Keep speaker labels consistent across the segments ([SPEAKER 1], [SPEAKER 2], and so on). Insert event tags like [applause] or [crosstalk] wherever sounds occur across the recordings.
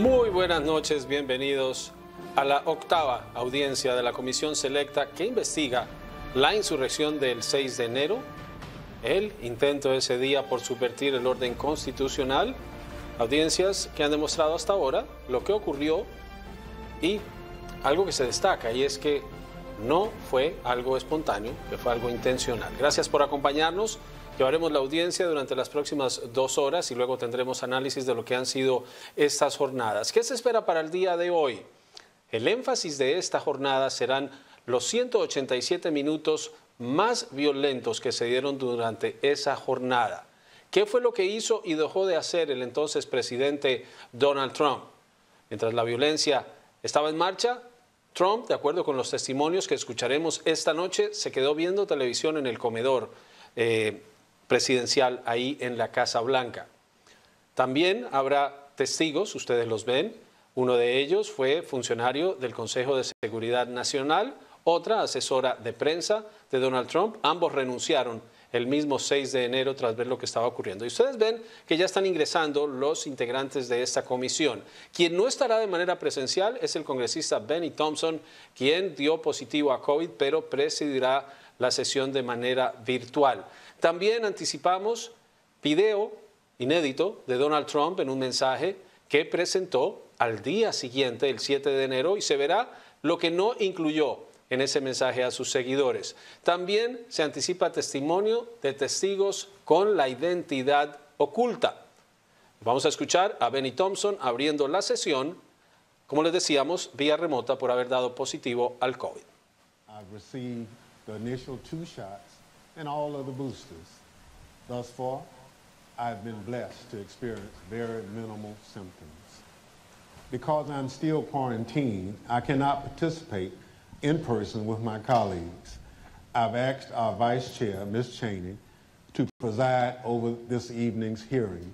[SPEAKER 1] Muy buenas noches, bienvenidos a la octava audiencia de la Comisión Selecta que investiga la insurrección del 6 de enero, el intento de ese día por subvertir el orden constitucional, audiencias que han demostrado hasta ahora lo que ocurrió y algo que se destaca y es que no fue algo espontáneo, que fue algo intencional. Gracias por acompañarnos. Llevaremos la audiencia durante las próximas dos horas y luego tendremos análisis de lo que han sido estas jornadas. ¿Qué se espera para el día de hoy? El énfasis de esta jornada serán los 187 minutos más violentos que se dieron durante esa jornada. ¿Qué fue lo que hizo y dejó de hacer el entonces presidente Donald Trump? Mientras la violencia estaba en marcha, Trump, de acuerdo con los testimonios que escucharemos esta noche, se quedó viendo televisión en el comedor. Eh, presidencial ahí en la Casa Blanca. También habrá testigos, ustedes los ven. Uno de ellos fue funcionario del Consejo de Seguridad Nacional, otra asesora de prensa de Donald Trump. Ambos renunciaron el mismo 6 de enero tras ver lo que estaba ocurriendo. Y ustedes ven que ya están ingresando los integrantes de esta comisión. Quien no estará de manera presencial es el congresista Benny Thompson, quien dio positivo a COVID, pero presidirá la sesión de manera virtual. También anticipamos video inédito de Donald Trump en un mensaje que presentó al día siguiente, el 7 de enero, y se verá lo que no incluyó en ese mensaje a sus seguidores. También se anticipa testimonio de testigos con la identidad oculta. Vamos a escuchar a Benny Thompson abriendo la sesión, como les decíamos, vía remota por haber dado positivo al COVID.
[SPEAKER 2] and all other boosters. Thus far, I've been blessed to experience very minimal symptoms. Because I'm still quarantined, I cannot participate in person with my colleagues. I've asked our vice chair, Ms. Cheney, to preside over this evening's hearing,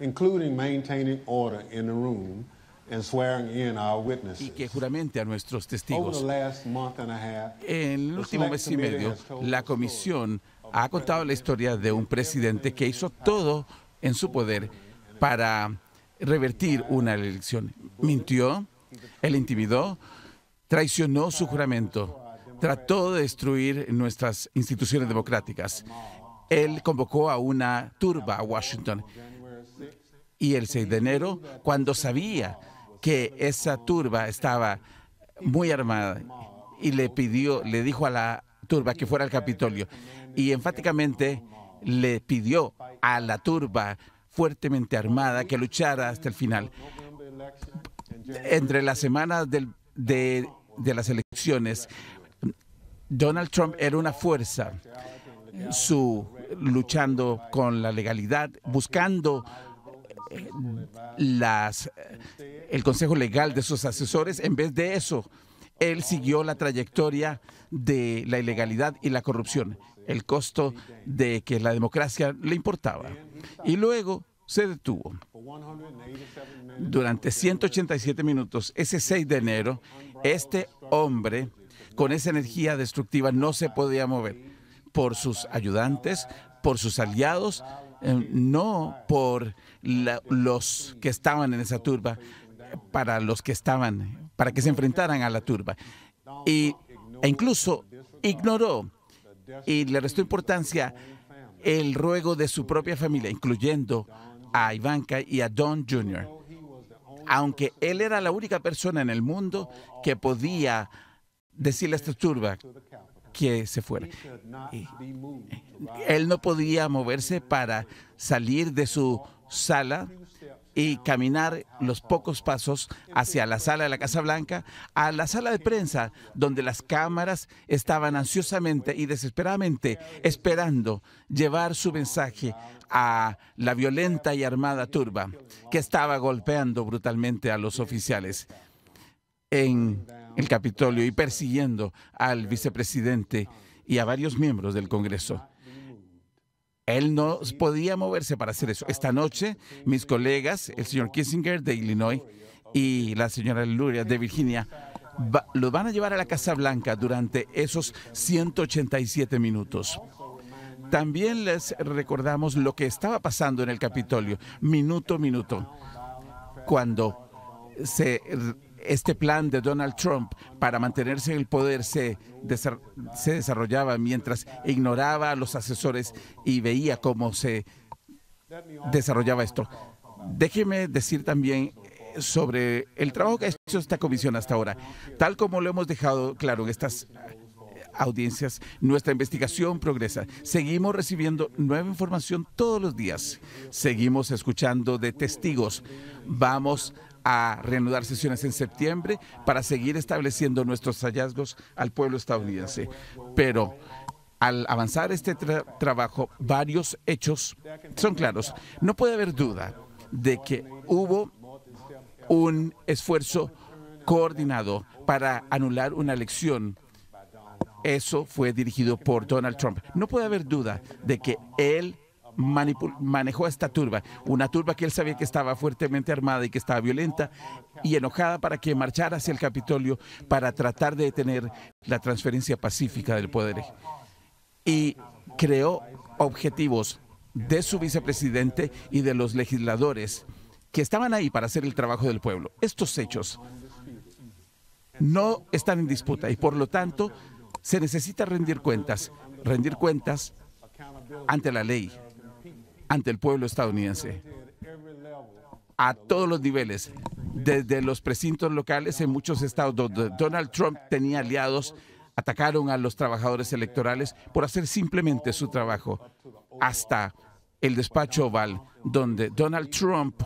[SPEAKER 2] including maintaining order in the room and swearing in our witnesses.
[SPEAKER 3] Y que juramente a nuestros testigos. Over the
[SPEAKER 2] last month and a half, en el último mes y medio, la
[SPEAKER 3] comisión ha contado la historia de un presidente que hizo todo en su poder para revertir una elección. Mintió, él intimidó, traicionó su juramento, trató de destruir nuestras instituciones democráticas. Él convocó a una turba a Washington. Y el 6 de enero, cuando sabía que esa turba estaba muy armada y le pidió, le dijo a la turba que fuera al Capitolio, y enfáticamente le pidió a la turba fuertemente armada que luchara hasta el final. Entre las semanas de, las elecciones, Donald Trump era una fuerza, su luchando con la legalidad, buscando eh, las, eh, el consejo legal de sus asesores. En vez de eso, él siguió la trayectoria de la ilegalidad y la corrupción el costo de que la democracia le importaba. Y luego se detuvo. Durante 187 minutos, ese 6 de enero, este hombre con esa energía destructiva no se podía mover por sus ayudantes, por sus aliados, eh, no por los que estaban en esa turba, para los que estaban, para que se enfrentaran a la turba. Y, e incluso ignoró y le restó importancia el ruego de su propia familia, incluyendo a Ivanka y a Don Jr. Aunque él era la única persona en el mundo que podía decirle a esta turba que se fuera. Eh, él no podía moverse para salir de su sala y caminar los pocos pasos hacia la sala de la Casa Blanca, a la sala de prensa, donde las cámaras estaban ansiosamente y desesperadamente esperando llevar su mensaje a la violenta y armada turba que estaba golpeando brutalmente a los oficiales en el Capitolio y persiguiendo al vicepresidente y a varios miembros del Congreso. Él no podía moverse para hacer eso. Esta noche, mis colegas, el señor Kissinger de Illinois y la señora Luria de Virginia, lo van a llevar a la Casa Blanca durante esos 187 minutos. También les recordamos lo que estaba pasando en el Capitolio, minuto a minuto, cuando se este plan de Donald Trump para mantenerse en el poder se, se desarrollaba mientras ignoraba a los asesores y veía cómo se desarrollaba esto. Déjeme decir también eh, sobre el trabajo que ha hecho esta comisión hasta ahora. Tal como lo hemos dejado claro en estas eh, audiencias, nuestra investigación progresa. Seguimos recibiendo nueva información todos los días. Seguimos escuchando de testigos. Vamos a reanudar sesiones en septiembre para seguir estableciendo nuestros hallazgos al pueblo estadounidense. Pero al avanzar este trabajo, varios hechos son claros. No puede haber duda de que hubo un esfuerzo coordinado para anular una elección. Eso fue dirigido por Donald Trump. No puede haber duda de que él manejó esta turba, una turba que él sabía que estaba fuertemente armada y que estaba violenta y enojada para que marchara hacia el Capitolio para tratar de detener la transferencia pacífica del poder. Y creó objetivos de su vicepresidente y de los legisladores que estaban ahí para hacer el trabajo del pueblo. Estos hechos no están en disputa y por lo tanto se necesita rendir cuentas, rendir cuentas ante la ley ante el pueblo estadounidense a todos los niveles, desde los precintos locales en muchos estados donde Donald Trump tenía aliados, atacaron a los trabajadores electorales por hacer simplemente su trabajo, hasta el despacho oval, donde Donald Trump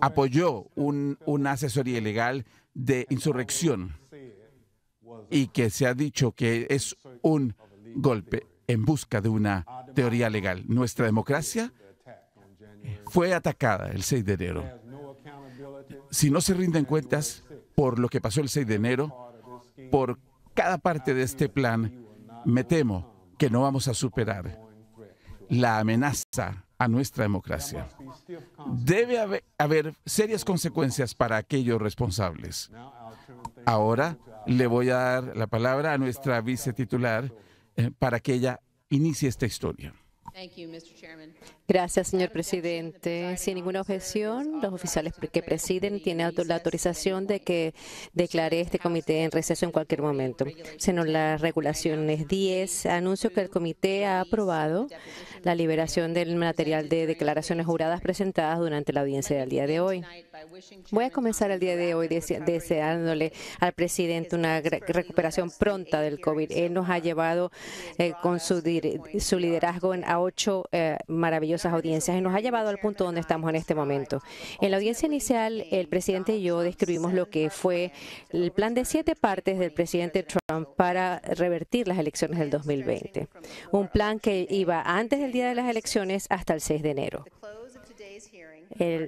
[SPEAKER 3] apoyó un, una asesoría ilegal de insurrección y que se ha dicho que es un golpe en busca de una teoría legal. Nuestra democracia fue atacada el 6 de enero. Si no se rinden cuentas por lo que pasó el 6 de enero, por cada parte de este plan, me temo que no vamos a superar la amenaza a nuestra democracia. Debe haber, serias consecuencias para aquellos responsables. Ahora le voy a dar la palabra a nuestra vicetitular, eh, para que ella inicie esta historia. Gracias, señor
[SPEAKER 4] presidente. Sin ninguna objeción, los oficiales que presiden tienen la autorización de que declare este comité en receso en cualquier momento. Según las regulaciones 10, anuncio que el comité ha aprobado la liberación del material de declaraciones juradas presentadas durante la audiencia del día de hoy. Voy a comenzar el día de hoy deseándole al presidente una recuperación pronta del COVID. Él nos ha llevado eh, con su, su liderazgo en ahora ocho eh, maravillosas audiencias y nos ha llevado al punto donde estamos en este momento. En la audiencia inicial, el presidente y yo describimos lo que fue el plan de siete partes del presidente Trump para revertir las elecciones del 2020. Un plan que iba antes del día de las elecciones hasta el 6 de enero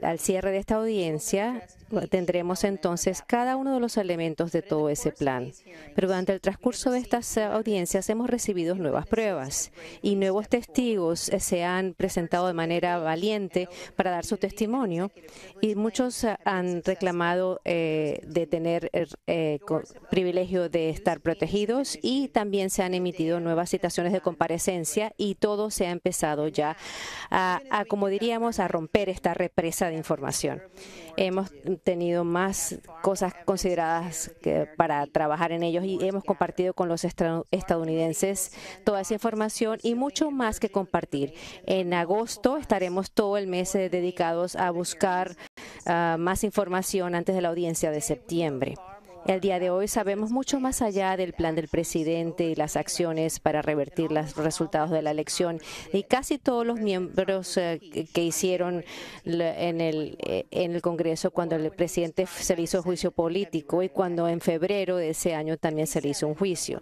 [SPEAKER 4] al cierre de esta audiencia tendremos entonces cada uno de los elementos de todo ese plan. Pero durante el transcurso de estas eh, audiencias hemos recibido nuevas pruebas y nuevos testigos eh, se han presentado de manera valiente para dar su testimonio y muchos eh, han reclamado de tener privilegio de estar protegidos y también se han emitido nuevas citaciones de comparecencia y todo se ha empezado ya a, a como diríamos, a romper esta red presa de información. Hemos tenido más cosas consideradas para trabajar en ellos y hemos compartido con los estadounidenses toda esa información y mucho más que compartir. En agosto estaremos todo el mes eh, dedicados a buscar ah, más información antes de la audiencia de septiembre. El día de hoy sabemos mucho más allá del plan del presidente y las acciones para revertir los resultados de la elección. Y casi todos los miembros eh, que hicieron en el, eh, en el Congreso cuando el presidente se le hizo juicio político y cuando en febrero de ese año también se le hizo un juicio.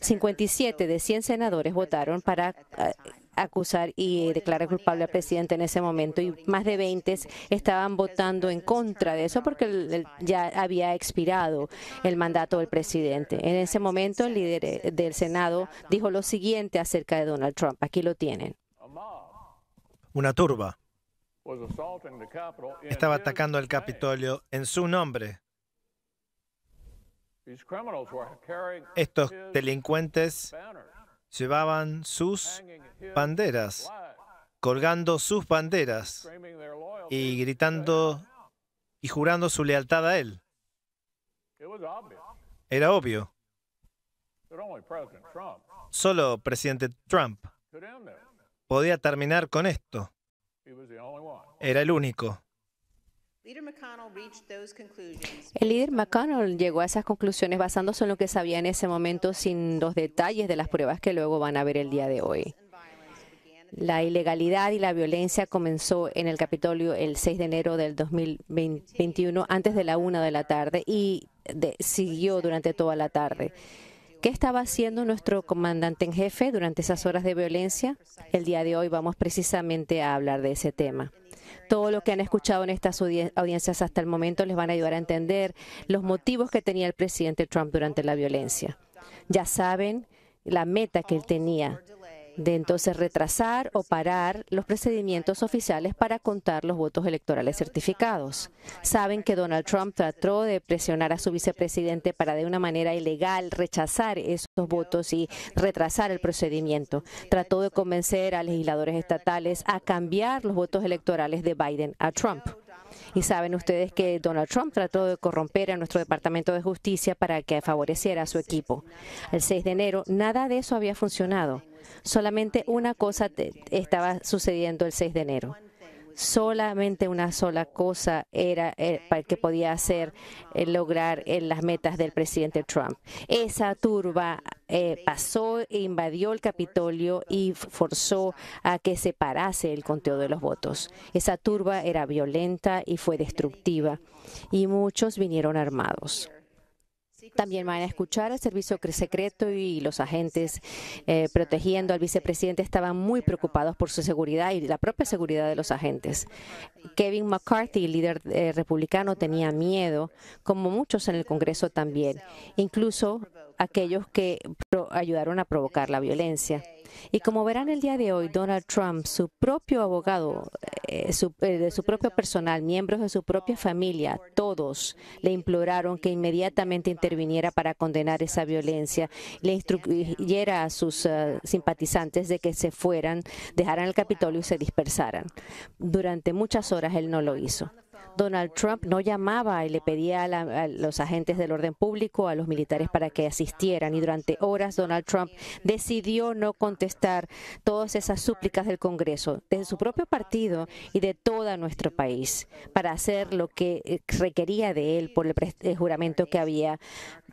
[SPEAKER 4] 57 de 100 senadores votaron para eh, acusar y declarar culpable al presidente en ese momento. Y más de 20 estaban votando en contra de eso porque ya había expirado el mandato del presidente. En ese momento, el líder eh, del Senado dijo lo siguiente acerca de Donald Trump. Aquí lo tienen.
[SPEAKER 5] Una turba
[SPEAKER 6] estaba atacando
[SPEAKER 5] el Capitolio en su nombre. Estos delincuentes llevaban sus banderas, colgando sus banderas y gritando y jurando su lealtad a él. Era obvio. Solo presidente Trump podía terminar con esto. Era el único. El líder
[SPEAKER 4] McConnell llegó a esas conclusiones basándose en lo que sabía en ese momento sin los detalles de las pruebas que luego van a ver el día de hoy. La ilegalidad y la violencia comenzó en el Capitolio el 6 de enero del 2021 antes de la una de la tarde y siguió durante toda la tarde. ¿Qué estaba haciendo nuestro comandante en jefe durante esas horas de violencia? El día de hoy vamos precisamente a hablar de ese tema. Todo lo que han escuchado en estas audiencias hasta el momento les van a ayudar a entender los motivos que tenía el presidente Trump durante la violencia. Ya saben la meta que él tenía de entonces retrasar o parar los procedimientos oficiales para contar los votos electorales certificados. Saben que Donald Trump trató de presionar a su vicepresidente para de una manera ilegal rechazar esos votos y retrasar el procedimiento. Trató de convencer a legisladores estatales a cambiar los votos electorales de Biden a Trump. Y saben ustedes que Donald Trump trató de corromper a nuestro Departamento de Justicia para que favoreciera a su equipo. El 6 de enero nada de eso había funcionado. Solamente una cosa estaba sucediendo el 6 de enero. Solamente una sola cosa era eh, para que podía hacer eh, lograr eh, las metas del presidente Trump. Esa turba pasó e invadió el Capitolio y forzó a que se parase el conteo de los votos. Esa turba era violenta y fue destructiva y muchos vinieron armados. También van a escuchar al servicio secreto y los agentes eh, protegiendo al vicepresidente eh, estaban muy preocupados por su seguridad y la propia seguridad de los agentes. Kevin McCarthy, líder eh, republicano, tenía miedo, como muchos en el Congreso también, incluso aquellos que ayudaron a provocar la violencia. Y como verán el día de hoy, Donald Trump, su propio abogado, eh, su, eh, de su propio personal, miembros de su propia familia, todos le imploraron que inmediatamente interviniera para condenar esa violencia, le instruyera a sus eh, simpatizantes de que se fueran, dejaran el Capitolio y se dispersaran. Durante muchas horas él no lo hizo. Donald Trump no llamaba y le pedía a, los agentes del orden público, a los militares para que asistieran. Y durante horas Donald Trump decidió no contestar todas esas súplicas del Congreso, desde su propio partido y de todo nuestro país, para hacer lo que eh, requería de él por el juramento que había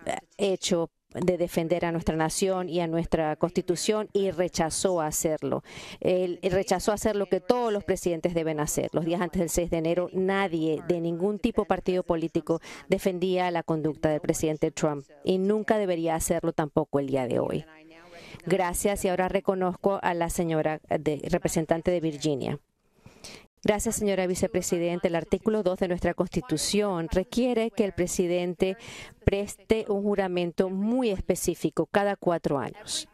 [SPEAKER 4] eh, hecho de defender a nuestra nación y a nuestra constitución y rechazó hacerlo. Él rechazó hacer lo que todos los presidentes deben hacer. Los días antes del 6 de enero, nadie de ningún tipo partido político defendía la conducta del presidente Trump y nunca debería hacerlo tampoco el día de hoy. Gracias y ahora reconozco a la señora representante de Virginia. Gracias, señora vicepresidenta. El artículo 2 de nuestra Constitución requiere que el presidente preste un juramento muy específico cada cuatro años.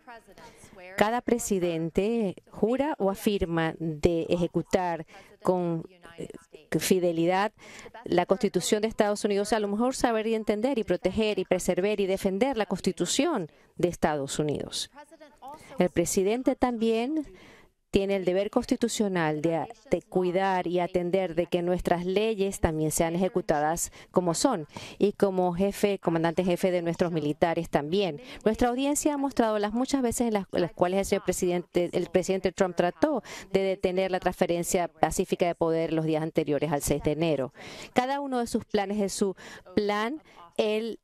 [SPEAKER 4] Cada presidente jura o afirma de ejecutar con eh, fidelidad la Constitución de Estados Unidos, a lo mejor saber y entender y proteger y preservar y defender la Constitución de Estados Unidos. El presidente también tiene el deber constitucional de, cuidar y atender de que nuestras leyes también sean ejecutadas como son y como jefe, comandante jefe de nuestros militares también. Nuestra audiencia ha mostrado las muchas veces en las, cuales el presidente, el presidente Trump trató de detener la transferencia pacífica de poder los días anteriores al 6 de enero. Cada uno de sus planes de su plan, él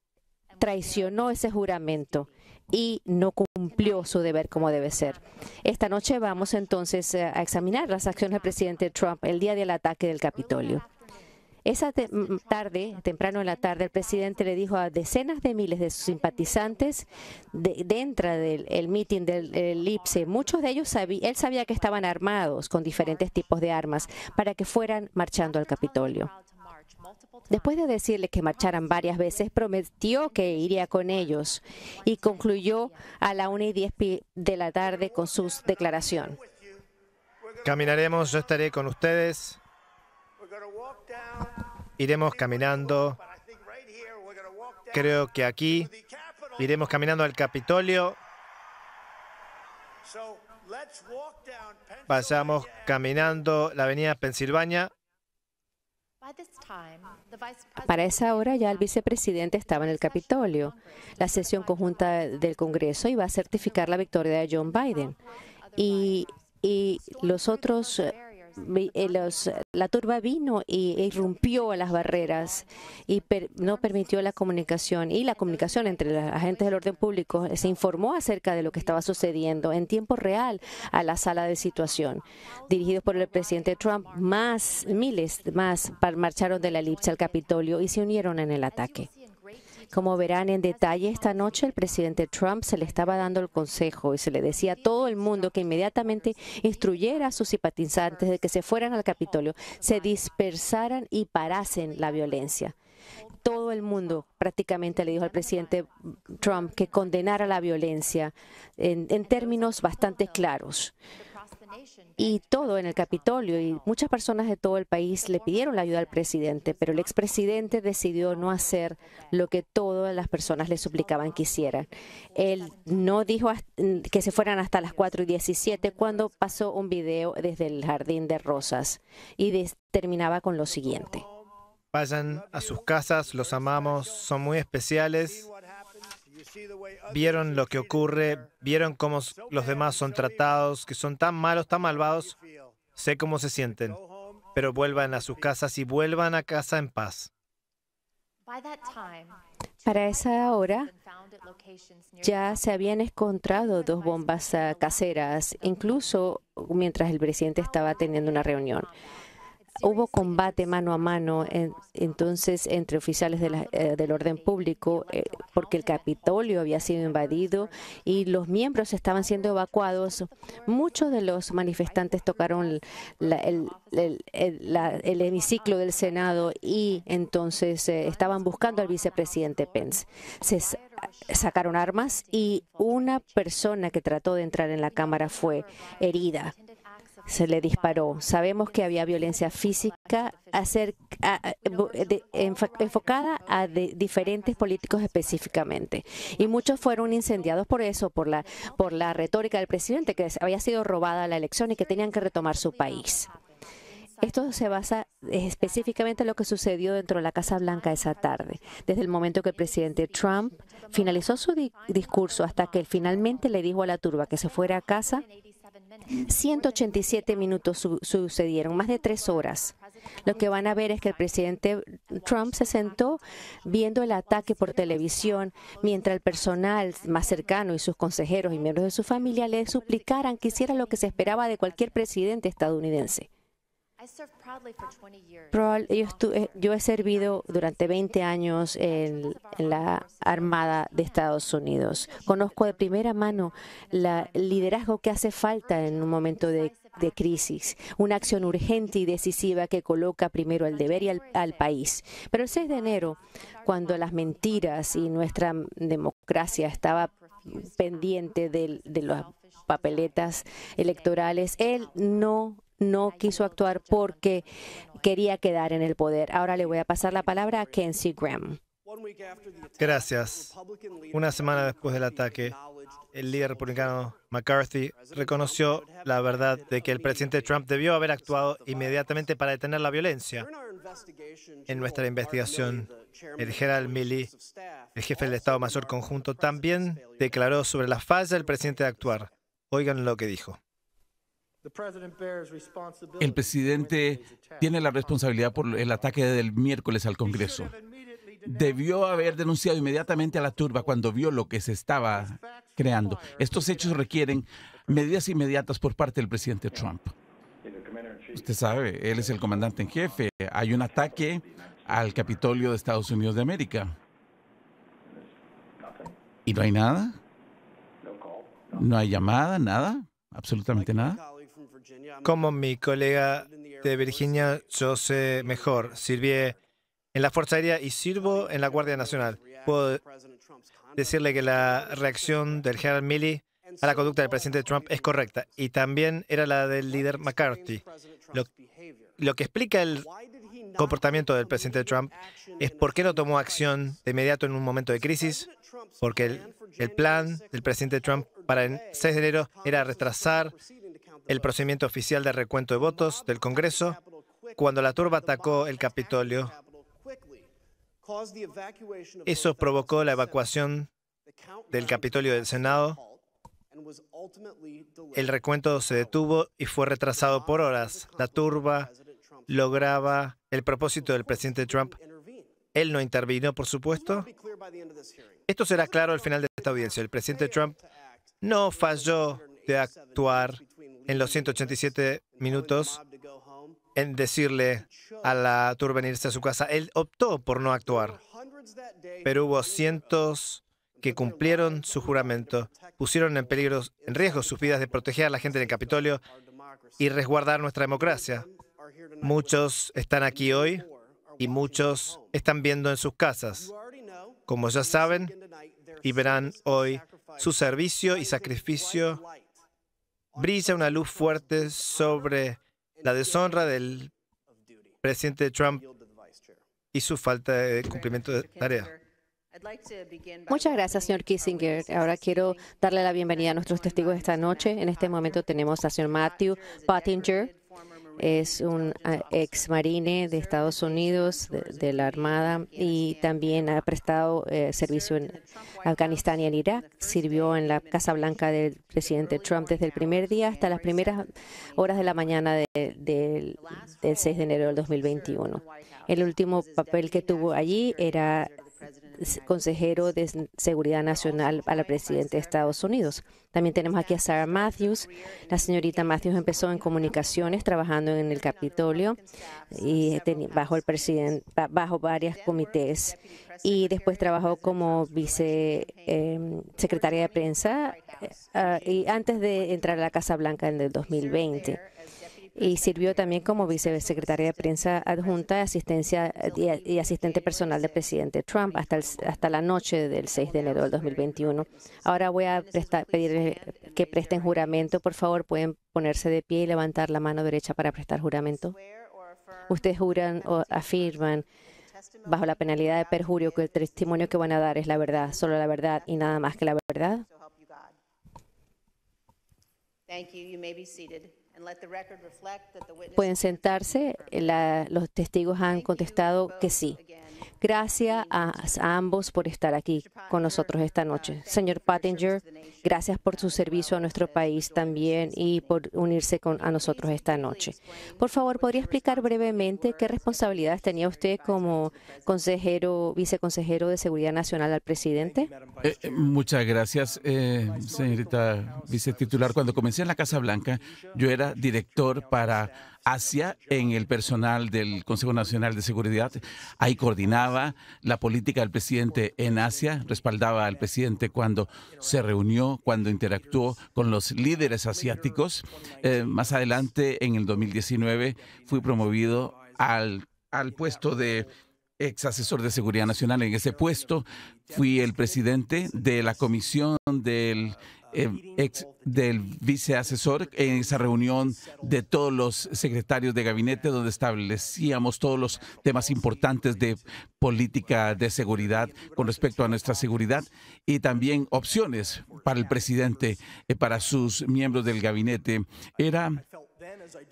[SPEAKER 4] traicionó ese juramento y no cumplió su deber como debe ser. Esta noche vamos entonces eh, a examinar las acciones del presidente Trump el día del ataque del Capitolio. Esa tarde, temprano en la tarde, el presidente le dijo a decenas de miles de sus simpatizantes dentro del meeting del elipse, muchos de ellos él sabía que estaban armados con diferentes tipos de armas para que fueran marchando al Capitolio. Después de decirles que marcharan varias veces, prometió que iría con ellos y concluyó a la 1 y 10 de la tarde con su declaración.
[SPEAKER 5] Caminaremos, yo estaré con ustedes. Iremos caminando. Creo que aquí iremos caminando al Capitolio. Pasamos caminando la avenida Pensilvania para esa hora ya el vicepresidente
[SPEAKER 4] estaba en el Capitolio, la sesión conjunta del Congreso iba a certificar la victoria de John Biden. Y, los otros eh, la turba vino y irrumpió las barreras y no permitió la comunicación y la comunicación entre los agentes del orden público. Eh, se informó acerca de lo que estaba sucediendo en tiempo real a la sala de situación. Dirigidos por el presidente Trump, más miles más marcharon de la elipse al Capitolio y se unieron en el ataque. Como verán en detalle, esta noche el presidente Trump se le estaba dando el consejo y se le decía a todo el mundo que inmediatamente instruyera a sus simpatizantes de que se fueran al Capitolio, se dispersaran y parasen la violencia. Todo el mundo prácticamente le dijo al presidente Trump que condenara la violencia en, en términos bastante claros y todo en el Capitolio y muchas personas de todo el país le pidieron la ayuda al presidente, pero el expresidente decidió no hacer lo que todas las personas le suplicaban que hicieran. Él no dijo mm, que se fueran hasta las 4 y 17 cuando pasó un video desde el Jardín de Rosas y terminaba con lo siguiente.
[SPEAKER 5] Vayan a sus casas, los amamos, son muy especiales vieron lo que ocurre, vieron cómo los demás son tratados, que son tan malos, tan malvados. Sé cómo se sienten, pero vuelvan a sus casas y vuelvan a casa en paz.
[SPEAKER 4] Para esa hora ya se habían encontrado dos bombas ah, caseras, incluso mientras el presidente estaba teniendo una reunión hubo combate mano a mano entonces entre oficiales eh, del orden público eh, porque el Capitolio había sido invadido y los miembros estaban siendo evacuados. Muchos de los manifestantes tocaron el, hemiciclo del Senado y entonces eh, estaban buscando al vicepresidente Pence. Se sacaron armas y una persona que trató de entrar en la Cámara fue herida se le disparó. Sabemos que había violencia física enfocada a diferentes políticos específicamente. Y muchos fueron incendiados por eso, por la, por la retórica del presidente que había sido robada la elección y que tenían que retomar su país. Esto se basa específicamente en lo que sucedió dentro de la Casa Blanca esa tarde, desde el momento que el presidente Trump finalizó su discurso hasta que él finalmente le dijo a la turba que se fuera a casa 187 minutos sucedieron, más de tres horas. Lo que van a ver es que el presidente Trump se sentó viendo el ataque por televisión mientras el personal más cercano y sus consejeros y miembros de su familia le suplicaran que hiciera lo que se esperaba de cualquier presidente estadounidense yo he servido durante 20 años en, la Armada de Estados Unidos. Conozco de primera mano el liderazgo que hace falta en un momento de, crisis, una acción urgente y decisiva que coloca primero al deber y al, país. Pero el 6 de enero, cuando las mentiras y nuestra democracia estaba pendiente de las papeletas electorales, él no no quiso actuar porque quería quedar en el poder. Ahora le voy a pasar la palabra a Kenzie Graham.
[SPEAKER 5] Gracias. Una semana después del ataque, el líder republicano McCarthy reconoció la verdad de que el presidente Trump debió haber actuado inmediatamente para detener la violencia. En nuestra investigación, el general Milley, el jefe del Estado Mayor Conjunto, también declaró sobre la falla del presidente de actuar.
[SPEAKER 3] Oigan lo que dijo. El presidente tiene la responsabilidad por el ataque del miércoles al Congreso. Debió haber denunciado inmediatamente a la turba cuando vio lo que se estaba creando. Estos hechos requieren medidas inmediatas por parte del presidente Trump. Usted sabe, él es el comandante en jefe. Hay un ataque al Capitolio de Estados Unidos de América. ¿Y no hay nada? ¿No hay llamada? ¿Nada? ¿Absolutamente nada?
[SPEAKER 5] como mi colega de Virginia, yo sé mejor. Sirví en la Fuerza Aérea y sirvo en la Guardia Nacional. Puedo decirle que la reacción del general Milley a la conducta del presidente Trump es correcta y también era la del líder McCarthy. Lo, que explica el comportamiento del presidente Trump es por qué no tomó acción de inmediato en un momento de crisis, porque el, el plan del presidente Trump para el 6 de enero era retrasar el procedimiento oficial de recuento de votos del Congreso, cuando la turba atacó el Capitolio, eso provocó la evacuación del Capitolio del Senado. El recuento se detuvo y fue retrasado por horas. La turba lograba el propósito del presidente Trump. Él no intervino, por supuesto. Esto será claro al final de esta audiencia. El presidente Trump no falló de actuar en los 187 minutos en decirle a la turba irse a su casa. Él optó por no actuar, pero hubo cientos que cumplieron su juramento, pusieron en peligro, en riesgo sus vidas de proteger a la gente del Capitolio y resguardar nuestra democracia. Muchos están aquí hoy y muchos están viendo en sus casas. Como ya saben, y verán hoy su servicio y sacrificio brilla una luz fuerte sobre la deshonra del presidente Trump y su falta de cumplimiento de tarea.
[SPEAKER 4] Muchas gracias, señor Kissinger. Ahora quiero darle la bienvenida a nuestros testigos esta noche. En este momento tenemos a señor Matthew Pottinger, es un ah, ex marine de Estados Unidos, de, la Armada, y también ha prestado eh, servicio en Afganistán y en Irak. Sirvió en la Casa Blanca del presidente Trump desde el primer día hasta las primeras horas de la mañana del 6 de enero del 2021. El último papel que tuvo allí era consejero de Seguridad Nacional a la presidenta de Estados Unidos. También tenemos aquí a Sarah Matthews. La señorita Matthews empezó en comunicaciones trabajando en el Capitolio y bajo el presidente, bajo varios comités y después trabajó como vicesecretaria em, Secretaria de prensa eh, ah, y antes de entrar a la Casa Blanca en el 2020 y sirvió también como vicesecretaria de prensa adjunta asistencia eh, y, asistente personal del presidente Trump hasta, hasta la noche del 6 de enero del 2021. Ahora voy a pedir que presten juramento. Por favor, pueden ponerse de pie y levantar la mano derecha para prestar juramento. Ustedes juran o afirman bajo la penalidad de perjurio que el testimonio que van a dar es la verdad, solo la verdad y nada más que la verdad. Pueden sentarse. Eh, los testigos han contestado que sí. Gracias a, ambos por estar aquí con nosotros esta uh, noche. Señor Pattinger, gracias por su uh, servicio a nuestro país también y por unirse con, a nosotros esta noche. Por favor, ¿podría explicar brevemente qué responsabilidades tenía usted como consejero, viceconsejero de Seguridad Nacional al presidente?
[SPEAKER 3] Eh, eh, muchas gracias, señorita vicetitular. Cuando comencé en la Casa Blanca, yo era director para Asia en el personal del Consejo Nacional de Seguridad. Ahí coordinaba la política del presidente en Asia, respaldaba al presidente cuando se reunió, cuando interactuó con los líderes asiáticos. Eh, más adelante, en el 2019, fui promovido al, al puesto de ex asesor de seguridad nacional. En ese puesto fui el presidente de la comisión del eh, ex del viceasesor en esa reunión de todos los secretarios de gabinete donde establecíamos todos los temas importantes de política de seguridad con respecto a nuestra seguridad y también opciones para el presidente, y eh, para sus miembros del gabinete. Era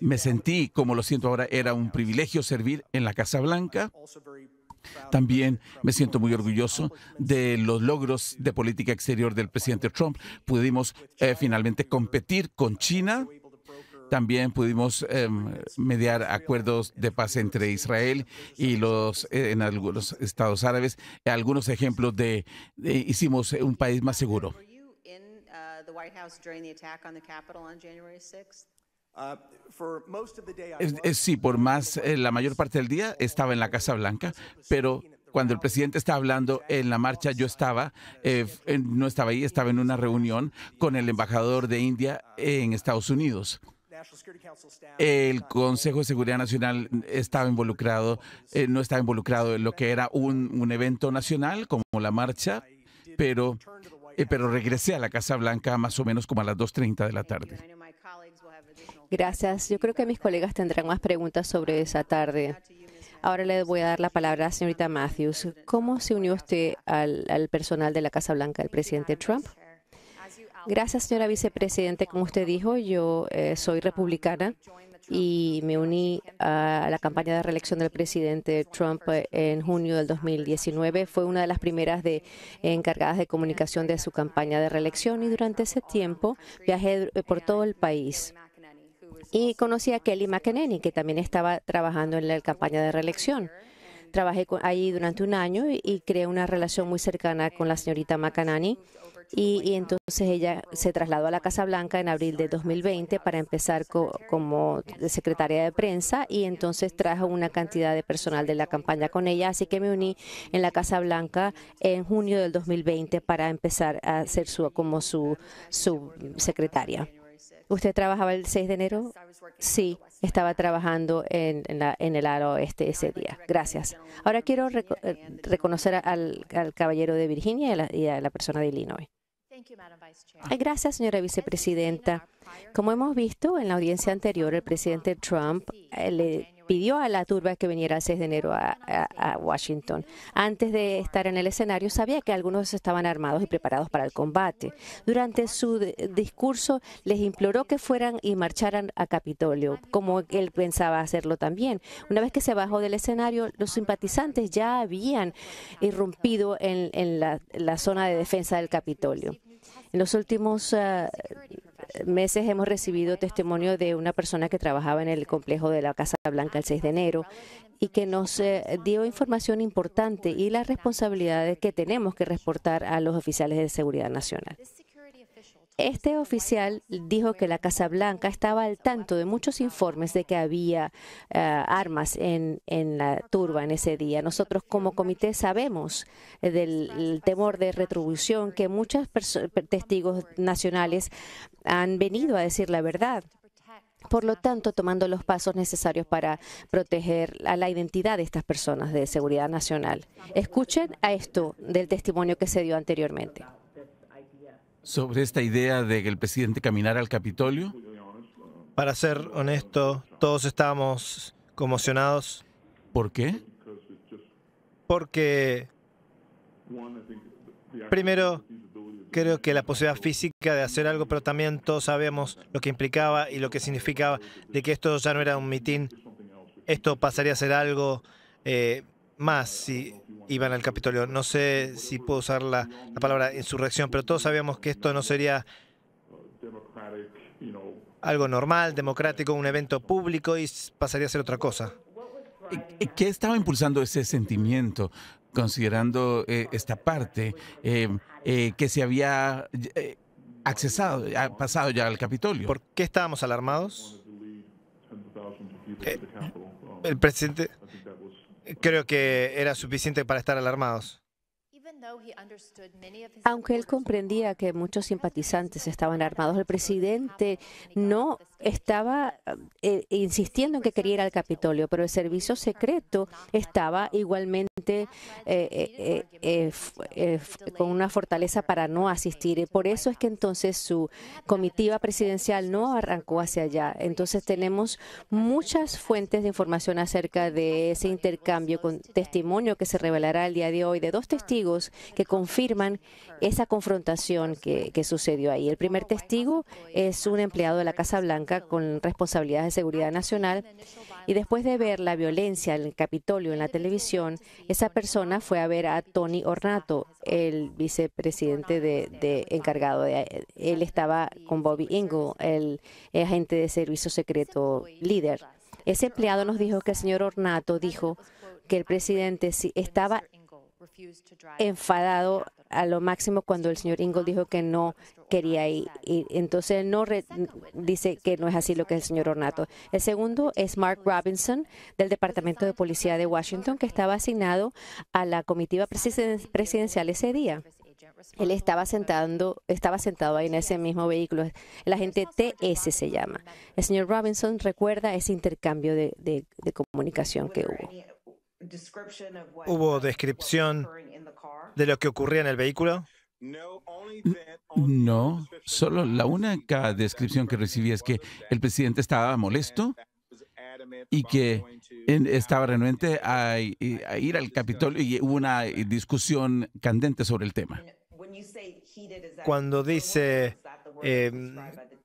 [SPEAKER 3] me sentí, como lo siento ahora, era un privilegio servir en la Casa Blanca también me siento muy orgulloso de los logros de política exterior del presidente Trump. Pudimos eh, finalmente competir con China. También pudimos em, mediar acuerdos de paz entre Israel y los eh, en algunos estados árabes. Algunos ejemplos de hicimos un país más seguro. Ah, sí, por más, eh, la mayor parte del día estaba en la Casa Blanca, pero cuando el presidente estaba hablando en la marcha, yo estaba, eh, no estaba ahí, estaba en una reunión con el embajador de India en Estados Unidos. El Consejo de Seguridad Nacional estaba involucrado, eh, no estaba involucrado en lo que era un, evento nacional como la marcha, pero, pero regresé a la Casa Blanca más o menos como a las 2.30 de la tarde.
[SPEAKER 4] Gracias. Yo creo que mis colegas tendrán más preguntas sobre esa tarde. Ahora le voy a dar la palabra a la señorita Matthews. ¿Cómo se unió usted al, personal de la Casa Blanca del presidente Trump? Gracias, señora vicepresidente. Como usted dijo, yo eh, soy republicana y me uní a la campaña de reelección del presidente Trump eh, en junio del 2019. Fue una de las primeras encargadas de comunicación de su campaña de reelección y durante ese tiempo viajé eh, por todo el país y conocí a Kelly McEnany, que también estaba trabajando en la campaña de reelección. Trabajé ahí durante un año y, creé una relación muy cercana con la señorita McEnany. Y, entonces ella se trasladó a la Casa Blanca en abril de 2020 para empezar como secretaria de prensa y entonces trajo una cantidad de personal de la campaña con ella, así que me uní en la Casa Blanca en junio del 2020 para empezar a ser su, como su, su secretaria. ¿Usted trabajaba el 6 de enero? Sí, estaba trabajando en, el aro este ese día. Gracias. Ahora quiero eh, reconocer al, caballero de Virginia y la, y a la persona de Illinois. Gracias, señora vicepresidenta. Como hemos visto en la audiencia anterior, el presidente Trump eh, le pidió a la turba que viniera el 6 de enero ah, a, Washington. Antes de estar en el escenario, sabía que algunos estaban armados y preparados para el combate. Durante su discurso, les imploró que fueran y marcharan a Capitolio, como él pensaba hacerlo también. Una vez que se bajó del escenario, los simpatizantes ya habían irrumpido en, la, zona de defensa del Capitolio. En los últimos... Ah, meses hemos recibido testimonio de una persona que trabajaba en el complejo de la Casa Blanca el 6 de enero y que nos eh, dio información importante y las responsabilidades que tenemos que reportar a los oficiales de seguridad nacional. Este oficial dijo que la Casa Blanca estaba al tanto de muchos informes de que había eh, armas en, en, la turba en ese día. Nosotros como comité sabemos eh, del temor de retribución que muchos testigos nacionales han venido a decir la verdad. Por lo tanto, tomando los pasos necesarios para proteger a la identidad de estas personas de seguridad nacional. Escuchen a esto del testimonio que se dio anteriormente
[SPEAKER 3] sobre esta idea de que el presidente caminara al Capitolio? Para ser honesto,
[SPEAKER 5] todos estábamos conmocionados. ¿Por qué? Porque, primero, creo que la posibilidad física de hacer algo, pero también todos sabemos lo que implicaba y lo que significaba de que esto ya no era un mitin, esto pasaría a ser algo eh, más si iban al Capitolio. No sé si puedo usar la, palabra insurrección, pero todos sabíamos que esto no sería algo normal, democrático, un evento público y pasaría a ser otra cosa.
[SPEAKER 3] ¿Qué estaba impulsando ese sentimiento, considerando eh, esta parte eh, eh, que se había accesado, pasado ya al Capitolio? ¿Por qué estábamos alarmados? el presidente
[SPEAKER 5] creo que era suficiente para estar alarmados.
[SPEAKER 4] Aunque él comprendía que muchos simpatizantes estaban armados, el presidente no estaba eh, insistiendo en que quería ir al Capitolio, pero el servicio secreto estaba igualmente eh, eh, con una fortaleza para no asistir. por eso es que entonces su comitiva presidencial no arrancó hacia allá. Entonces tenemos muchas fuentes de información acerca de ese intercambio con testimonio que se revelará el día de hoy de dos testigos que confirman esa confrontación que sucedió ahí. El primer testigo es un empleado de la Casa Blanca con responsabilidades de seguridad nacional y después de ver la violencia en el Capitolio en la televisión, esa persona fue a ver a Tony Ornato, el vicepresidente de, encargado. De, él estaba con Bobby Ingle, el agente de servicio secreto líder. Ese empleado nos dijo que el señor Ornato dijo que el presidente estaba enfadado a lo máximo cuando el señor Ingle dijo que no quería ir. Y entonces no dice que no es así lo que el señor Ornato. El segundo es Mark Robinson del Departamento de Policía de Washington, que estaba asignado a la comitiva presidencial ese día. Él estaba, sentando, estaba sentado ahí en ese mismo vehículo. El agente TS se llama. El señor Robinson recuerda ese intercambio de comunicación que
[SPEAKER 3] hubo.
[SPEAKER 5] ¿Hubo descripción de lo que ocurría en el vehículo?
[SPEAKER 3] No, solo la única descripción que recibí es que el presidente estaba molesto y que estaba renuente a, ir al Capitolio y hubo una discusión candente sobre el tema.
[SPEAKER 5] Cuando dice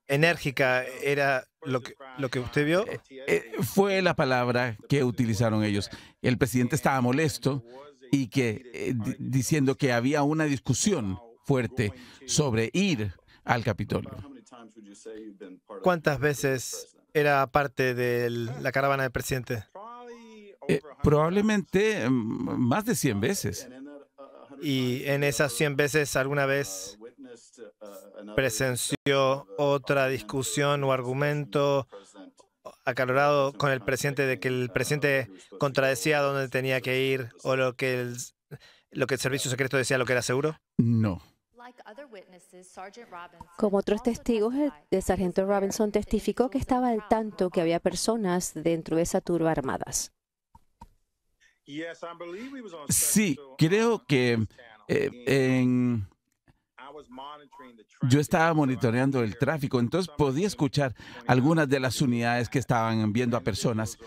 [SPEAKER 5] enérgica
[SPEAKER 3] era lo que, lo que usted vio? Eh, eh, fue la palabra que utilizaron ellos. El presidente estaba molesto y que eh, diciendo que había una discusión fuerte sobre ir al Capitolio. ¿Cuántas veces
[SPEAKER 5] era parte de la caravana del presidente?
[SPEAKER 3] probablemente mm, más de 100 veces.
[SPEAKER 5] ¿Y en esas 100 veces alguna vez Uh, presenció otra discusión o argumento acalorado con el presidente de que el presidente uh, contradecía dónde tenía que ir o lo que el, lo que el servicio secreto decía lo que era seguro?
[SPEAKER 6] No.
[SPEAKER 4] Como otros testigos, el sargento Robinson testificó que estaba al tanto que había personas dentro de esa turba armadas.
[SPEAKER 3] Sí, creo que eh, en yo estaba monitoreando el tráfico, entonces podía escuchar algunas de las unidades que estaban viendo a personas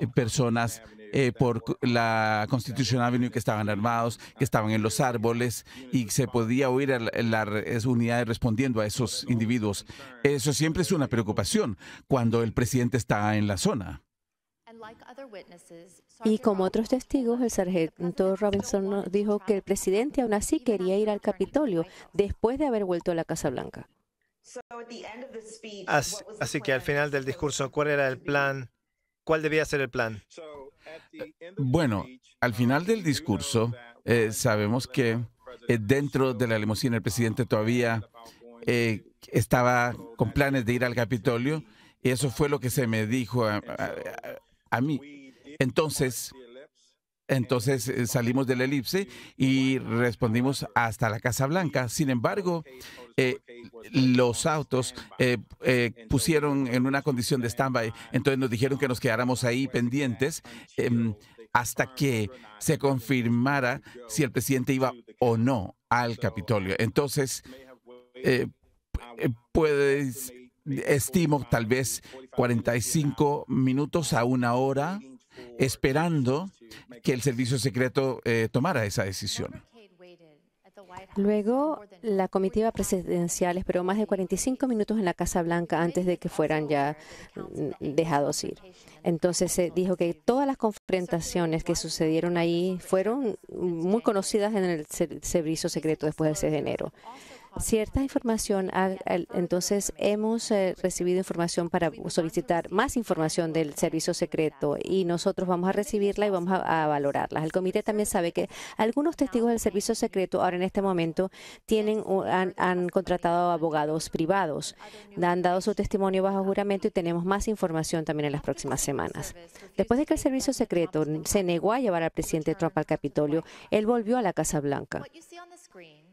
[SPEAKER 3] eh, personas eh, por la Constitution Avenue que estaban armados, que estaban en los árboles y se podía oír a las unidades respondiendo a esos individuos. Eso siempre es una preocupación cuando el presidente está en la zona.
[SPEAKER 4] Y como otros testigos, el sargento Robinson dijo que el presidente aún así quería ir al Capitolio después de haber vuelto a la Casa Blanca.
[SPEAKER 5] Así, que al final del discurso, ¿cuál era el plan? ¿Cuál debía ser el plan?
[SPEAKER 3] Bueno, al uh, final del discurso, eh, sabemos que eh, dentro de la limusina el presidente todavía eh, estaba con planes de ir al Capitolio. Y eso fue lo que se me dijo a, mí. Entonces, entonces eh, salimos del elipse y respondimos hasta la Casa Blanca. Sin embargo, eh, los autos eh, pusieron en una condición de stand-by. Entonces nos dijeron que nos quedáramos ahí pendientes em, hasta que se confirmara si el presidente iba o no al Capitolio. Entonces, puedes estimo tal vez 45 minutos a una hora esperando que el servicio secreto eh, tomara esa decisión.
[SPEAKER 4] Luego, la comitiva presidencial esperó más de 45 minutos en la Casa Blanca antes de que fueran ya mm, dejados ir. Entonces se dijo que todas las confrontaciones que sucedieron ahí fueron muy conocidas en el servicio secreto después del 6 de enero cierta información, entonces hemos eh, recibido información para solicitar más información del servicio secreto y nosotros vamos a recibirla y vamos a, valorarla. El comité también sabe que algunos testigos del servicio secreto ahora en este momento tienen han, han contratado abogados privados, han dado su testimonio bajo juramento y tenemos más información también en las próximas semanas. Después de que el servicio secreto se negó a llevar al presidente Trump al Capitolio, él volvió a la Casa Blanca.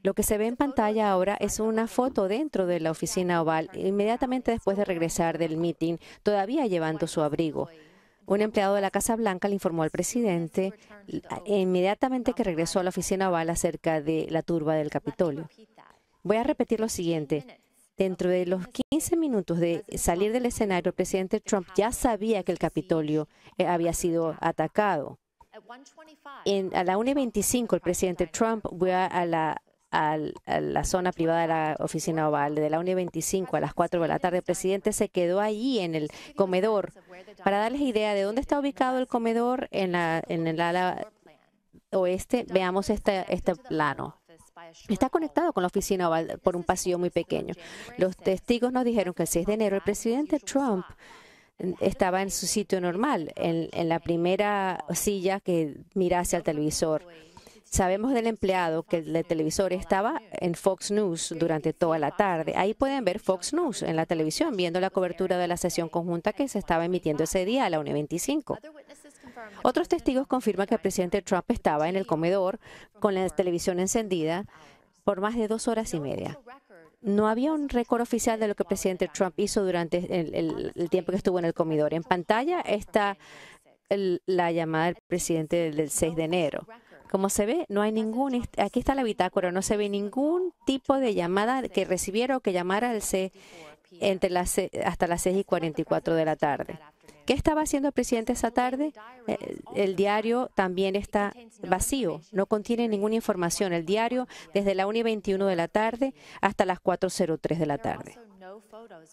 [SPEAKER 4] Lo que se ve en pantalla ahora es una foto dentro de la oficina oval, inmediatamente después de regresar del meeting, todavía llevando su abrigo. Un empleado de la Casa Blanca le informó al presidente e inmediatamente que regresó a la oficina oval acerca de la turba del Capitolio. Voy a repetir lo siguiente. Dentro de los 15 minutos de salir del escenario, el presidente Trump ya sabía que el Capitolio eh, había sido atacado. En, a la 1.25, el presidente Trump fue a la a la zona privada de la oficina oval de la uni 25 a las 4 de la tarde. El presidente se quedó allí en el comedor para darles idea de dónde está ubicado el comedor en la en el ala oeste. Veamos este, este plano. Está conectado con la oficina oval por un pasillo muy pequeño. Los testigos nos dijeron que el 6 de enero el presidente Trump estaba en su sitio normal, en, en la primera silla que mira hacia el televisor. Sabemos del empleado que el televisor estaba en Fox News durante toda la tarde. Ahí pueden ver Fox News en la televisión, viendo la cobertura de la sesión conjunta que se estaba emitiendo ese día a la 1.25. Otros testigos confirman que el presidente Trump estaba en el comedor con la televisión encendida por más de dos horas y media. No había un récord oficial de lo que el presidente Trump hizo durante el, tiempo que estuvo en el comedor. En pantalla está la llamada del presidente del 6 de enero. Como se ve, no hay ningún, este, aquí está la bitácora, no se ve ningún tipo de llamada que recibiera o que llamara al C entre las, hasta las 6 y 44 de la tarde. ¿Qué estaba haciendo el presidente esa tarde? Eh, el, diario también está vacío, no contiene ninguna información. El diario desde la 1 y 21 de la tarde hasta las 4.03 de la tarde.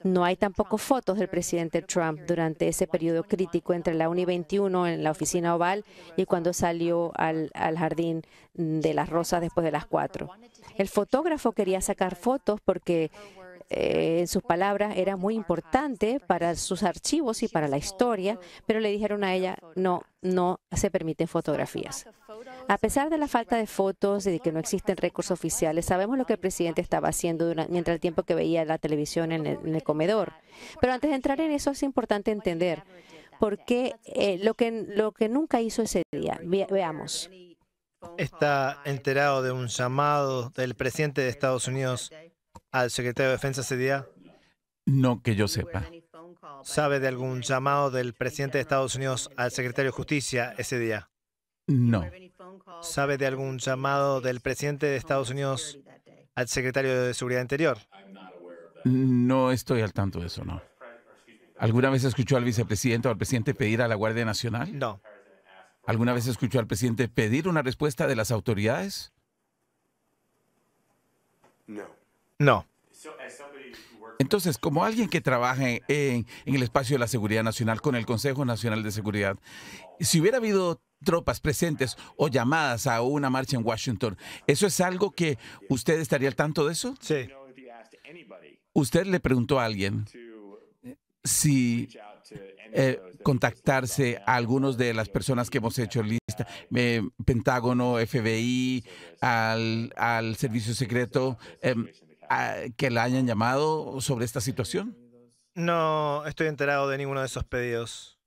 [SPEAKER 4] No hay tampoco fotos del presidente Trump durante ese periodo crítico entre la 1 y 21 en la oficina oval y cuando salió al, jardín de las rosas después de las 4. El fotógrafo quería sacar fotos porque en eh, sus palabras era muy importante para sus archivos y para la historia, pero le dijeron a ella, no, no se permiten fotografías. A pesar de la falta de fotos y de que no existen recursos oficiales, sabemos lo que el presidente estaba haciendo mientras el tiempo que veía la televisión en el, comedor. Pero antes de entrar en eso es importante entender por qué eh, lo, que, lo que nunca hizo ese día. veamos.
[SPEAKER 5] Está enterado de un llamado del presidente de Estados Unidos al secretario de Defensa ese día?
[SPEAKER 3] No que yo sepa.
[SPEAKER 5] ¿Sabe de algún llamado del presidente de Estados Unidos al secretario de Justicia ese día? No. ¿Sabe de algún llamado del presidente de Estados Unidos al secretario de Seguridad Interior?
[SPEAKER 3] No estoy al tanto de eso, no. ¿Alguna vez escuchó al vicepresidente o al presidente pedir a la Guardia Nacional? No. ¿Alguna vez escuchó al presidente pedir una respuesta de las autoridades? No. No. Entonces, como alguien que trabaja en, el espacio de la seguridad nacional con el Consejo Nacional de Seguridad, si hubiera habido tropas presentes o llamadas a una marcha en Washington, ¿eso es algo que usted estaría al tanto de eso? Sí. Usted le preguntó a alguien si eh, contactarse a algunos de las personas que hemos hecho lista, eh, Pentágono, FBI, al, Servicio Secreto que la hayan llamado sobre esta situación?
[SPEAKER 5] No estoy enterado de ninguno de esos pedidos.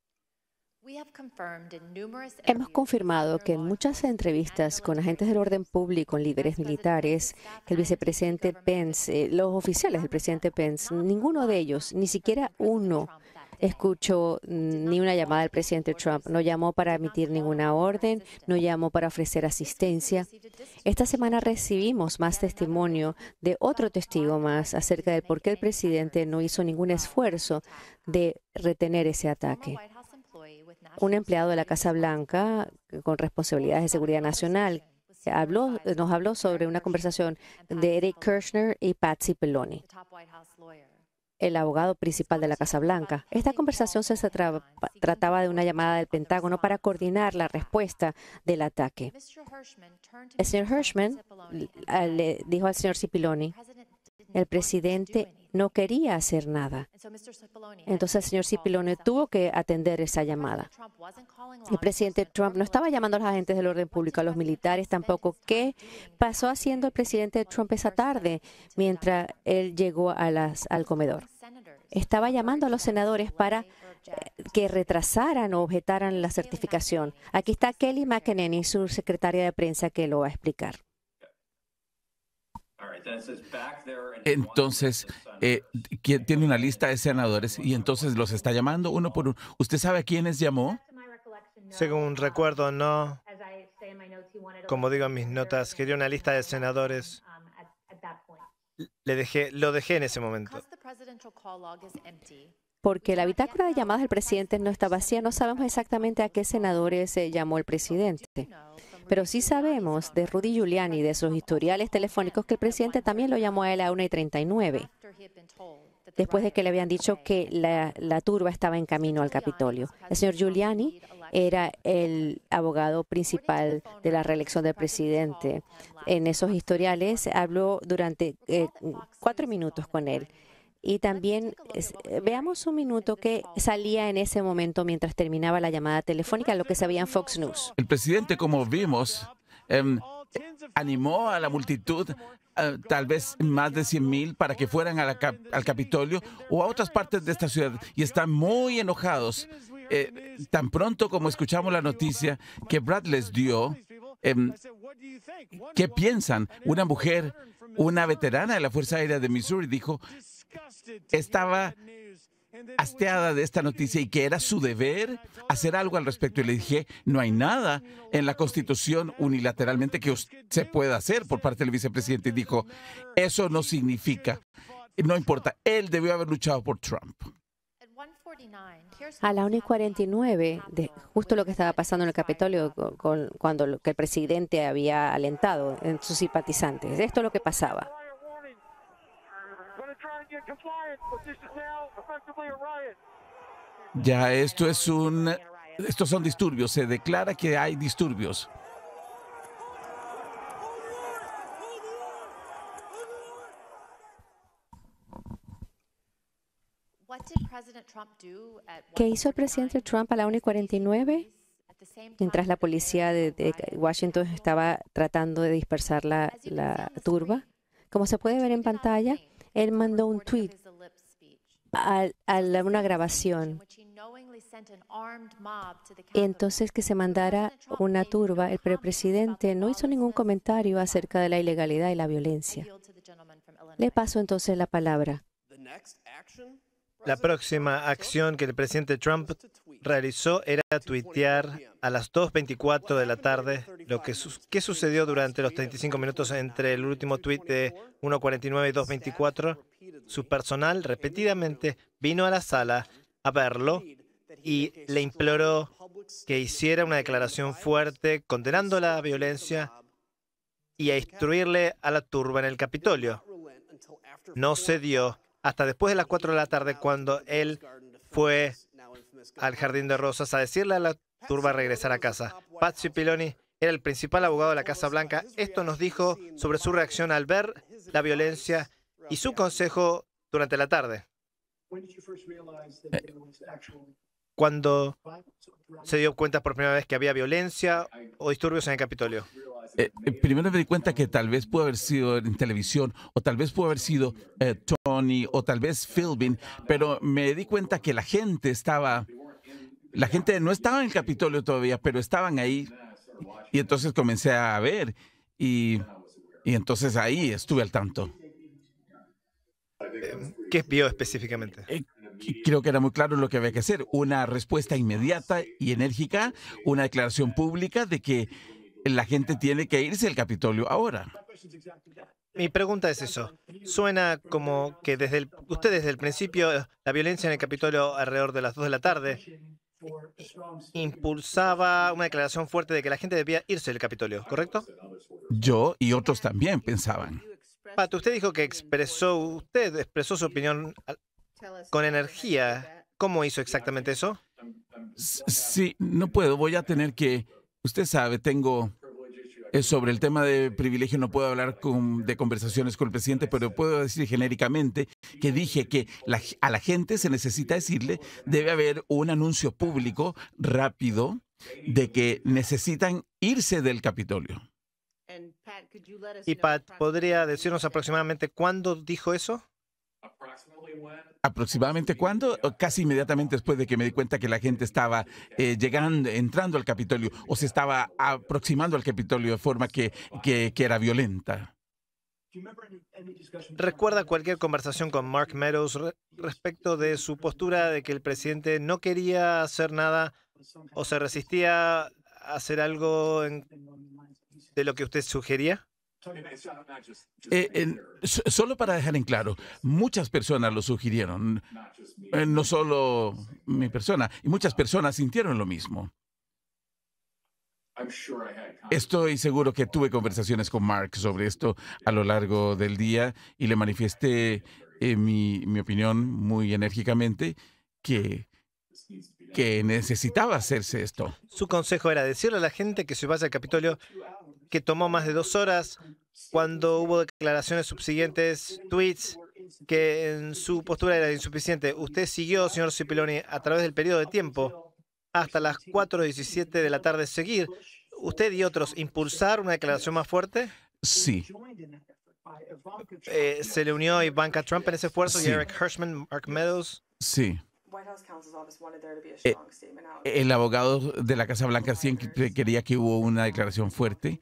[SPEAKER 4] Hemos confirmado que en muchas entrevistas con agentes del orden público, con líderes militares, que el vicepresidente Pence, eh, los oficiales del presidente Pence, ninguno de ellos, ni siquiera uno, Escucho mm, ni una llamada del presidente Trump. No llamó para emitir ninguna orden, no llamó para ofrecer asistencia. Esta semana recibimos más testimonio de otro testigo más acerca de por qué el presidente no hizo ningún esfuerzo de retener ese ataque un empleado de la Casa Blanca eh, con responsabilidades de seguridad nacional habló, nos habló sobre una conversación de Eric Kirchner y Patsy Peloni el abogado principal de la Casa Blanca. Esta conversación se trataba de una llamada del Pentágono para coordinar la respuesta del ataque. El señor Hirschman le dijo al señor Cipollone, el presidente no quería hacer nada. Entonces el señor Cipollone tuvo que atender esa llamada. El presidente Trump no estaba llamando a los agentes del orden público, a los militares tampoco. ¿Qué pasó haciendo el presidente Trump esa tarde mientras él llegó al comedor? estaba llamando a los senadores para eh, que retrasaran o objetaran la certificación. Aquí está Kelly McEnany, su secretaria de prensa, que lo va a explicar.
[SPEAKER 3] Entonces, eh, tiene una lista de senadores y entonces los está llamando uno por uno. ¿Usted sabe a quiénes llamó? Según recuerdo,
[SPEAKER 5] no. Como digo en mis notas, quería una lista de senadores le dejé, lo dejé en ese momento.
[SPEAKER 4] Porque la bitácora de llamadas del presidente no está vacía, no sabemos exactamente a qué senadores llamó el presidente. Pero sí sabemos de Rudy Giuliani, de sus historiales telefónicos, que el presidente también lo llamó a él a 1 y 39 después de que le habían dicho que la, turba estaba en camino al Capitolio. El señor Giuliani era el abogado principal de la reelección del presidente. En esos historiales habló durante eh, cuatro minutos con él. Y también eh, veamos un minuto que salía en ese momento mientras terminaba la llamada telefónica, lo que sabía en Fox
[SPEAKER 3] News. El presidente, como vimos, em, animó a la multitud eh, tal vez más de 100 mil para que fueran al Capitolio o a otras partes de esta ciudad y están muy enojados. Eh, tan pronto como escuchamos la noticia que Brad les dio, em, ¿qué piensan? Una mujer, una veterana de la Fuerza Aérea de Missouri, dijo, estaba hasteada de esta noticia y que era su deber hacer algo al respecto. Y le dije, no hay nada en la Constitución unilateralmente que se pueda hacer por parte del vicepresidente. Y dijo, eso no significa, no importa, él debió haber luchado por Trump.
[SPEAKER 4] A la 1.49, 49, de, justo lo que estaba pasando en el Capitolio cuando que el presidente había alentado en sus simpatizantes. Esto es lo que pasaba.
[SPEAKER 3] Ya, esto es un... Estos son disturbios. Se declara que hay disturbios.
[SPEAKER 6] ¿Qué hizo el
[SPEAKER 4] presidente Trump a la 1 y 49? Mientras la policía de, de Washington estaba tratando de dispersar la, la turba. Como se puede ver en pantalla, él mandó un tweet a, una grabación. Entonces que se mandara una turba, el presidente no hizo ningún comentario acerca de la ilegalidad y la violencia. Le paso entonces la palabra.
[SPEAKER 5] La próxima acción que el presidente Trump realizó era tuitear a las 2.24 de la tarde lo que qué sucedió durante los 35 minutos entre el último tuit de 1.49 y 2.24. Su personal repetidamente vino a la sala a verlo y le imploró que hiciera una declaración fuerte condenando la violencia y a instruirle a la turba en el Capitolio. No cedió hasta después de las 4 de la tarde cuando él fue al Jardín de Rosas a decirle a la turba regresar a casa. Patsy Piloni era el principal abogado de la Casa Blanca. Esto nos dijo sobre su reacción al ver la violencia y su consejo durante la tarde.
[SPEAKER 7] Eh.
[SPEAKER 3] Cuando se dio cuenta por primera vez que había
[SPEAKER 5] violencia o disturbios en el Capitolio.
[SPEAKER 3] Eh, eh, primero me di cuenta que tal vez pudo haber sido en televisión o tal vez pudo haber sido o tal vez Philbin, pero me di cuenta que la gente estaba, la gente no estaba en el Capitolio todavía, pero estaban ahí. Y entonces comencé a ver y, entonces ahí estuve al tanto. ¿Qué pidió específicamente? Eh, creo que era muy claro lo que había que hacer. Una respuesta inmediata y enérgica, una declaración pública de que la gente tiene que irse al Capitolio ahora. Mi
[SPEAKER 5] pregunta es eso. Suena como que desde el, usted desde el principio, la violencia en el Capitolio alrededor de las 2 de la tarde impulsaba una declaración fuerte de que la gente debía irse del Capitolio, ¿correcto?
[SPEAKER 3] Yo y otros también pensaban.
[SPEAKER 5] Pato, usted dijo que expresó, usted expresó su opinión con energía.
[SPEAKER 3] ¿Cómo hizo exactamente eso? Sí, no puedo. Voy a tener que... Usted sabe, tengo eh, sobre el tema de privilegio no puedo hablar de conversaciones con el presidente, pero puedo decir genéricamente que dije que a la gente se necesita decirle, debe haber un anuncio público rápido de que necesitan irse del Capitolio.
[SPEAKER 5] Y Pat, ¿podría decirnos aproximadamente cuándo dijo eso?
[SPEAKER 3] ¿Aproximadamente cuándo? Casi inmediatamente después de que me di cuenta que la gente estaba eh, llegando, entrando al Capitolio o se estaba aproximando al Capitolio de forma que, era violenta.
[SPEAKER 5] ¿Recuerda cualquier conversación con Mark Meadows respecto de su postura de que el presidente no quería hacer nada o se resistía a hacer algo de lo que usted sugería?
[SPEAKER 3] Eh, solo para dejar en claro, muchas personas lo sugirieron, eh, no solo mi persona, y muchas personas sintieron lo mismo. Estoy seguro que tuve conversaciones con Mark sobre esto a lo largo del día y le manifesté eh, mi, mi, opinión muy enérgicamente que que necesitaba hacerse esto.
[SPEAKER 5] Su consejo era decirle a la gente que se vaya al Capitolio que tomó más de dos horas, cuando hubo declaraciones subsiguientes, tweets, que en su postura era insuficiente. Usted siguió, señor Cipiloni, a través del periodo de tiempo, hasta las 4.17 de la tarde seguir. ¿Usted y otros impulsar una declaración más fuerte? Sí. Eh, ¿Se le unió Ivanka Trump en ese esfuerzo sí. y Eric Hirschman, Mark Meadows?
[SPEAKER 3] Sí el abogado de la Casa Blanca siempre quería que hubo una declaración fuerte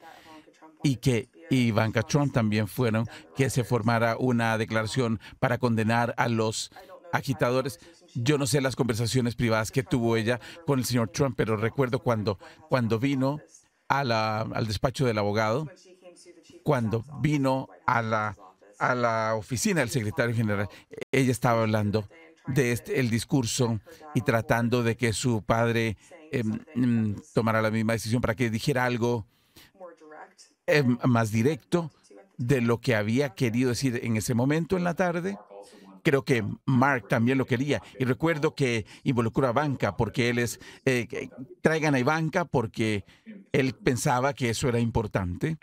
[SPEAKER 3] y que Ivanka Trump también fueron que se formara una declaración para condenar a los agitadores. Yo no sé las conversaciones privadas que tuvo ella con el señor Trump, pero recuerdo cuando, cuando vino al despacho del abogado, cuando vino a la, a la oficina del secretario general, ella estaba hablando de este, el discurso y tratando de que su padre em, em, tomara la misma decisión para que dijera algo em, más directo de lo que había querido decir en ese momento en la tarde. Creo que Mark también lo quería. Y recuerdo que involucró a Banca porque él es, eh, traigan a Ivanka porque él pensaba que eso era importante.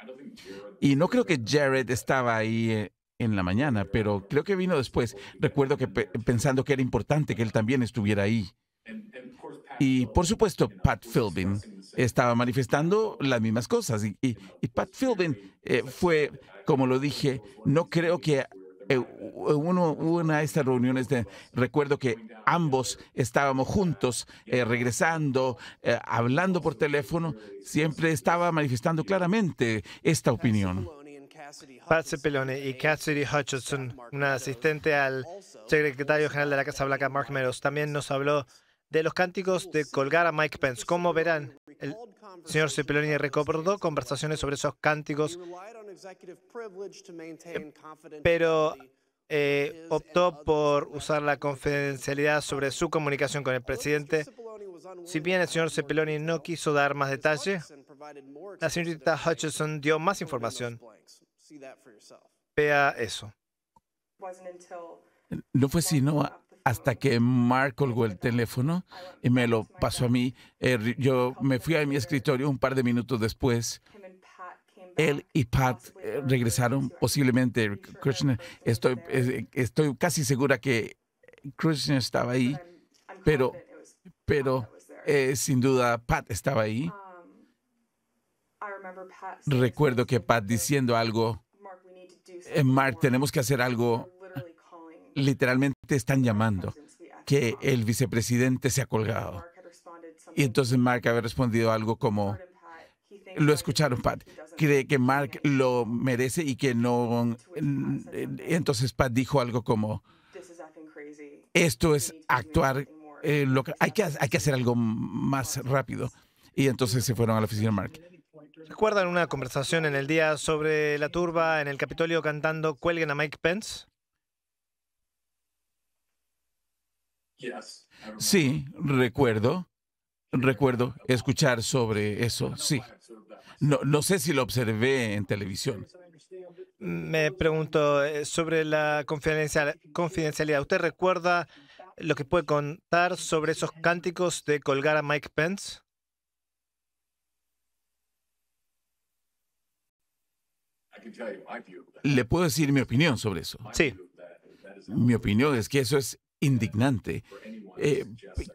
[SPEAKER 3] Y no creo que Jared estaba ahí eh, en la mañana, pero creo que vino después. Recuerdo que pensando que era importante que él también estuviera ahí. Y por supuesto, Pat Philbin estaba manifestando las mismas cosas. Y, Pat Philbin eh, fue, como lo dije, no creo que eh, uno, una de estas reuniones, recuerdo que ambos estábamos juntos, eh, regresando, hablando por teléfono, siempre estaba manifestando claramente esta opinión. Pat Cepeloni
[SPEAKER 5] y Cassidy Hutchinson, una asistente al secretario general de la Casa Blanca, Mark Meadows, también nos habló de los cánticos de colgar a Mike Pence. Como verán, el señor Cepeloni recordó conversaciones sobre esos cánticos,
[SPEAKER 7] eh,
[SPEAKER 5] pero eh, optó por usar la confidencialidad sobre su comunicación con el presidente. Si bien el señor Cepeloni no quiso dar más detalle, la señorita Hutchinson dio más información. Vea eso.
[SPEAKER 3] No fue sino hasta que Mark colgó el teléfono y me lo pasó a mí. Eh, yo me fui a mi escritorio un par de minutos después. Él y Pat eh, regresaron, posiblemente Krishna. Estoy, eh, estoy casi segura que Krishna estaba ahí, pero, pero sin duda Pat estaba ahí. Um, Recuerdo que Pat diciendo algo, Mark, eh, tenemos que hacer algo. Literalmente están llamando que el vicepresidente se ha colgado. Y entonces Mark había respondido algo como, lo escucharon, Pat. Cree que Mark lo merece y que no. Entonces Pat dijo algo como: Esto es actuar. Eh, hay, que, hay que hacer algo más rápido. Y entonces se fueron a la oficina de Mark.
[SPEAKER 5] ¿Recuerdan una conversación en el día sobre la turba en el Capitolio cantando Cuelguen a Mike Pence?
[SPEAKER 3] Sí, recuerdo. Recuerdo escuchar sobre eso, sí. No, no sé si lo observé en televisión. Mm, me
[SPEAKER 5] pregunto eh, sobre la confidencialidad. ¿Usted recuerda lo que puede contar sobre esos cánticos de colgar a Mike Pence?
[SPEAKER 3] Le puedo decir mi opinión sobre eso. Sí. Mi opinión es que eso es indignante. Eh,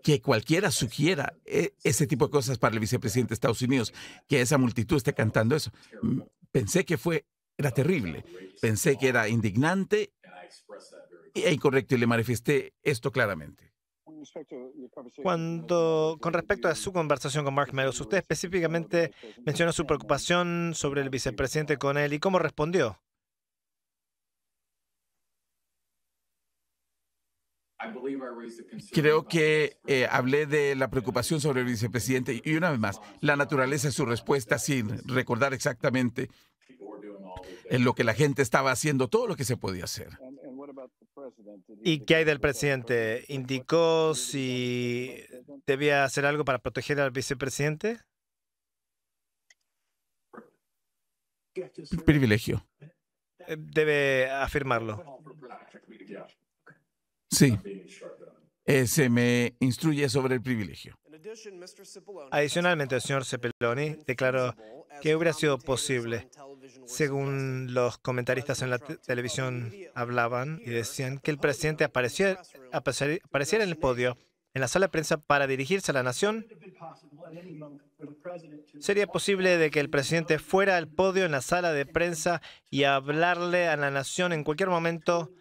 [SPEAKER 3] que cualquiera sugiera eh, ese tipo de cosas para el vicepresidente de Estados Unidos, que esa multitud esté cantando eso. Mm, pensé que fue, era terrible, pensé que era indignante e incorrecto y le manifesté esto claramente.
[SPEAKER 5] Cuando, con respecto a su conversación con Mark Meadows, usted específicamente mencionó su preocupación sobre el ah, vicepresidente con él y cómo respondió.
[SPEAKER 3] Creo que eh, hablé de la preocupación sobre el vicepresidente y una vez más, la naturaleza de su respuesta sin recordar exactamente en lo que la gente estaba haciendo, todo lo que se podía hacer.
[SPEAKER 5] ¿Y qué hay del oh, presidente? ¿Indicó si debía hacer algo para proteger al vicepresidente? Privilegio. Eh, debe
[SPEAKER 3] afirmarlo. Sí. Eh, se me instruye sobre el privilegio. Adicionalmente, el señor Cepeloni
[SPEAKER 5] declaró que hubiera sido posible según los comentaristas en la televisión hablaban y decían que el presidente apareciera en el podio en la sala de prensa para dirigirse a la nación, sería posible de que el presidente fuera al podio en la sala de prensa y hablarle a la nación en cualquier momento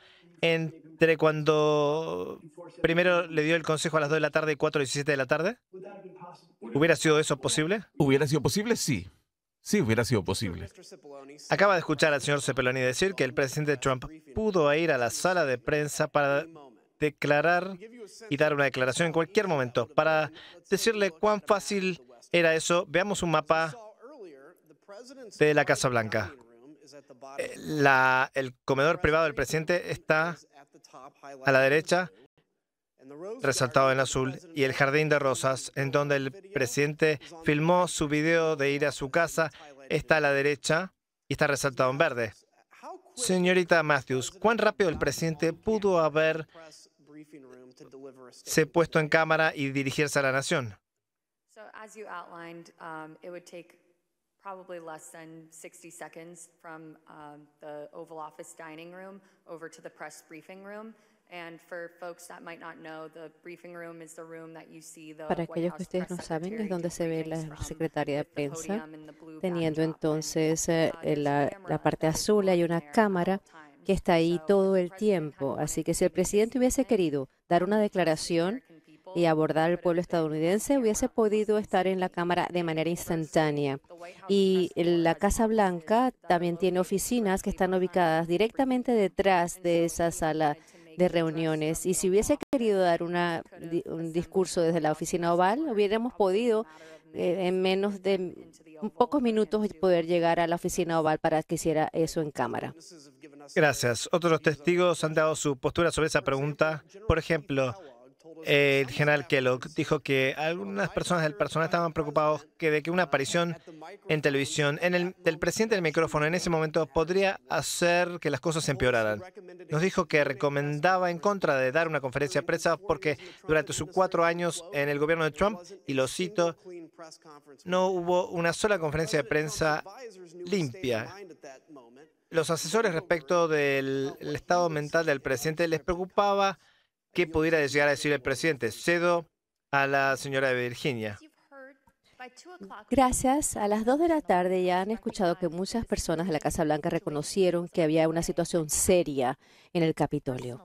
[SPEAKER 5] entre cuando primero le dio el consejo a las 2 de la tarde y 4 y 17 de la tarde.
[SPEAKER 3] ¿Hubiera sido eso posible? ¿Hubiera sido posible? Sí si hubiera sido posible.
[SPEAKER 5] Acaba de escuchar al señor Cepeloni decir que el presidente Trump pudo ir a la sala de prensa para declarar y dar una declaración en cualquier momento. Para decirle cuán fácil era eso, veamos un mapa de la Casa Blanca. Eh, la, el comedor privado del presidente está a la derecha resaltado en azul, y el jardín de rosas, en donde el presidente filmó su video de ir a su casa, está a la derecha y está resaltado en verde. Señorita Matthews, ¿cuán rápido el presidente pudo haber eh, se puesto en cámara y dirigirse a la nación?
[SPEAKER 2] Um, probably less than 60 seconds from um, the Oval Office dining room over to the press briefing room. Para aquellos que ustedes no saben, es
[SPEAKER 4] donde se ve la secretaria de prensa, teniendo entonces eh, uh, la parte azul, hay una cámara que está ahí todo el tiempo. Así que si el presidente hubiese querido dar una declaración y abordar al pueblo estadounidense, hubiese podido estar en la Cámara de manera instantánea. Y la Casa Blanca también tiene oficinas que están ubicadas directamente detrás de esa sala de reuniones. Y si hubiese querido dar una, un discurso desde la oficina oval, hubiéramos podido eh, en menos de pocos minutos poder llegar a la oficina oval para que hiciera eso en cámara.
[SPEAKER 5] Gracias. Otros testigos han dado su postura sobre esa pregunta. Por ejemplo, el pues, eh, general Kellogg dijo que algunas personas del personal estaban preocupados que de que una aparición en televisión del presidente del micrófono en ese momento podría hacer que las cosas empeoraran. Nos dijo que recomendaba en contra de dar una conferencia de prensa porque durante sus cuatro años en el gobierno de Trump, y lo cito, no hubo una sola conferencia de prensa limpia. Los asesores respecto del estado mental del presidente les preocupaba ¿Qué pudiera llegar a decir el presidente? Cedo a la señora Virginia.
[SPEAKER 4] Gracias. A las 2 de la tarde ya han escuchado que muchas personas de la Casa Blanca reconocieron que había una situación seria en el Capitolio.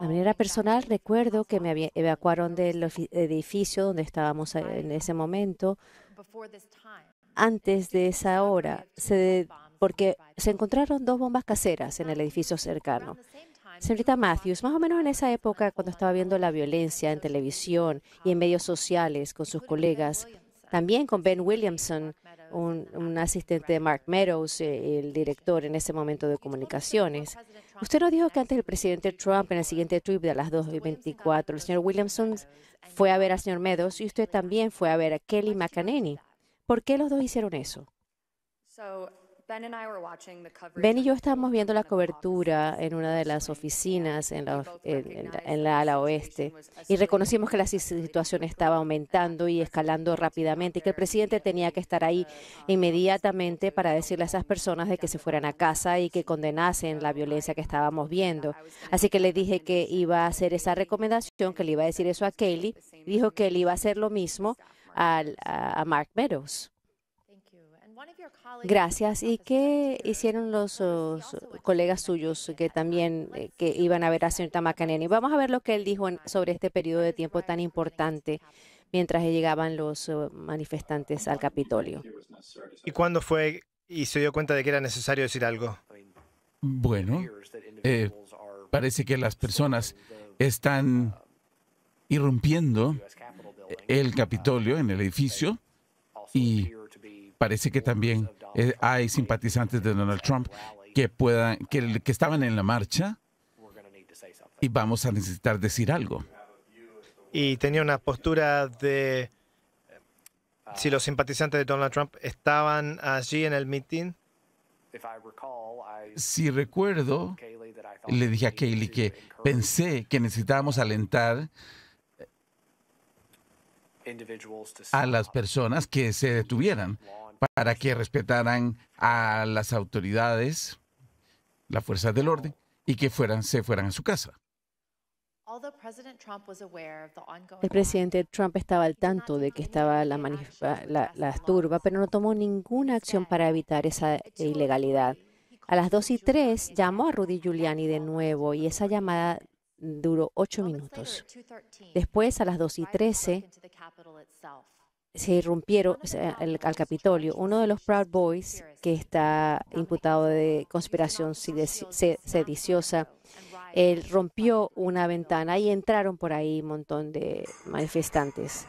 [SPEAKER 4] De manera personal, recuerdo que me evacuaron del edificio donde estábamos eh, en ese momento antes de esa hora, porque se encontraron dos bombas caseras en el edificio cercano. Señorita Matthews, más o menos en esa época, cuando estaba viendo la violencia en televisión y en medios sociales con sus colegas, también con Ben Williamson, un, asistente de Mark Meadows, eh, el director en ese momento de comunicaciones. Usted nos dijo que antes del presidente Trump, en el siguiente tweet de las 2.24, y el señor Williamson fue a ver al señor Meadows y usted también fue a ver a Kelly McEnany. ¿Por qué los dos hicieron eso? Ben y yo estábamos viendo la cobertura en una de las oficinas en la, en, ala oeste y reconocimos que la situación estaba aumentando y escalando rápidamente y que el presidente tenía que estar ahí uh, inmediatamente para decirle a esas personas de que se fueran a casa y que condenasen la uh, violencia que estábamos viendo. Así que le dije que iba a hacer esa recomendación, que le iba a decir eso a Kelly. Dijo que él iba a hacer lo mismo a Mark Meadows. Gracias. ¿Y qué hicieron los, colegas suyos que también eh, que iban a ver a señor Macaneni? Vamos a ver lo que él dijo sobre este periodo de tiempo tan importante mientras llegaban los eh, manifestantes al Capitolio.
[SPEAKER 5] ¿Y cuándo fue y se dio cuenta de que era necesario decir algo?
[SPEAKER 3] Bueno, eh, parece que las personas están uh, irrumpiendo el Capitolio en el edificio y parece que también eh, hay simpatizantes de Donald Trump que puedan, que, estaban en la marcha y vamos a necesitar decir algo.
[SPEAKER 5] Y tenía una postura de si los simpatizantes de Donald Trump estaban allí en el meeting.
[SPEAKER 3] Si recuerdo, le dije a Kaylee que pensé que necesitábamos alentar
[SPEAKER 7] eh, a las
[SPEAKER 3] personas que se detuvieran para que respetaran a las autoridades, las fuerzas del orden, y que fueran, se fueran a su casa.
[SPEAKER 4] El presidente Trump estaba al tanto de que estaba la, la, turba, pero no tomó ninguna acción para evitar esa ilegalidad. A las 2 y 3 llamó a Rudy Giuliani de nuevo y esa llamada duró ocho minutos. Después, a las 2 y 13, se irrumpieron al, Capitolio. Uno de los Proud Boys, que está imputado de conspiración sediciosa, él rompió una ventana y entraron por ahí un montón de manifestantes.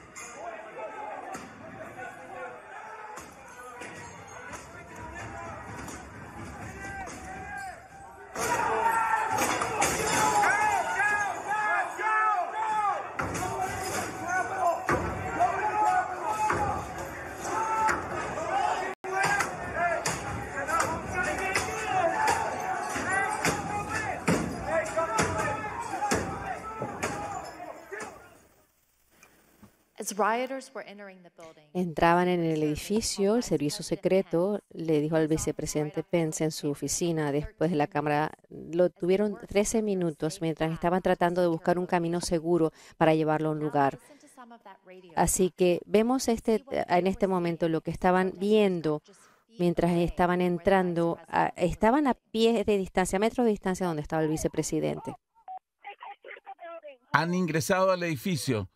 [SPEAKER 4] Entraban en el edificio, el servicio secreto le dijo al vicepresidente Pence en su oficina después de la Cámara, lo tuvieron 13 minutos mientras estaban tratando de buscar un camino seguro para llevarlo a un lugar. Así que vemos este, en este momento lo que estaban viendo mientras estaban entrando, estaban a pies de distancia, metros de distancia donde estaba el vicepresidente.
[SPEAKER 3] Han ingresado al edificio.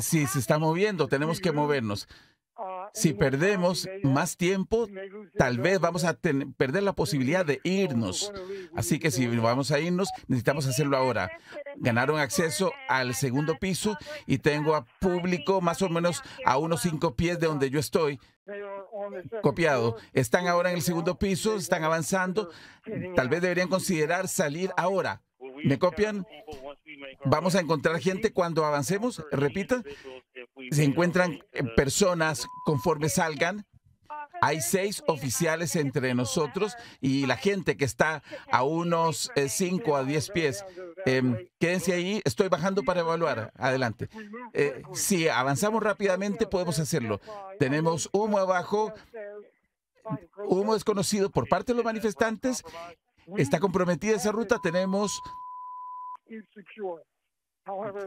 [SPEAKER 3] Si se está moviendo, tenemos que movernos. Ah, si perdemos más tiempo, tal vez vamos a perder la posibilidad de oh, irnos. Así que si vamos a irnos, necesitamos hacerlo ahora. Ganaron acceso al segundo piso y tengo a público más o menos a unos cinco pies de donde yo estoy. Copiado. Están ahora en el segundo piso, están avanzando. Tal vez deberían considerar salir ahora. ¿Me copian? Vamos a encontrar gente cuando avancemos, repita. Se encuentran eh, personas conforme salgan. Hay seis oficiales entre nosotros y la gente que está a unos eh, cinco a diez pies. Em, quédense ahí, estoy bajando para evaluar. Adelante. Eh, si avanzamos rápidamente, podemos hacerlo. Tenemos humo abajo, humo desconocido por parte de los manifestantes. Está comprometida esa ruta, tenemos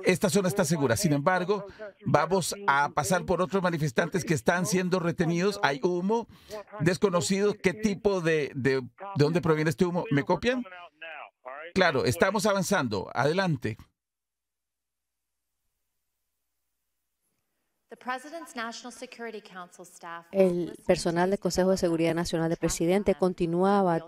[SPEAKER 3] esta zona está segura. Sin embargo, vamos a pasar por otros manifestantes que están siendo retenidos. Hay humo desconocido. ¿Qué tipo de, de, dónde proviene este humo? ¿Me copian? Claro, estamos avanzando. Adelante.
[SPEAKER 4] El personal del Consejo de Seguridad Nacional del presidente continuaba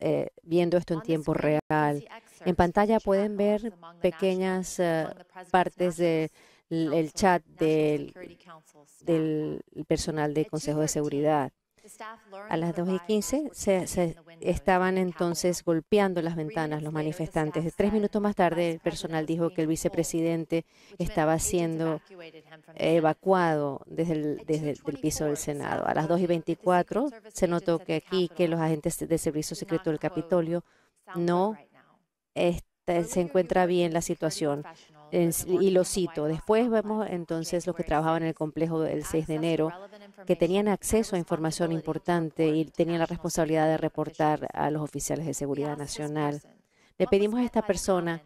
[SPEAKER 4] eh, viendo esto en tiempo real. En pantalla pueden ver pequeñas eh, partes del chat del, del personal del Consejo de Seguridad. A las 2 y 15 se, estaban entonces golpeando las ventanas los manifestantes. Tres minutos más tarde, el personal dijo que el vicepresidente estaba siendo eh, evacuado desde el, desde el piso del Senado. A las 2 y 24 se notó que aquí que los agentes de Servicio Secreto del Capitolio no se encuentra bien la situación y lo cito. Después vemos entonces los que trabajaban en el complejo del 6 de enero, que tenían acceso a información importante y tenían la responsabilidad de reportar a los oficiales de seguridad nacional. Le pedimos a esta persona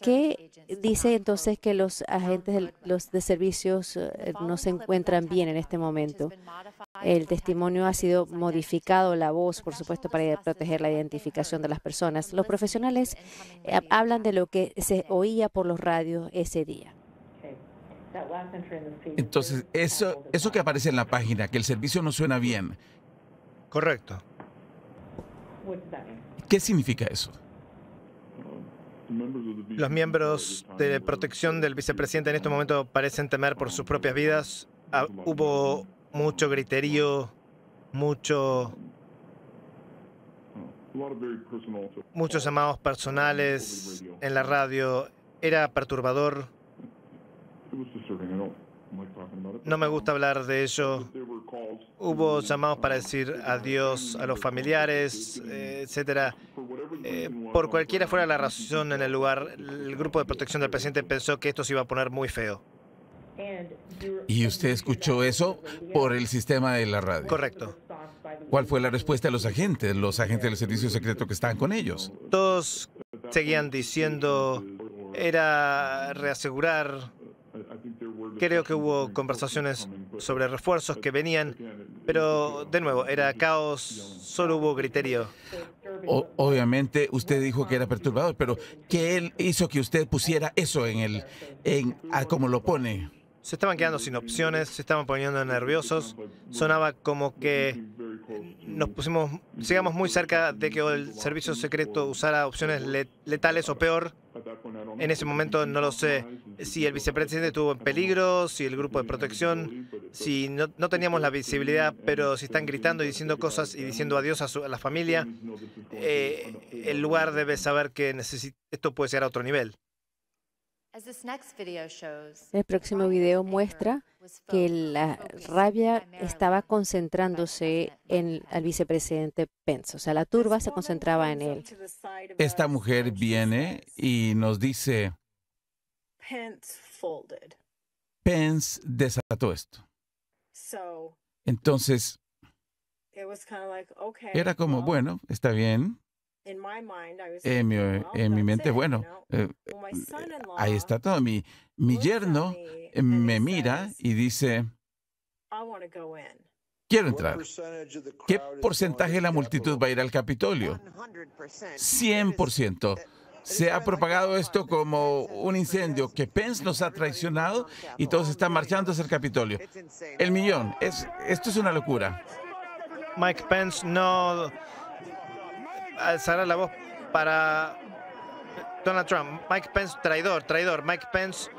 [SPEAKER 4] que dice entonces que los agentes de, los de servicios eh, no se encuentran bien en este momento. El testimonio ha sido modificado, la voz, por supuesto, para proteger la identificación de las personas. Los profesionales eh, hablan de lo que se oía por los radios ese día.
[SPEAKER 3] Entonces, eso, eso que aparece en la página, que el servicio no suena bien. Correcto. ¿Qué significa eso? Los miembros de
[SPEAKER 5] protección del vicepresidente en este momento parecen temer por sus propias vidas. Ah, hubo mucho griterío, mucho, muchos llamados personales en la radio. Era perturbador. No me gusta hablar de ello. Hubo llamados para decir adiós a los familiares, etcétera. Eh, por cualquiera fuera la razón en el lugar, el grupo de protección del presidente pensó que esto se iba a poner muy feo.
[SPEAKER 3] ¿Y usted escuchó eso por el sistema de la radio? Correcto. ¿Cuál fue la respuesta de los agentes, los agentes del servicio secreto que estaban con ellos?
[SPEAKER 5] Todos seguían diciendo era reasegurar. Creo que hubo conversaciones sobre refuerzos que venían, pero de nuevo, era caos, solo hubo criterio.
[SPEAKER 3] obviamente usted dijo que era perturbador, pero ¿qué él hizo que usted pusiera eso en el, en, a como lo pone?
[SPEAKER 5] Se estaban quedando sin opciones, se estaban poniendo nerviosos. Sonaba como que nos pusimos, sigamos muy cerca de que el servicio secreto usara opciones letales o peor. En ese momento no lo sé si el vicepresidente estuvo en peligro, si el grupo de protección, si no, teníamos la visibilidad, pero si están gritando y diciendo cosas y diciendo adiós a, la familia, eh, el lugar debe saber que esto puede ser a otro nivel.
[SPEAKER 6] El próximo video
[SPEAKER 4] muestra que la rabia estaba concentrándose en el vicepresidente Pence, o sea, la turba se concentraba en
[SPEAKER 6] él.
[SPEAKER 3] Esta mujer viene y nos dice, Pence desató esto. Entonces, era como, bueno, está bien,
[SPEAKER 8] en mi, mente, bueno, eh, eh, eh, ahí está
[SPEAKER 3] todo. Mi, mi yerno me mira y dice, quiero entrar. ¿Qué porcentaje de la multitud va a ir al Capitolio? 100%. Se ha propagado esto como un incendio, que Pence nos ha traicionado y todos están marchando hacia el Capitolio. El millón, es, esto es una locura.
[SPEAKER 5] Mike Pence no cerrar la voz para Donald Trump. Mike Pence, traidor, traidor. Mike Pence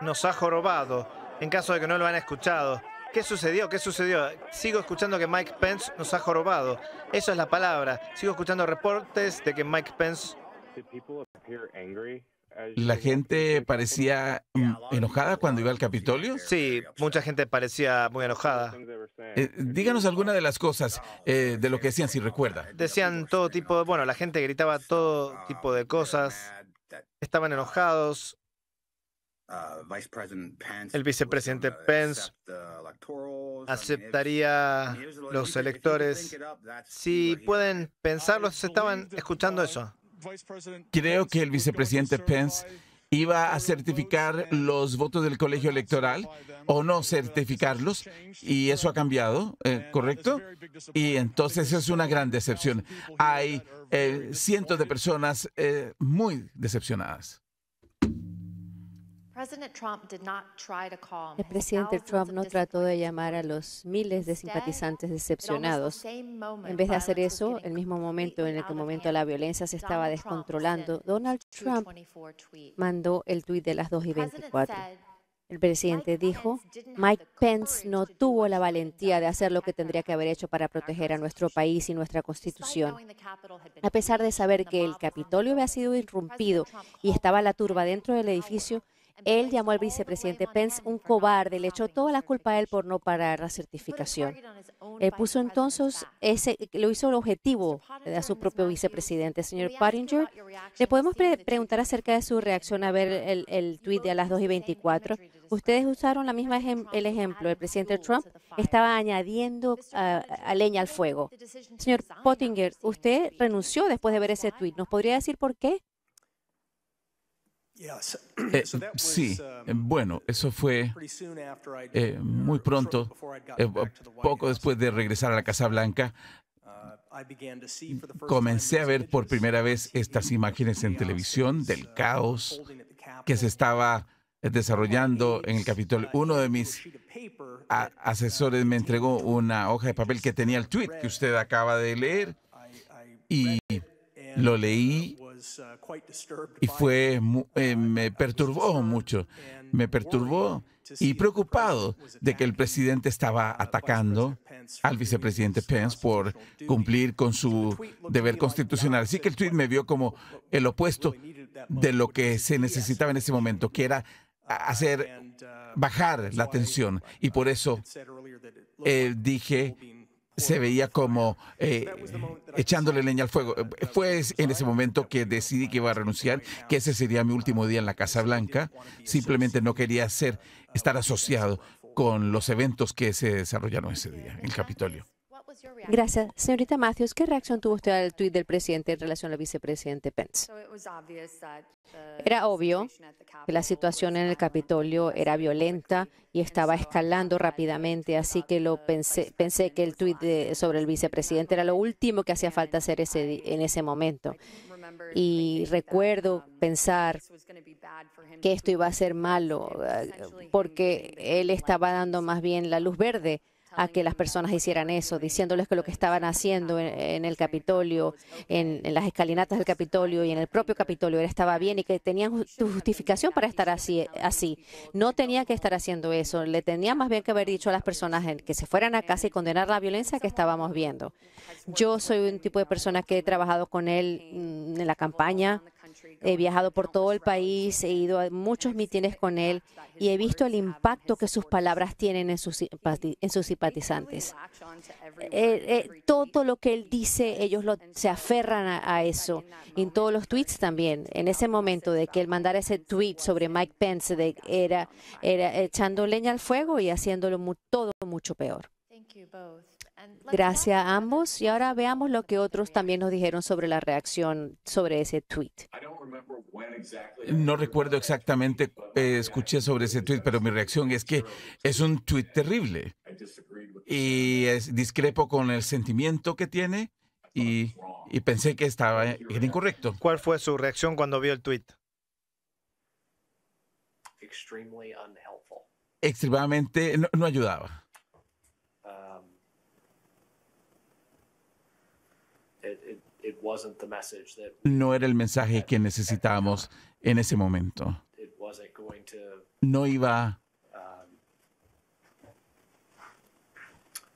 [SPEAKER 5] nos ha jorobado en caso de que no lo han escuchado. ¿Qué sucedió? ¿Qué sucedió? Sigo escuchando que Mike Pence nos ha jorobado. Esa es la palabra. Sigo escuchando reportes de que Mike Pence
[SPEAKER 3] ¿La gente parecía enojada cuando iba al Capitolio? Sí, mucha gente parecía muy enojada. Eh, díganos alguna de las cosas eh, de lo que decían, si recuerda.
[SPEAKER 5] Decían todo tipo de, bueno, la gente gritaba todo tipo de cosas, estaban enojados. El vicepresidente Pence aceptaría los electores. Si pueden pensarlo, se estaban
[SPEAKER 3] escuchando eso. Creo que el vicepresidente Pence iba a certificar los votos del colegio electoral o no uh, certificarlos, y eso ha cambiado, eh, ¿correcto? Y entonces es una gran decepción. Hay eh, cientos de personas eh, muy decepcionadas.
[SPEAKER 6] El
[SPEAKER 4] presidente Trump no trató de llamar a los miles de simpatizantes decepcionados.
[SPEAKER 6] En vez de hacer eso,
[SPEAKER 4] el mismo momento en el que momento la violencia se estaba descontrolando, Donald Trump mandó el tuit de las 2 y 24. El presidente dijo, Mike Pence no tuvo la valentía de hacer lo que tendría que haber hecho para proteger a nuestro país y nuestra constitución. A pesar de saber que el Capitolio había sido irrumpido y estaba la turba dentro del edificio, él llamó al vicepresidente Pence un cobarde, le echó toda la culpa a él por no parar la certificación. Él puso entonces, ese, lo hizo el objetivo a su propio vicepresidente. Señor Pottinger, le podemos preguntar acerca de su reacción a ver el, el de a las 2 y 24. Ustedes usaron la misma el ejemplo. El presidente Trump estaba añadiendo ah, a leña al fuego. Señor Pottinger, usted renunció después de ver ese tuit, ¿Nos podría decir por qué?
[SPEAKER 3] [clears throat] Eh, sí, um, bueno, eso fue eh, uh, muy pronto, eh, poco después de regresar a la Casa Blanca,
[SPEAKER 7] uh, comencé a
[SPEAKER 3] ver por primera vez estas imágenes en televisión del uh, caos que se estaba desarrollando en el capítulo. Uno de mis asesores me entregó una hoja de papel que tenía el tweet que usted acaba de leer y lo leí Uh, y fue, uh, eh, me perturbó uh, mucho, me perturbó y preocupado de que el presidente estaba atacando al vicepresidente Pence por cumplir con su deber constitucional. Así que el tweet me vio como el opuesto de lo que se necesitaba en ese momento, que era hacer bajar la tensión. Y por eso eh, dije se veía como eh, echándole leña al fuego. Fue en ese momento que decidí que iba a renunciar, que ese sería mi último día en la Casa Blanca. Simplemente no quería ser, estar asociado con los eventos que se desarrollaron ese día en el Capitolio.
[SPEAKER 2] Gracias.
[SPEAKER 4] Señorita Matthews, ¿qué reacción tuvo usted al tuit del presidente en relación al vicepresidente Pence?
[SPEAKER 2] Era obvio que la
[SPEAKER 4] situación en el Capitolio era violenta y estaba escalando rápidamente, así que lo pensé, pensé que el tuit sobre el vicepresidente era lo último que hacía falta hacer ese, en ese momento. Y recuerdo um, pensar que esto iba a ser malo uh, porque él estaba dando más bien la luz verde a que las personas hicieran eso, diciéndoles que lo que estaban haciendo en, el Capitolio, en, las escalinatas del Capitolio y en el propio Capitolio estaba bien y que tenían justificación para estar así. así. No tenía que estar haciendo eso. Le tenía más bien que haber dicho a las personas que se fueran a casa y condenar la violencia que estábamos viendo. Yo soy un tipo de persona que he trabajado con él mm, en la campaña He viajado por todo el país, he ido a muchos mítines con él y he visto el impacto que sus palabras tienen en sus, en sus simpatizantes. Eh, eh, todo lo que él dice, ellos lo, se aferran a, eso. En todos los tweets también. En ese momento de que él mandara ese tweet sobre Mike Pence, era, echando leña al fuego y haciéndolo todo mucho peor. Gracias a ambos y ahora veamos lo que otros también nos dijeron sobre la reacción sobre ese tweet.
[SPEAKER 3] No recuerdo exactamente, eh, escuché sobre ese tweet, pero mi reacción es que es un tweet terrible y discrepo con el sentimiento que tiene y, pensé que estaba era incorrecto. ¿Cuál fue su reacción cuando vio el tweet? Extremadamente no ayudaba. No era el mensaje que necesitábamos en ese momento. No iba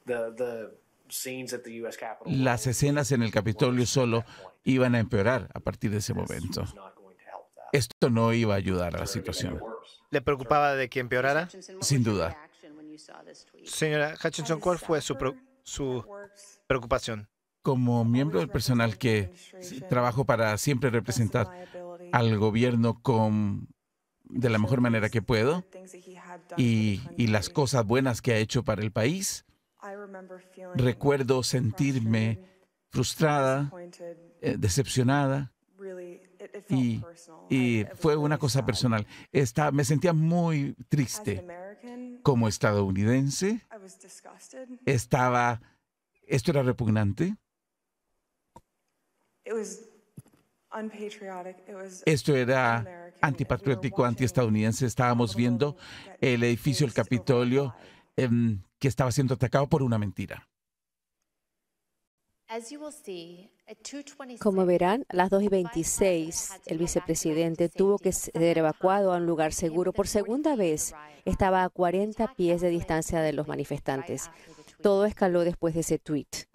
[SPEAKER 3] um, las escenas en el Capitolio solo iban a empeorar a partir de ese momento. Esto no iba a ayudar a la situación.
[SPEAKER 5] ¿Le preocupaba de que empeorara?
[SPEAKER 3] Sin duda. Señora Hutchinson,
[SPEAKER 5] ¿cuál fue su, su preocupación?
[SPEAKER 3] como miembro del personal que trabajo para siempre representar al gobierno de la mejor manera que puedo y, las cosas buenas que ha hecho para el país. Recuerdo sentirme frustrada, eh, decepcionada, y, y, fue una cosa personal. me sentía muy triste. Como estadounidense, estaba, esto era repugnante. Esto era antipatriótico, antiestadounidense. Estábamos viendo el edificio el Capitolio em, que estaba siendo atacado por una mentira. Como
[SPEAKER 4] verán, a las 2 y 26 el vicepresidente tuvo que ser evacuado a un lugar seguro por segunda vez. Estaba a 40 pies de distancia de los manifestantes. Todo escaló después de ese tweet.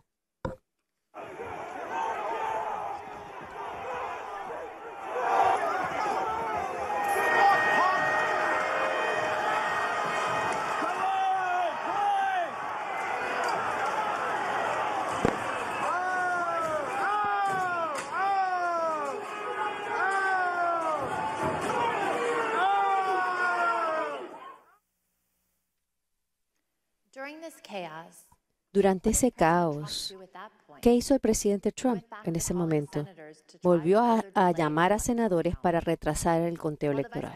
[SPEAKER 4] Durante ese caos, ¿qué hizo el presidente Trump en ese momento? Volvió a, llamar a senadores para retrasar el conteo electoral.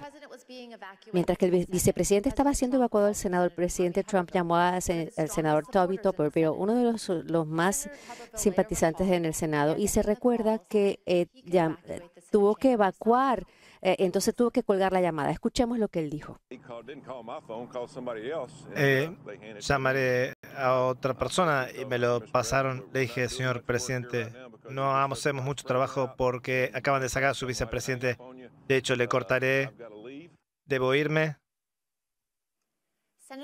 [SPEAKER 4] Mientras que el vicepresidente estaba siendo evacuado del Senado, el presidente Trump llamó al senador Toby Topper, pero uno de los, más simpatizantes en el Senado, y se recuerda que eh, tuvo que evacuar, eh, entonces tuvo que colgar la llamada. Escuchemos
[SPEAKER 5] lo que él dijo a otra persona y me lo pasaron. Le dije, señor presidente, no hacemos mucho trabajo porque acaban de sacar a su vicepresidente. De hecho, le cortaré. Debo irme. El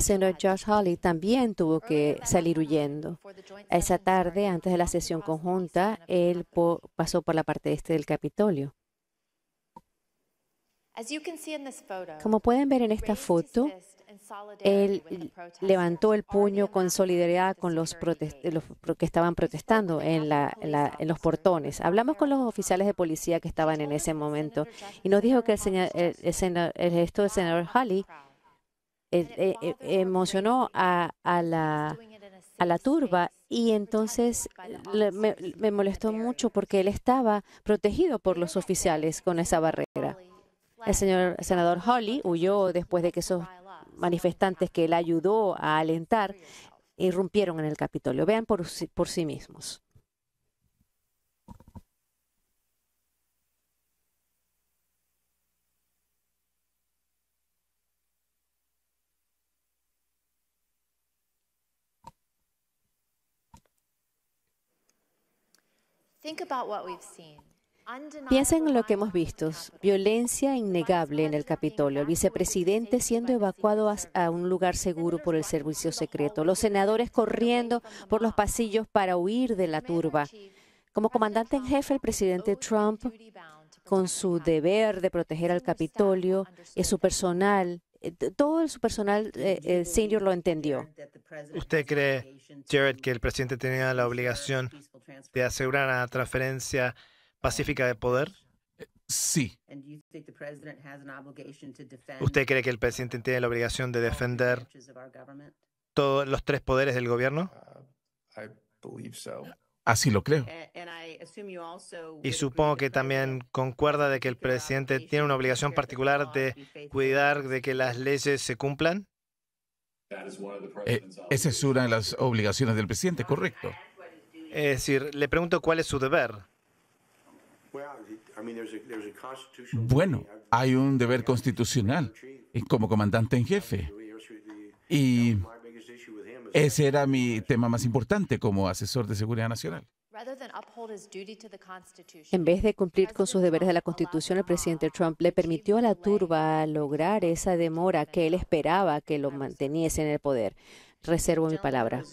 [SPEAKER 5] senador Josh Hawley
[SPEAKER 4] también tuvo que salir huyendo. Esa tarde, antes de la sesión conjunta, él pasó por la parte este del Capitolio.
[SPEAKER 6] Como pueden ver en esta foto, él levantó
[SPEAKER 4] el puño con solidaridad con los, que estaban protestando en, los portones. Hablamos con los oficiales de policía que estaban en ese momento y nos dijo que el, señor, el, gesto del senador Halley eh, eh, emocionó a, la, turba y entonces me, molestó mucho porque él estaba protegido por los oficiales con esa barrera. El señor senador Holly huyó después de que esos manifestantes que él ayudó a alentar irrumpieron en el Capitolio. Vean por, por sí mismos.
[SPEAKER 6] Think about what we've seen. Piensen
[SPEAKER 4] en lo que hemos visto, violencia innegable en el Capitolio, el vicepresidente siendo evacuado a, un lugar seguro por el servicio secreto, los senadores corriendo por los pasillos para huir de la turba. Como comandante en jefe, el presidente Trump, con su deber de proteger al Capitolio y su personal, eh, todo su personal eh, eh, senior lo entendió.
[SPEAKER 5] ¿Usted cree, Jared, que el presidente tenía la obligación de asegurar la transferencia? pacífica de poder? Eh, sí. ¿Usted cree que el presidente tiene la obligación de defender todos los tres poderes del gobierno?
[SPEAKER 3] Uh,
[SPEAKER 5] Así lo creo. Y supongo que también concuerda de que el presidente tiene una obligación particular de cuidar de que las leyes se cumplan. Eh,
[SPEAKER 3] esa es una de las obligaciones del presidente, correcto.
[SPEAKER 5] Es decir, le pregunto cuál es su deber.
[SPEAKER 3] Bueno, hay un deber constitucional como comandante en jefe. Y ese era mi tema más importante como asesor de seguridad nacional.
[SPEAKER 6] En
[SPEAKER 4] vez de cumplir con sus deberes de la Constitución, el presidente Trump le permitió a la turba lograr esa demora que él esperaba que lo manteniese en el poder. Reservo mi palabra.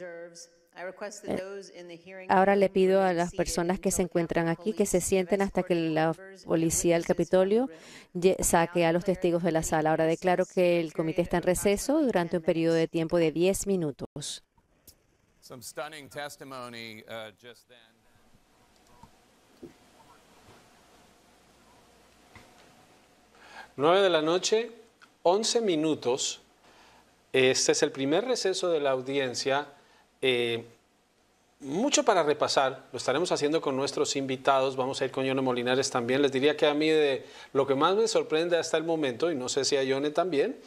[SPEAKER 8] Eh,
[SPEAKER 4] ahora le pido a las personas que se encuentran aquí que se sienten hasta que la policía del Capitolio saque a los testigos de la sala. Ahora declaro que el comité está en receso durante un periodo de tiempo de 10
[SPEAKER 1] minutos. Uh, Nueve de la noche, 11 minutos. Este es el primer receso de la audiencia eh, mucho para repasar, lo estaremos haciendo con nuestros invitados, vamos a ir con Yone Molinares también, les diría que a mí de, lo que más me sorprende hasta el momento, y no sé si a Yone también,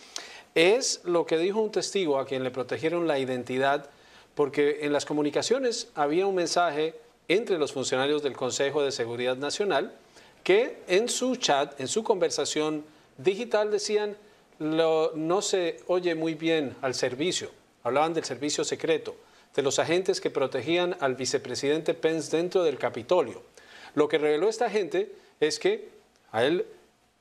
[SPEAKER 1] es lo que dijo un testigo a quien le protegieron la identidad, porque en las comunicaciones había un mensaje entre los funcionarios del Consejo de Seguridad Nacional que en su chat, en su conversación digital decían, no se oye muy bien al servicio, hablaban del servicio secreto de los agentes que protegían al vicepresidente Pence dentro del Capitolio. Lo que reveló esta gente es que a él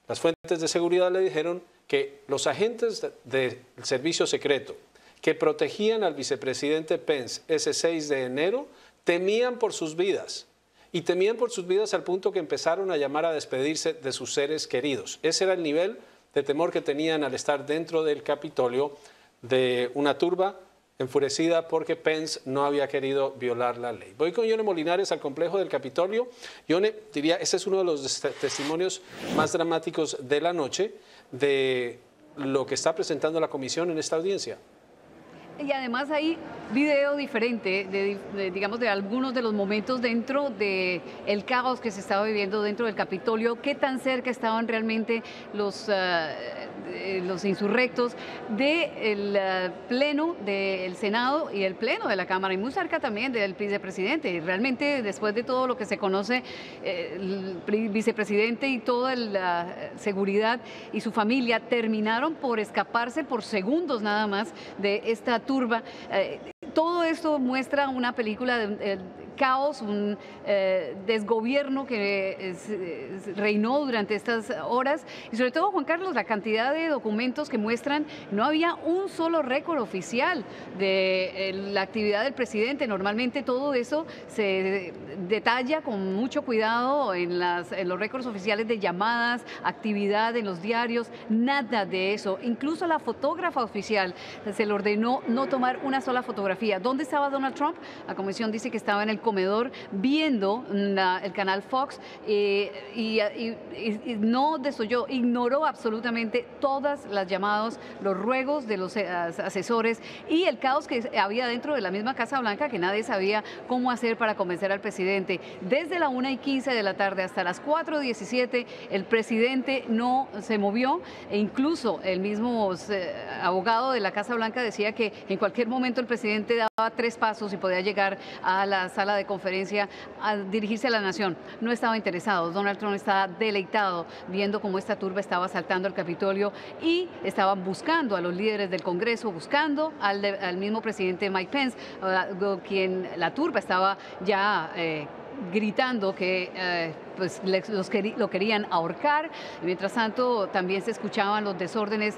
[SPEAKER 1] las fuentes de seguridad le dijeron que los agentes del servicio secreto que protegían al vicepresidente Pence ese 6 de enero temían por sus vidas y temían por sus vidas al punto que empezaron a llamar a despedirse de sus seres queridos. Ese era el nivel de temor que tenían al estar dentro del Capitolio de una turba enfurecida porque Pence no había querido violar la ley. Voy con Yone Molinares al complejo del Capitolio. Yone, diría, ese es uno de los testimonios más dramáticos de la noche de lo que está presentando la comisión en esta audiencia.
[SPEAKER 9] Y además hay video diferente, de, digamos, de algunos de los momentos dentro del el caos que se estaba viviendo dentro del Capitolio, qué tan cerca estaban realmente los, eh, eh, los insurrectos del de eh, Pleno del Senado y el Pleno de la Cámara, y muy cerca también del vicepresidente. Y realmente, después de todo lo que se conoce, el vicepresidente y toda la seguridad y su familia terminaron por escaparse por segundos nada más de esta turba. Eh, todo esto muestra una película de, caos, un eh, desgobierno que eh, reinó durante estas horas y sobre todo, Juan Carlos, la cantidad de documentos que muestran, no había un solo récord oficial de eh, la actividad del presidente. Normalmente todo eso se detalla con mucho cuidado en, en los récords oficiales de llamadas, actividad en los diarios, nada de eso. Incluso la fotógrafa oficial se le ordenó no tomar una sola fotografía. ¿Dónde estaba Donald Trump? La comisión dice que estaba en el comedor viendo el canal Fox eh, y, no desoyó, ignoró absolutamente todas las llamadas, los ruegos de los eh, asesores y el caos que había dentro de la misma Casa Blanca que nadie sabía cómo hacer para convencer al presidente. Desde la 1 y 15 de la tarde hasta las 4 y 17 el presidente no se movió e incluso el mismo eh, abogado de la Casa Blanca decía que en cualquier momento el presidente daba tres pasos y podía llegar a la sala de conferencia a dirigirse a la nación. No estaba interesado. Donald Trump estaba deleitado viendo cómo esta turba estaba saltando al Capitolio y estaban buscando a los líderes del Congreso, buscando al, mismo presidente Mike Pence, ah, quien la turba estaba ya... Eh, gritando que eh, pues, los lo querían ahorcar. Mientras tanto, también se escuchaban los desórdenes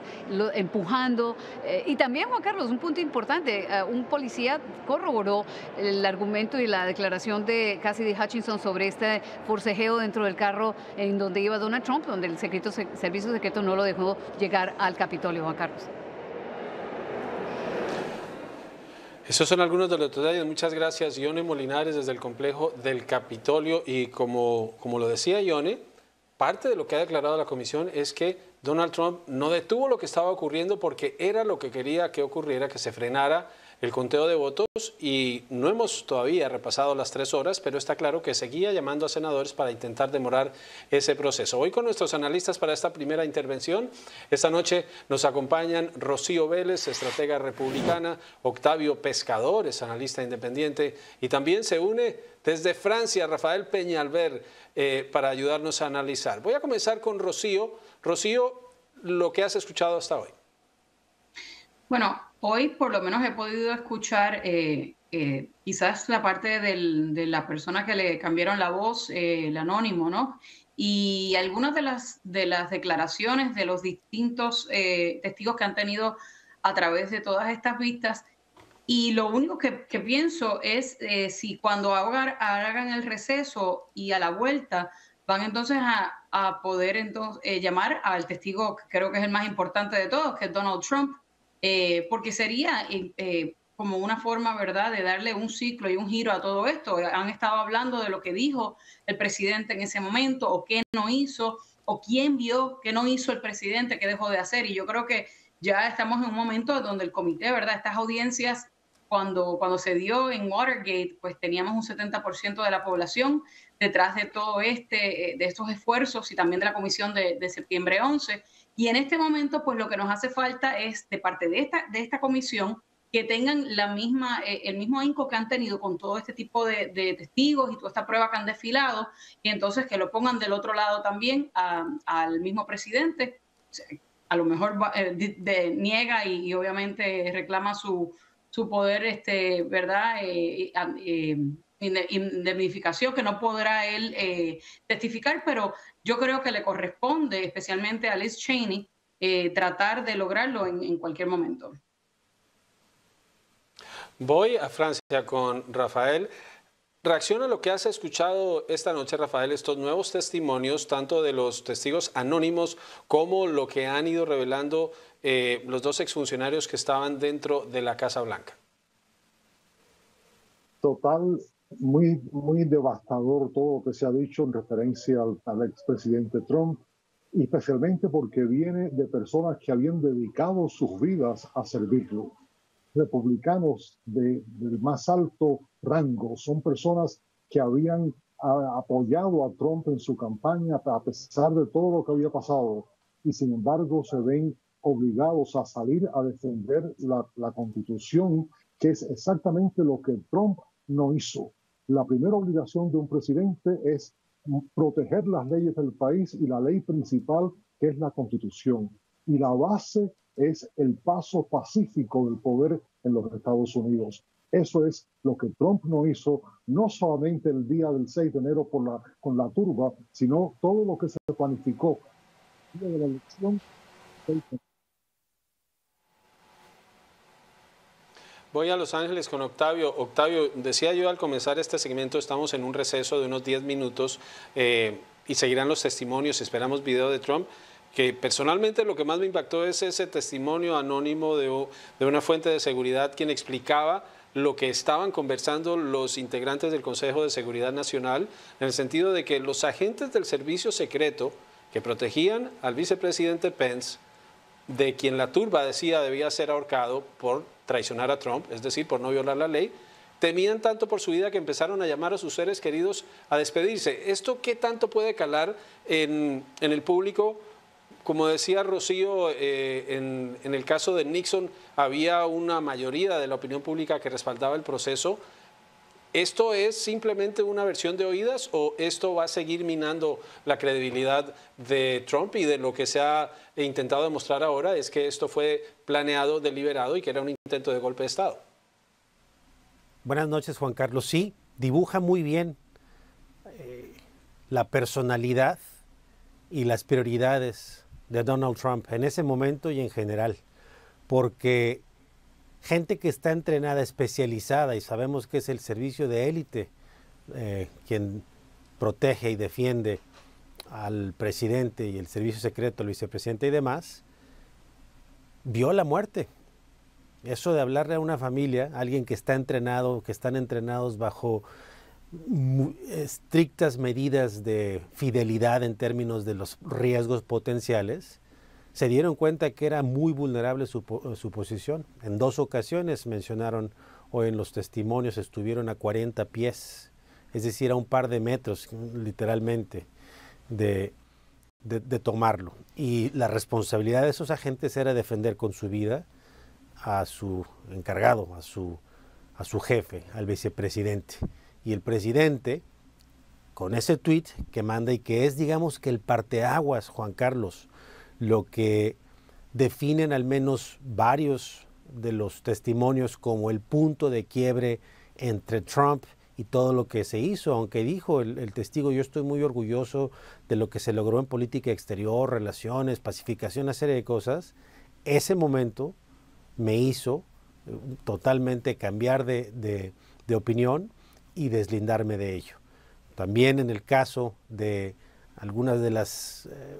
[SPEAKER 9] empujando. Eh, y también, Juan Carlos, un punto importante, eh, un policía corroboró el argumento y la declaración de Cassidy Hutchinson sobre este forcejeo dentro del carro en donde iba Donald Trump, donde el secreto, servicio secreto no lo dejó llegar al Capitolio, Juan Carlos.
[SPEAKER 1] Esos son algunos de los detalles. Muchas gracias, Ione Molinares, desde el complejo del Capitolio. Y como, como lo decía Ione, parte de lo que ha declarado la comisión es que Donald Trump no detuvo lo que estaba ocurriendo porque era lo que quería que ocurriera, que se frenara el conteo de votos y no hemos todavía repasado las tres horas, pero está claro que seguía llamando a senadores para intentar demorar ese proceso. Hoy con nuestros analistas para esta primera intervención, esta noche nos acompañan Rocío Vélez, estratega republicana, Octavio es analista independiente, y también se une desde Francia, Rafael Peñalver, eh, para ayudarnos a analizar. Voy a comenzar con Rocío. Rocío, lo que has escuchado hasta hoy.
[SPEAKER 8] Bueno, Hoy por lo menos he podido escuchar eh, eh, quizás la parte de la persona que le cambiaron la voz, eh, el anónimo, ¿no? Y algunas de las, declaraciones de los distintos testigos que han tenido a través de todas estas vistas. Y lo único que, pienso es si cuando hagan, el receso y a la vuelta van entonces a, poder llamar al testigo, que creo que es el más importante de todos, que es Donald Trump, eh, porque sería eh, como una forma, ¿verdad?, de darle un ciclo y un giro a todo esto. Han estado hablando de lo que dijo el presidente en ese momento o qué no hizo o quién vio que no hizo el presidente, qué dejó de hacer. Y yo creo que ya estamos en un momento donde el comité, ¿verdad? Estas audiencias, cuando, cuando se dio en Watergate, pues teníamos un 70% de la población detrás de todo este, eh, de estos esfuerzos y también de la comisión de, de septiembre 11. Y en este momento, pues lo que nos hace falta es de parte de esta, de esta comisión que tengan la misma, eh, el mismo ahínco que han tenido con todo este tipo de, testigos y toda esta prueba que han desfilado, y entonces que lo pongan del otro lado también al mismo presidente. A lo mejor eh, de, niega y, obviamente reclama su, su poder, este, ¿verdad? Eh, indemnificación, que no podrá él testificar, pero yo creo que le corresponde especialmente a Liz Cheney eh, tratar de lograrlo en, cualquier momento.
[SPEAKER 1] Voy a Francia con Rafael. Reacciona a lo que has escuchado esta noche, Rafael, estos nuevos testimonios, tanto de los testigos anónimos como lo que han ido revelando eh, los dos exfuncionarios que estaban dentro de la Casa Blanca.
[SPEAKER 10] Total, muy, muy devastador todo lo que se ha dicho en referencia al, expresidente Trump, especialmente porque viene de personas que habían dedicado sus vidas a servirlo. Republicanos de, del más alto rango son personas que habían apoyado a Trump en su campaña a pesar de todo lo que había pasado y sin embargo se ven obligados a salir a defender la constitución, que es exactamente lo que Trump no hizo la primera obligación de un presidente es proteger las leyes del país y la ley principal, que es la constitución. Y la base es el paso pacífico del poder en los Estados Unidos. Eso es lo que Trump no hizo, no solamente el día del 6 de enero la, con la turba, sino todo lo que se planificó de la elección.
[SPEAKER 1] Voy a Los Ángeles con Octavio. Octavio, decía yo al comenzar este segmento, estamos en un receso de unos 10 minutos eh, y seguirán los testimonios, esperamos video de Trump que personalmente lo que más me impactó es ese testimonio anónimo de, de, una fuente de seguridad quien explicaba lo que estaban conversando los integrantes del Consejo de Seguridad Nacional, en el sentido de que los agentes del servicio secreto que protegían al vicepresidente Pence, de quien la turba decía debía ser ahorcado por traicionar a Trump, es decir, por no violar la ley, temían tanto por su vida que empezaron a llamar a sus seres queridos a despedirse. ¿Esto qué tanto puede calar en, el público? Como decía Rocío, eh, en el caso de Nixon había una mayoría de la opinión pública que respaldaba el proceso. ¿Esto es simplemente una versión de oídas o esto va a seguir minando la credibilidad de Trump y de lo que se ha intentado demostrar ahora es que esto fue planeado, deliberado y que era un intento de golpe de Estado?
[SPEAKER 2] Buenas noches, Juan Carlos. Sí, dibuja muy bien eh, la personalidad y las prioridades de Donald Trump en ese momento y en general, porque gente que está entrenada, especializada, y sabemos que es el servicio de élite eh, quien protege y defiende al presidente y el servicio secreto, al vicepresidente y demás, vio la muerte. Eso de hablarle a una familia, alguien que está entrenado, que están entrenados bajo estrictas medidas de fidelidad en términos de los riesgos potenciales, se dieron cuenta que era muy vulnerable su, eh, posición. En dos ocasiones mencionaron o en los testimonios estuvieron a 40 pies, es decir, a un par de metros literalmente de, de, de tomarlo. Y la responsabilidad de esos agentes era defender con su vida a su encargado, a su, a su jefe, al vicepresidente. Y el presidente, con ese tweet que manda y que es, digamos que el parteaguas, Juan Carlos, lo que definen al menos varios de los testimonios como el punto de quiebre entre Trump y todo lo que se hizo, aunque dijo el, testigo, yo estoy muy orgulloso de lo que se logró en política exterior, relaciones, pacificación, una serie de cosas, ese momento me hizo eh, totalmente cambiar de, de, opinión y deslindarme de ello. También en el caso de algunas de las eh,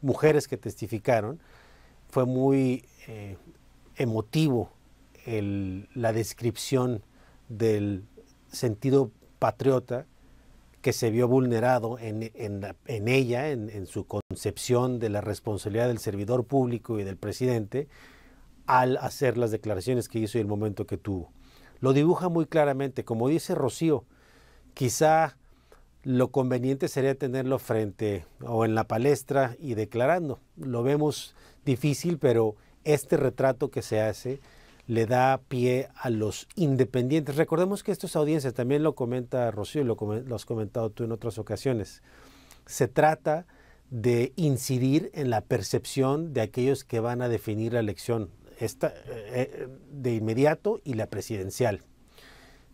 [SPEAKER 2] mujeres que testificaron, fue muy eh, emotivo la descripción del sentido patriota que se vio vulnerado en, en, ella, en, en, su concepción de la responsabilidad del servidor público y del presidente, al hacer las declaraciones que hizo y el momento que tuvo. Lo dibuja muy claramente, como dice Rocío, quizá lo conveniente sería tenerlo frente o en la palestra y declarando. Lo vemos difícil, pero este retrato que se hace le da pie a los independientes. Recordemos que estas audiencias, también lo comenta Rocío y lo, has comentado tú en otras ocasiones, se trata de incidir en la percepción de aquellos que van a definir la elección esta, eh, de inmediato y la presidencial.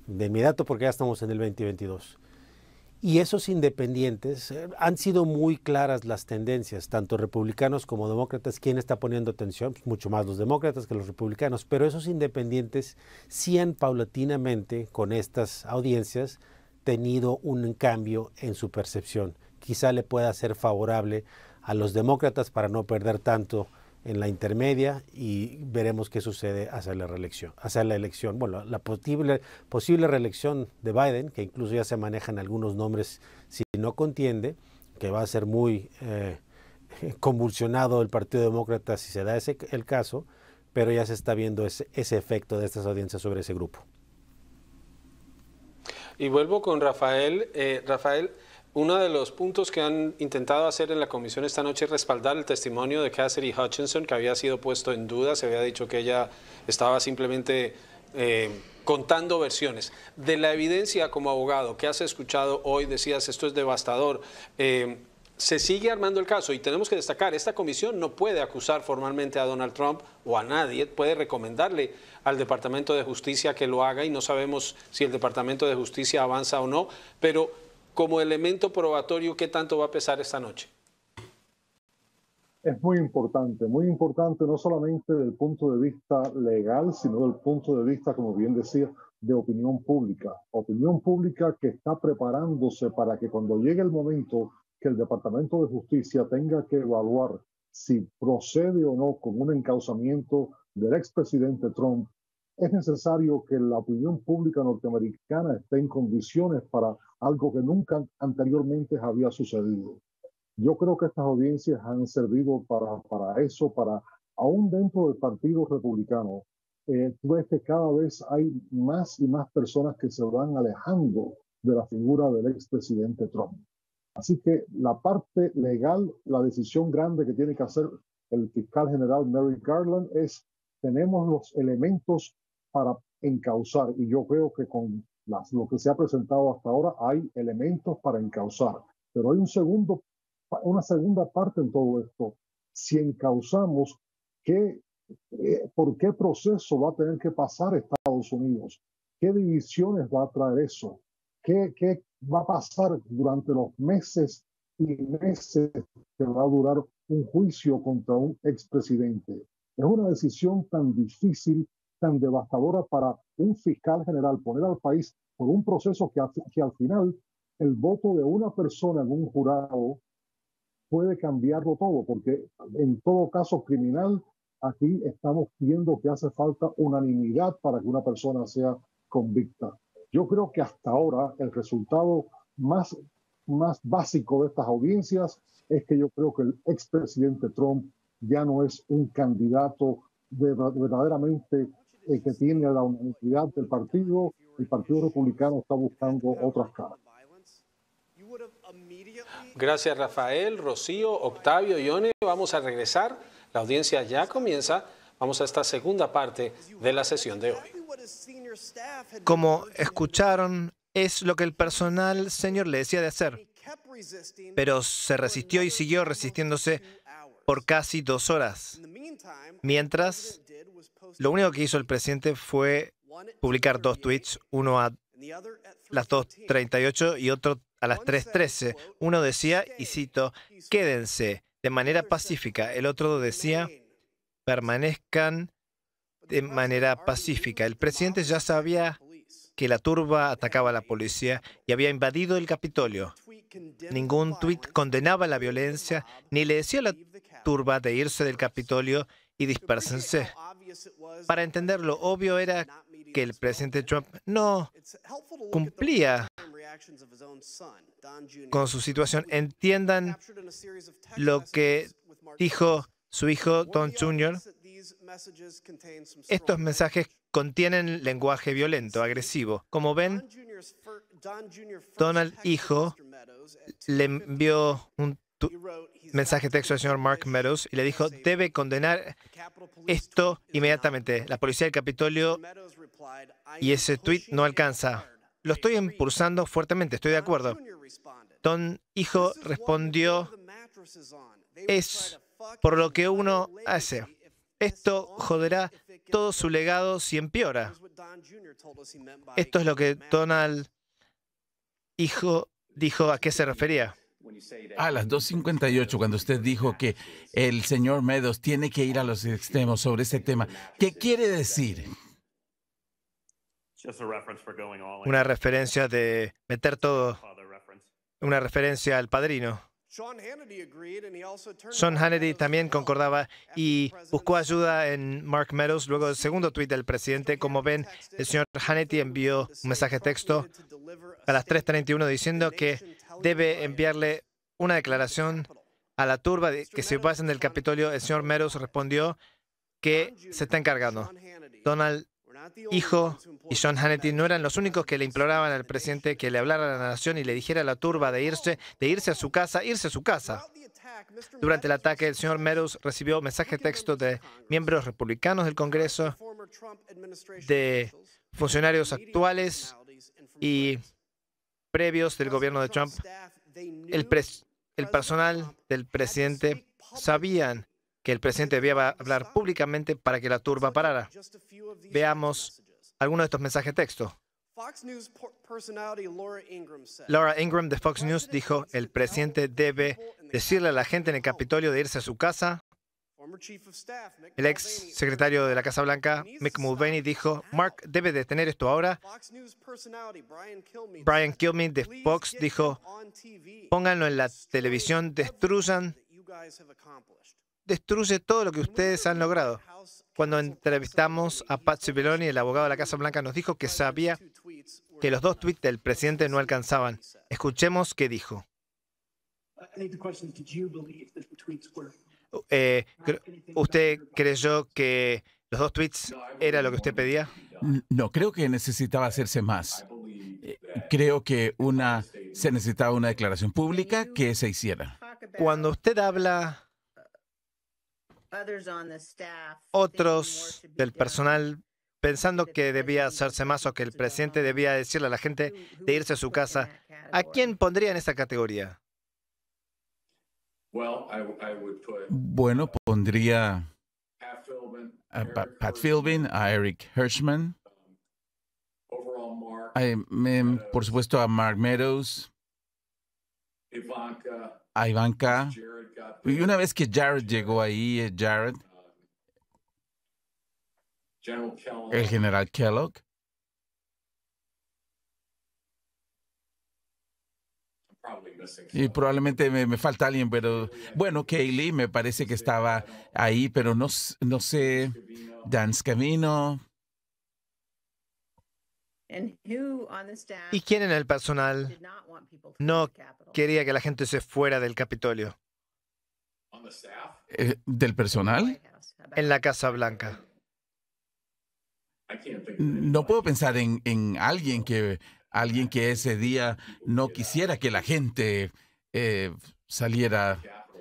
[SPEAKER 2] De inmediato porque ya estamos en el 2022. Y esos independientes eh, han sido muy claras las tendencias, tanto republicanos como demócratas. ¿Quién está poniendo atención? Pues, mucho más los demócratas que los republicanos. Pero esos independientes sí han paulatinamente, con estas audiencias, tenido un cambio en su percepción. Quizá le pueda ser favorable a los demócratas para no perder tanto en la intermedia y veremos qué sucede hacia la reelección, hacia la elección, bueno, la posible, posible reelección de Biden, que incluso ya se manejan algunos nombres si no contiende, que va a ser muy eh, [laughs] convulsionado el Partido Demócrata si se da ese el caso, pero ya se está viendo ese, efecto de estas audiencias sobre ese grupo.
[SPEAKER 1] Y vuelvo con Rafael. Eh, Rafael, uno de los puntos que han intentado hacer en la comisión esta noche es respaldar el testimonio de Cassidy Hutchinson, que había sido puesto en duda, se había dicho que ella estaba simplemente eh, contando versiones. De la evidencia como abogado que has escuchado hoy, decías, esto es devastador. Eh, se sigue armando el caso y tenemos que destacar, esta comisión no puede acusar formalmente a Donald Trump o a nadie, puede recomendarle al Departamento de Justicia que lo haga y no sabemos si el Departamento de Justicia avanza o no, pero como elemento probatorio qué tanto va a pesar esta noche?
[SPEAKER 10] Es muy importante, muy importante no solamente del punto de vista legal, sino del punto de vista, como bien decía, de opinión pública. Opinión pública que está preparándose para que cuando llegue el momento que el Departamento de Justicia tenga que evaluar si procede o no con un encauzamiento del expresidente Trump, es necesario que la opinión pública norteamericana esté en condiciones para algo que nunca anteriormente había sucedido. Yo creo que estas audiencias han servido para, para eso, para aún dentro del Partido Republicano, eh, tú que cada vez hay más y más personas que se van alejando de la figura del expresidente Trump. Así que la parte legal, la decisión grande que tiene que hacer el fiscal general Mary Garland es, tenemos los elementos para encauzar. Y yo creo que con las, lo que se ha presentado hasta ahora hay elementos para encauzar. Pero hay un segundo, una segunda parte en todo esto. Si encauzamos, ¿qué, eh, ¿por qué proceso va a tener que pasar Estados Unidos? ¿Qué divisiones va a traer eso? ¿Qué, qué va a pasar durante los meses y meses que va a durar un juicio contra un expresidente? Es una decisión tan difícil devastadora para un fiscal general, poner al país por un proceso que, que al final el voto de una persona en un jurado puede cambiarlo todo, porque en todo caso criminal, aquí estamos viendo que hace falta unanimidad para que una persona sea convicta. Yo creo que hasta ahora el resultado más, más básico de estas audiencias es que yo creo que el expresidente Trump ya no es un candidato verdaderamente el eh, que tiene la unidad del partido, el Partido Republicano está buscando otras caras.
[SPEAKER 1] Gracias Rafael, Rocío, Octavio, Ione. Vamos a regresar. La audiencia ya comienza. Vamos a esta segunda parte de la sesión de hoy.
[SPEAKER 5] Como escucharon, es lo que el personal, señor, le decía de hacer. Pero se resistió y siguió resistiéndose por casi dos horas. Mientras, lo único que hizo el presidente fue publicar dos tweets, uno a las 2.38 y otro a las 3.13. Uno decía, y cito, quédense de manera pacífica. El otro decía, permanezcan de manera pacífica. El presidente ya sabía que la turba atacaba a la policía y había invadido el Capitolio. Ningún tuit condenaba la violencia ni le decía a la turba de irse del Capitolio y dispersense. Para entender lo obvio era que el presidente Trump no cumplía con su situación. Entiendan lo que dijo su hijo Don Jr. Estos mensajes contienen lenguaje violento, agresivo. Como ven,
[SPEAKER 7] Donald, hijo,
[SPEAKER 5] le envió un mensaje texto al señor Mark Meadows y le dijo, debe condenar esto inmediatamente. La policía del Capitolio y ese tweet no alcanza. Lo estoy impulsando fuertemente, estoy de acuerdo. Don Hijo respondió, es por lo que uno hace. Esto joderá todo su legado si empeora. Esto es lo que Donald hijo dijo a qué se refería.
[SPEAKER 3] A ah, las 2.58, cuando usted dijo que el señor Meadows tiene que ir a los extremos sobre ese tema, ¿qué quiere decir? Una referencia de meter todo, una referencia
[SPEAKER 5] al padrino. Sean Hannity también concordaba y buscó ayuda en Mark Meadows luego del segundo tuit del presidente. Como ven, el señor Hannity envió un mensaje de texto a las 3.31 diciendo que debe enviarle una declaración a la turba de que se pasen del Capitolio. El señor Meadows respondió que se está encargando. Donald, hijo, y John Hannity no eran los únicos que le imploraban al presidente que le hablara a la nación y le dijera a la turba de irse, de irse a su casa, irse a su casa. Durante el ataque, el señor Meadows recibió mensaje texto de miembros republicanos del Congreso, de funcionarios actuales y previos del gobierno de Trump, el, personal del presidente sabían que el presidente debía hablar públicamente para que la turba parara. Veamos algunos de estos mensajes de texto. Laura Ingram de Fox News dijo, el presidente debe decirle a la gente en el Capitolio de irse a su casa el ex secretario de la Casa Blanca, Mick Mulvaney, dijo, Mark debe detener esto ahora. Brian Kilmeade de Fox dijo, pónganlo en la televisión, destruyan, destruye todo lo que ustedes han logrado. Cuando entrevistamos a Pat Cipollone, el abogado de la Casa Blanca nos dijo que sabía que los dos tweets del presidente no alcanzaban. Escuchemos qué dijo. Eh, ¿Usted creyó que los dos tweets era lo que usted pedía?
[SPEAKER 3] No, creo que necesitaba hacerse más. Eh, creo que una se necesitaba una declaración pública que se hiciera.
[SPEAKER 5] Cuando usted habla, otros del personal pensando que debía hacerse más o que el presidente debía decirle a la gente de irse a su casa, ¿a quién pondría en esa categoría?
[SPEAKER 3] Bueno, pondría a Pat Philbin, a Eric Hirschman, por supuesto a Mark Meadows, a Ivanka. Y una vez que Jared llegó ahí, eh, Jared,
[SPEAKER 6] um,
[SPEAKER 7] el
[SPEAKER 3] general Kellogg, Y probablemente me, falta alguien, pero bueno, Kaylee me parece que estaba ahí, pero no, no sé. Dan Scavino. ¿Y quién en el personal no quería que
[SPEAKER 5] la gente se fuera del Capitolio?
[SPEAKER 3] Eh, ¿Del personal?
[SPEAKER 5] En la Casa Blanca.
[SPEAKER 3] No puedo pensar en, en alguien que alguien que ese día no quisiera que la gente eh, saliera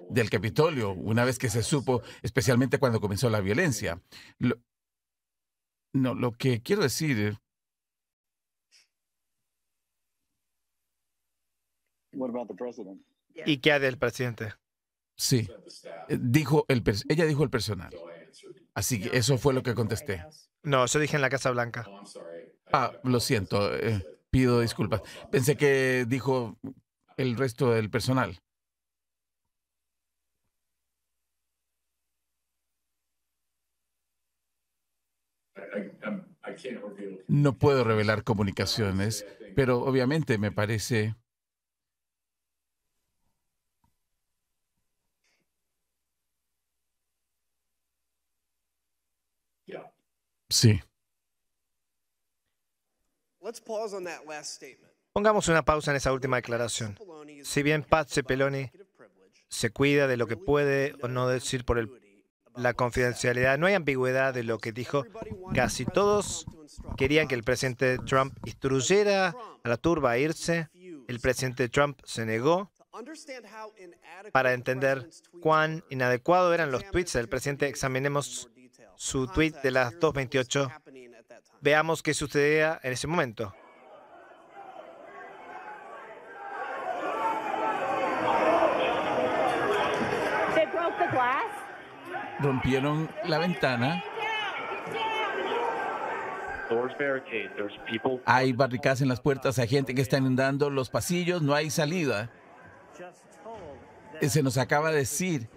[SPEAKER 3] del Capitolio, una vez que se supo, especialmente cuando comenzó la violencia. no, lo que quiero decir. ¿Y qué hay del presidente? Sí, eh, dijo el, ella dijo el personal. Así que eso fue lo que contesté.
[SPEAKER 5] No, eso dije en la Casa Blanca.
[SPEAKER 3] Ah, lo siento. Eh, Pido disculpas. Pensé que dijo el resto del personal. No puedo revelar comunicaciones, pero obviamente me parece
[SPEAKER 10] Sí.
[SPEAKER 5] Pongamos una pausa en esa última declaración. Si bien Pat Cepeloni se cuida de lo que puede o no decir por la confidencialidad, no hay ambigüedad de lo que dijo. Casi todos querían que el presidente Trump instruyera a la turba a irse. El presidente Trump se negó para entender cuán inadecuado eran los tweets del presidente. Examinemos su tweet de las 2.28 Veamos qué sucedía en ese momento.
[SPEAKER 3] Rompieron la ventana. Hay barricadas en las puertas, hay gente que está inundando los pasillos, no hay salida. Se nos acaba de decir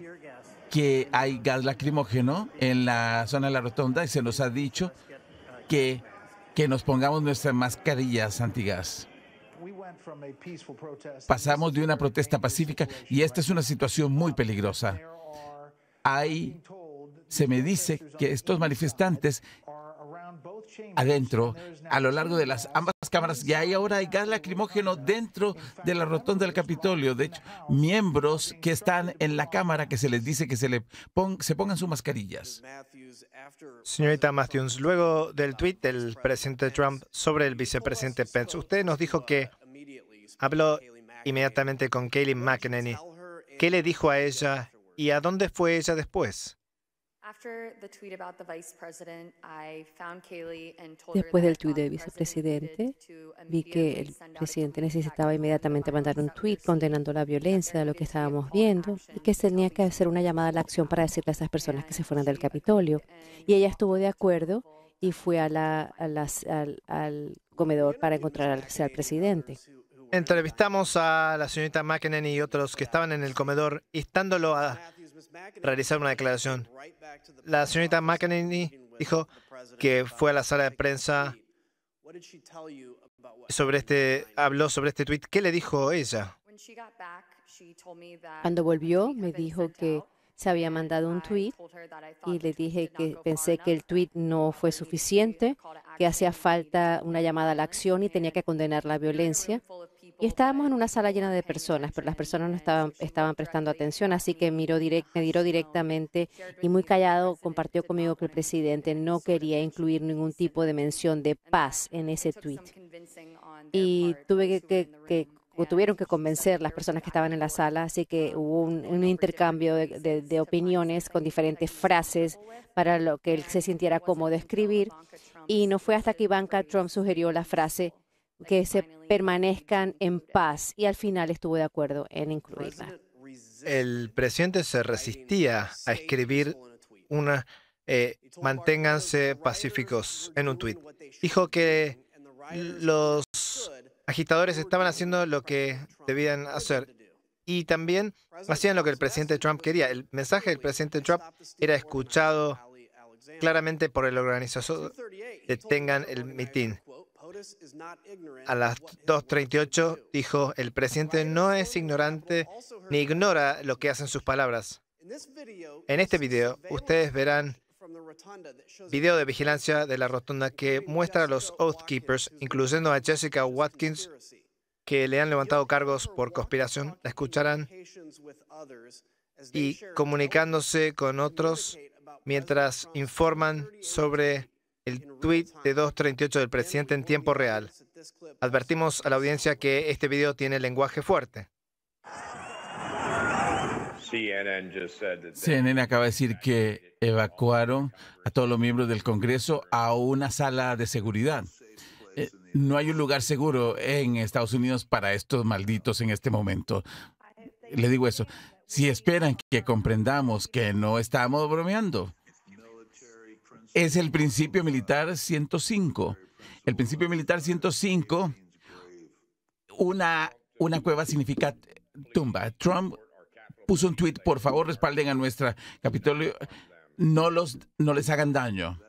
[SPEAKER 3] que hay gas lacrimógeno en la zona de la rotonda y se nos ha dicho que, nos pongamos nuestras mascarillas antigas. Pasamos de una protesta pacífica y esta es una situación muy peligrosa. Ahí se me dice que estos manifestantes adentro, a lo largo de las ambas cámaras. Y ahí ahora hay gas lacrimógeno dentro de la rotonda del Capitolio. De hecho, miembros que están en la cámara que se les dice que se, le se pongan sus mascarillas. Señorita Matthews, luego del tuit
[SPEAKER 5] del presidente Trump sobre el vicepresidente Pence, usted nos dijo que habló inmediatamente con Kayleigh McEnany. ¿Qué le dijo a ella y a dónde fue ella después? Después del tuit del
[SPEAKER 4] vicepresidente, vi que el presidente necesitaba inmediatamente mandar un tuit condenando la violencia de lo que estábamos viendo y que tenía que hacer una llamada a la acción para decirle a esas personas que se fueran del Capitolio. Y ella estuvo de acuerdo y fue al, comedor para encontrar al, presidente.
[SPEAKER 5] Entrevistamos a la señorita McKinnon y otros que estaban en el comedor instándolo a realizar una declaración. La señorita McEnany dijo que fue a la sala de prensa sobre este, habló sobre este tweet. ¿Qué le dijo ella? Cuando volvió, me dijo que se había mandado un tweet
[SPEAKER 7] y
[SPEAKER 4] le dije que pensé que el tweet no fue suficiente, que hacía falta una llamada a la acción y tenía que condenar la violencia y estábamos en una sala llena de personas, pero las personas no estaban, estaban prestando atención, así que miró direct, me miró directamente y muy callado compartió conmigo que el presidente no quería incluir ningún tipo de mención de paz en ese tweet. Y tuve que, tuvieron que convencer las personas que estaban en la sala, así que hubo un, intercambio de, opiniones con diferentes frases para lo que él se sintiera cómodo escribir. Y no fue hasta que Ivanka Trump sugirió la frase que se permanezcan en paz y al final estuvo de acuerdo en
[SPEAKER 5] incluirla. El presidente se resistía a escribir una eh, manténganse pacíficos en un tuit. Dijo que los agitadores estaban haciendo lo que debían hacer y también hacían lo que el presidente Trump quería. El mensaje del presidente Trump era escuchado claramente por el organizador. Tengan el mitin. A las 2.38 dijo, el presidente no es ignorante ni ignora lo que hacen sus palabras. En este video, ustedes verán video de vigilancia de la rotonda que muestra a los Oath Keepers, incluyendo a Jessica Watkins, que le han levantado cargos por conspiración, la escucharán y comunicándose con otros mientras informan sobre el tweet de 2.38 del presidente en tiempo real. Advertimos a la audiencia que este video tiene lenguaje fuerte.
[SPEAKER 3] CNN acaba de decir que evacuaron a todos los miembros del Congreso a una sala de seguridad. Eh, no hay un lugar seguro en Estados Unidos para estos malditos en este momento. Le digo eso. Si esperan que comprendamos que no estamos bromeando, es el principio militar 105. El principio militar 105, una, una cueva significa tumba. Trump puso un tweet, por favor respalden a nuestra Capitolio, no, los, no les hagan daño.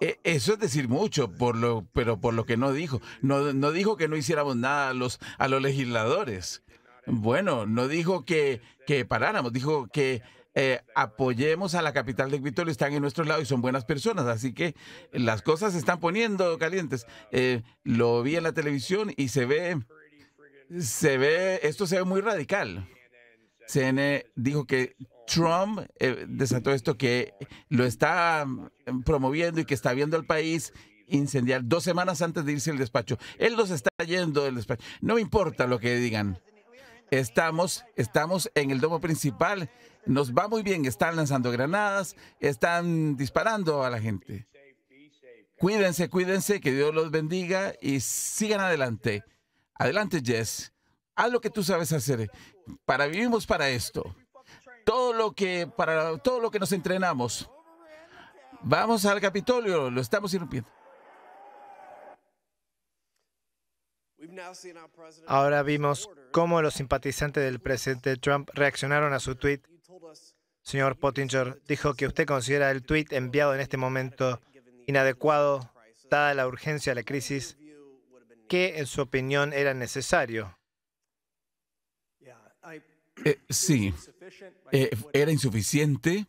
[SPEAKER 3] E, eso es decir mucho, por lo, pero por lo que no dijo. No, dijo que no hiciéramos nada a los, a los legisladores. Bueno, no dijo que, que paráramos, dijo que eh, apoyemos a la capital de Ecuador, están en nuestro lado y son buenas personas. Así que las cosas se están poniendo calientes. Eh, lo vi en la televisión y se ve, se ve, esto se ve muy radical. CNN dijo que Trump eh, desató esto, que lo está promoviendo y que está viendo al país incendiar dos semanas antes de irse al despacho. Él los está yendo del despacho. No me importa lo que digan. Estamos, estamos en el domo principal. Nos va muy bien. Están lanzando granadas, están disparando a la gente. Cuídense, cuídense, que Dios los bendiga y sigan adelante. Adelante, Jess. Haz lo que tú sabes hacer. Para vivimos para esto. Todo lo que para todo lo que nos entrenamos. Vamos al Capitolio, lo estamos irrumpiendo.
[SPEAKER 5] Ahora vimos cómo los simpatizantes del presidente Trump reaccionaron a su tweet. Señor Pottinger, dijo que usted considera el tweet enviado en este momento inadecuado, dada la urgencia de la crisis, que en su opinión era necesario.
[SPEAKER 3] Eh, sí, eh, era insuficiente.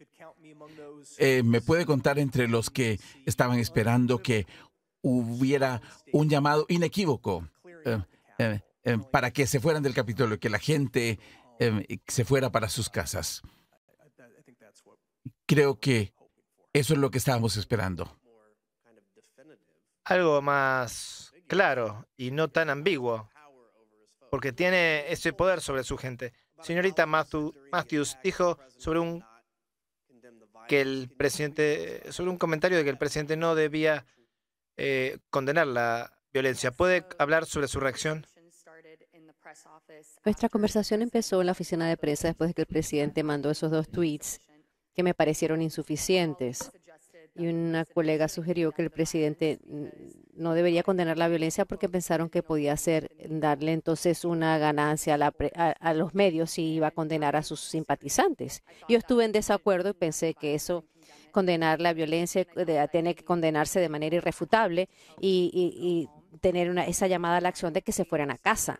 [SPEAKER 3] ¿Me eh, puede contar entre los que estaban esperando que hubiera un llamado inequívoco Em, em, em, para que se fueran del Capitolio, que la gente se fuera para sus casas. Creo que eso es lo que estábamos esperando.
[SPEAKER 5] Algo más claro y no tan ambiguo, porque tiene ese poder sobre su gente. Señorita Matthews dijo sobre un que el presidente sobre un comentario de que el presidente no debía eh, condenar la violencia. ¿Puede hablar sobre su reacción?
[SPEAKER 4] Nuestra conversación empezó en la oficina de prensa después de que el presidente mandó esos dos tweets que me parecieron insuficientes. Y una colega sugirió que el presidente mm, no debería condenar la violencia porque pensaron que podía hacer, darle entonces una ganancia a, los medios si iba a condenar a sus simpatizantes. Yo estuve en desacuerdo y pensé que eso condenar la violencia, eh, tiene que condenarse de manera irrefutable y, y, tener una, esa llamada a la acción de que se fueran a casa.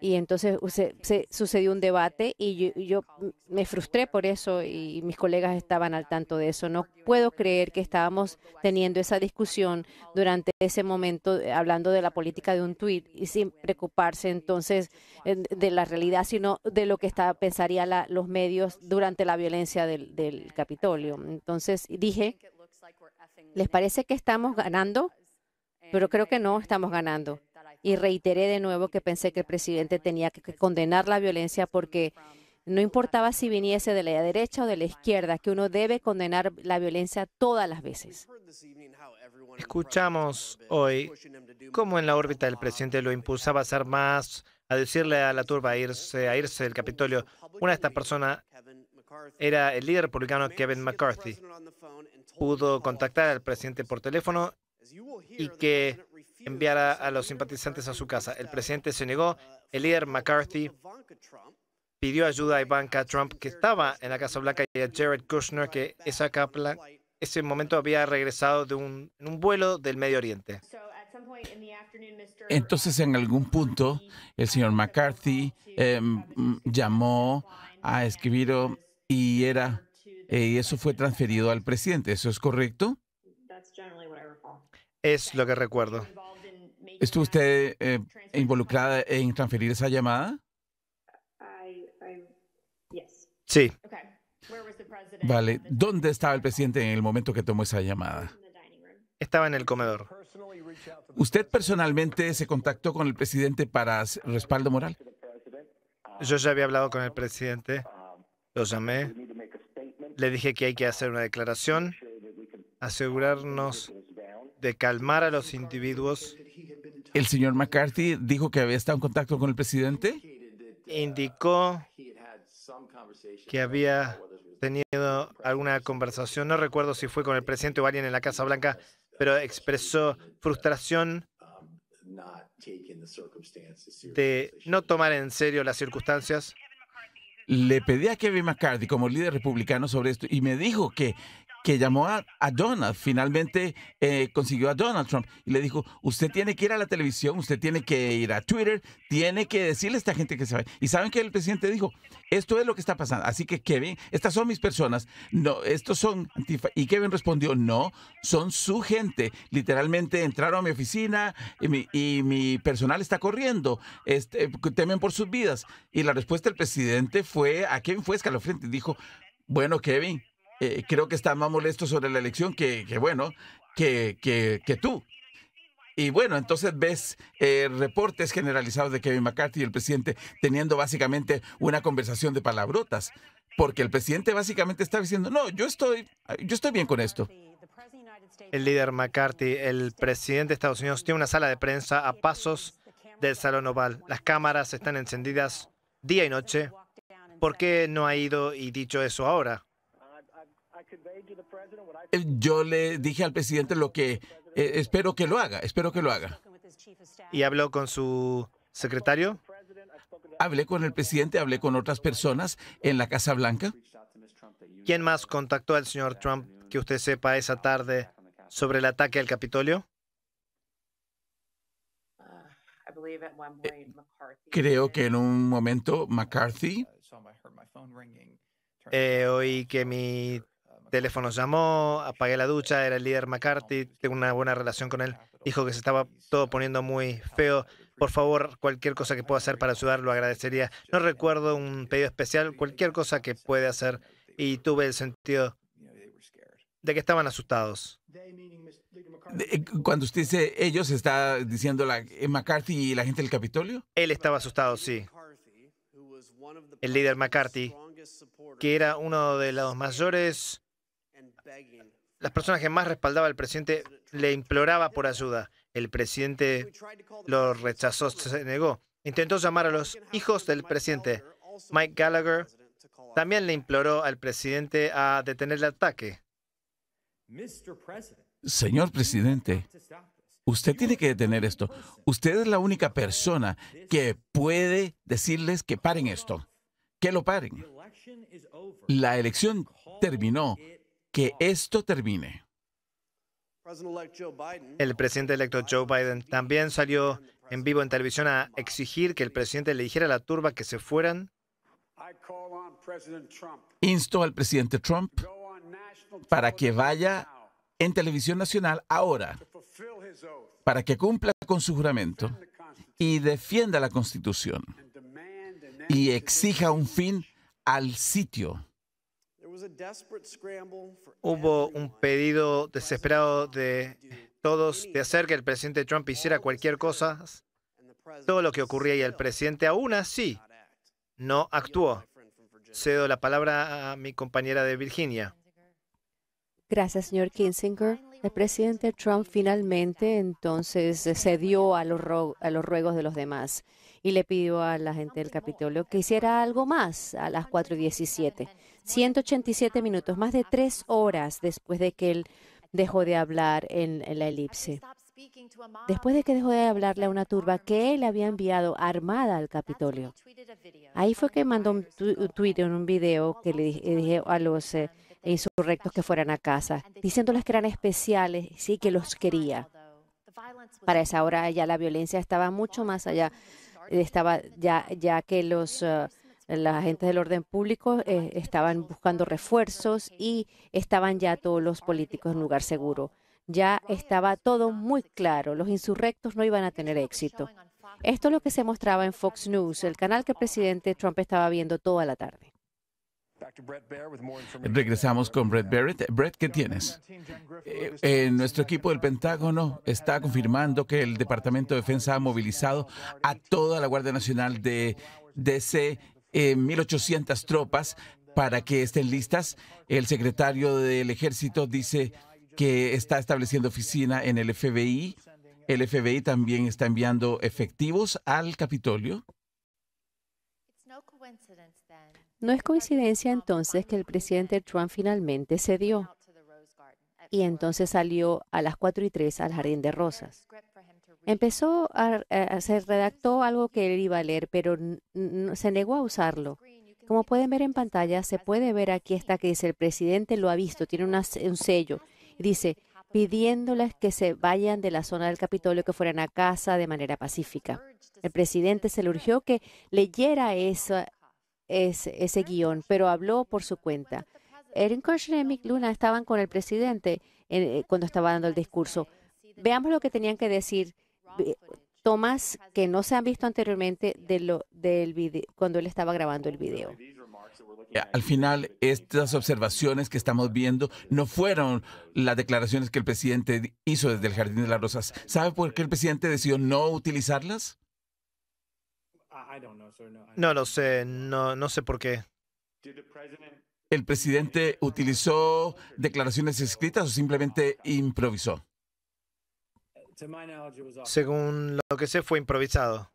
[SPEAKER 4] Y entonces se, sucedió un debate y yo, me frustré por eso y mis colegas estaban al tanto de eso. No puedo creer que estábamos teniendo esa discusión durante ese momento eh, hablando de la política de un tuit y sin preocuparse entonces eh, de la realidad, sino de lo que está, pensarían los medios durante la violencia del, del Capitolio. Entonces dije, ¿les parece que estamos ganando? pero creo que no estamos ganando. Y reiteré de nuevo que pensé que el presidente tenía que condenar la violencia porque no importaba si viniese de la derecha o de la izquierda, que uno debe condenar la violencia todas las veces.
[SPEAKER 5] Escuchamos hoy cómo en la órbita del presidente lo impulsaba a hacer más, a decirle a la turba a irse, a irse del Capitolio. Una de estas personas era el líder republicano Kevin McCarthy. Pudo contactar al presidente por teléfono y que enviara a los simpatizantes a su casa. El presidente se negó. Uh, el líder McCarthy pidió ayuda a Ivanka Trump, que estaba en la Casa Blanca, y a Jared Kushner, que esa capla, ese momento había regresado de un, vuelo del Medio Oriente.
[SPEAKER 3] Entonces, en algún punto, el señor McCarthy em, llamó a escribir oh, y era, eh, eso fue transferido al presidente. ¿Eso es correcto?
[SPEAKER 5] Es lo que recuerdo.
[SPEAKER 3] ¿Estuvo usted eh, involucrada en transferir esa llamada? Sí. Vale, ¿dónde estaba el presidente en el momento que tomó esa llamada? Estaba en el comedor. ¿Usted personalmente se contactó con el presidente para respaldo moral? Yo ya había hablado
[SPEAKER 5] con el presidente, lo llamé, le dije que hay que hacer una declaración, asegurarnos de calmar a los individuos.
[SPEAKER 3] El señor McCarthy dijo que había estado en contacto con el presidente. Indicó
[SPEAKER 7] que había
[SPEAKER 5] tenido alguna conversación, no recuerdo si fue con el presidente o alguien en la Casa Blanca, pero expresó frustración de no tomar en serio las circunstancias.
[SPEAKER 3] Le pedí a Kevin McCarthy como líder republicano sobre esto y me dijo que que llamó a, Donald, finalmente eh, consiguió a Donald Trump y le dijo, usted tiene que ir a la televisión, usted tiene que ir a Twitter, tiene que decirle a esta gente que se va. Y saben que el presidente dijo, esto es lo que está pasando. Así que Kevin, estas son mis personas, no, estos son Y Kevin respondió, no, son su gente. Literalmente entraron a mi oficina y mi, personal está corriendo, este, temen por sus vidas. Y la respuesta del presidente fue, a Kevin fue escalofriante, dijo, bueno, Kevin, eh, creo que está más molesto sobre la elección que, bueno, que, tú. Y bueno, entonces ves eh, reportes generalizados de Kevin McCarthy y el presidente teniendo básicamente una conversación de palabrotas, porque el presidente básicamente está diciendo, no, yo estoy, yo estoy bien con esto.
[SPEAKER 5] El líder McCarthy, el presidente de Estados Unidos, tiene una sala de prensa a pasos del Salón Oval. Las cámaras están encendidas día y noche.
[SPEAKER 3] ¿Por qué no ha ido y dicho eso ahora? yo le dije al presidente lo que eh, espero que lo haga, espero que lo haga. ¿Y habló con su secretario? Hablé con el presidente, hablé con otras personas en la Casa Blanca.
[SPEAKER 5] ¿Quién más contactó al señor Trump que usted sepa esa tarde sobre el ataque al Capitolio?
[SPEAKER 6] Eh,
[SPEAKER 3] creo que en un momento McCarthy.
[SPEAKER 5] Eh, oí que mi teléfono llamó, apagué la ducha, era el líder McCarthy, tengo una buena relación con él. Dijo que se estaba todo poniendo muy feo. Por favor, cualquier cosa que pueda hacer para ayudar, lo agradecería. No recuerdo un pedido especial, cualquier cosa que puede hacer. Y tuve el sentido de
[SPEAKER 3] que estaban asustados. Eh, cuando usted dice ellos, está diciendo la, eh, McCarthy y la gente del Capitolio. Él estaba asustado, sí. El
[SPEAKER 5] líder McCarthy, que era uno de los mayores las personas que más respaldaba al presidente le imploraba por ayuda. El presidente lo rechazó, se negó. Intentó llamar a los hijos del presidente. Mike Gallagher también le imploró al presidente a detener el ataque.
[SPEAKER 3] Señor presidente, usted tiene que detener esto. Usted es la única persona que puede decirles que paren esto, que lo paren. La elección terminó que esto termine.
[SPEAKER 5] El presidente electo Joe Biden también salió en vivo en televisión a exigir que el presidente le dijera a la turba que se fueran.
[SPEAKER 3] Insto al presidente Trump para que vaya en televisión nacional ahora, para que cumpla con su juramento y defienda la Constitución y exija un fin al sitio Hubo un
[SPEAKER 5] pedido desesperado de todos de hacer que el presidente Trump hiciera cualquier cosa, todo lo que ocurría y el presidente aún así no actuó. Cedo la palabra a mi compañera de Virginia.
[SPEAKER 4] Gracias, señor Kinsinger. El presidente Trump finalmente entonces cedió a los, ruegos de los demás y le pidió a la gente del Capitolio que hiciera algo más a las 417 y 187 minutos, más de tres horas después de que él dejó de hablar en, la elipse. Después de que dejó de hablarle a una turba que él había enviado armada al Capitolio. Ahí fue que mandó un, tweet en un video que le dije a los eh, e insurrectos que fueran a casa, diciéndoles que eran especiales y que los quería. Para esa hora ya la violencia estaba mucho más allá, estaba ya, ya que los... Eh, las agentes del orden público eh, estaban buscando refuerzos y estaban ya todos los políticos en un lugar seguro. Ya estaba todo muy claro, los insurrectos no iban a tener éxito. Esto es lo que se mostraba en Fox News, el canal que el presidente Trump estaba viendo toda la tarde.
[SPEAKER 3] Regresamos con Brett Barrett. Brett, ¿qué tienes? en eh, eh, nuestro equipo del Pentágono está confirmando que el Departamento de Defensa ha movilizado a toda la Guardia Nacional de DC 1.800 eh, tropas para que estén listas. El secretario del ejército dice que está estableciendo oficina en el FBI. El FBI también está enviando efectivos al Capitolio.
[SPEAKER 4] No es coincidencia entonces que el presidente Trump finalmente cedió y entonces salió a las 4 y 3 al Jardín de Rosas. Empezó a, se redactó algo que él iba a leer, pero se negó a usarlo. Como pueden ver en pantalla, se puede ver aquí está que dice el presidente lo ha visto, tiene un sello. Dice pidiéndoles que se vayan de la zona del Capitolio, que fueran a casa de manera pacífica. El presidente se le urgió que leyera ese, guión, pero habló por su cuenta. Erin Kirchner y Mick Luna estaban con el presidente eh, cuando estaba dando el discurso. Veamos lo que tenían que decir eh, tomas que no se han visto anteriormente del cuando él estaba grabando el video.
[SPEAKER 3] Al final, estas observaciones que estamos viendo no fueron las declaraciones que el presidente hizo desde el Jardín de las Rosas. ¿Sabe por qué el presidente decidió no utilizarlas? No lo sé, no, no sé por qué. ¿El presidente utilizó declaraciones escritas o simplemente improvisó? según
[SPEAKER 5] lo que sé, fue improvisado.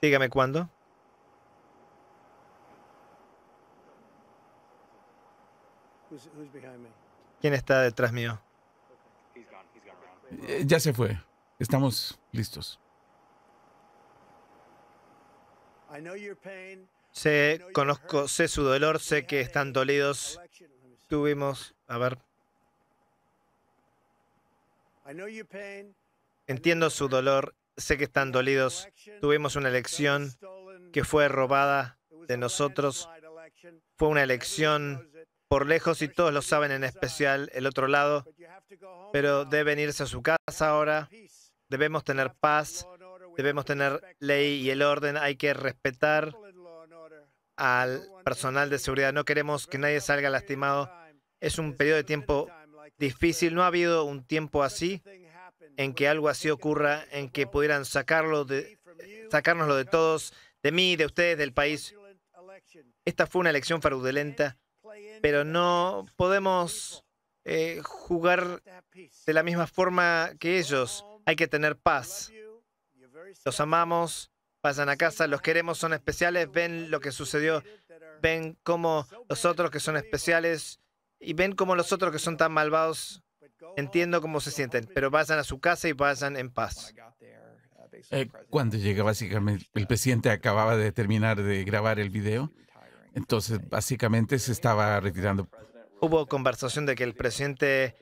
[SPEAKER 5] Dígame cuándo. ¿Quién está detrás mío? Eh, ya se fue. Estamos listos. Sé, conozco, sé su dolor, sé que están dolidos. Tuvimos, a ver. Entiendo su dolor, sé que están dolidos. Tuvimos una elección que fue robada de nosotros. Fue una elección por lejos y todos lo saben, en especial el otro lado. Pero deben irse a su casa ahora. Debemos tener paz. Debemos tener ley y el orden. Hay que respetar al personal de seguridad. No queremos que nadie salga lastimado. Es un periodo de tiempo difícil. No ha habido un tiempo así en que algo así ocurra, en que pudieran sacarlo de, lo de todos, de mí, de ustedes, del país. Esta fue una elección fraudulenta, pero no podemos eh, jugar de la misma forma que ellos. Hay que tener paz. Los amamos, pasan a casa, los queremos, son especiales, ven lo que sucedió, ven cómo los otros que son especiales y ven cómo los otros que son tan malvados, entiendo cómo se sienten, pero vayan a su casa y vayan en paz.
[SPEAKER 3] Eh, cuando llegué, básicamente, el presidente acababa de terminar de grabar el video, entonces básicamente se estaba retirando. Hubo
[SPEAKER 5] conversación de que el presidente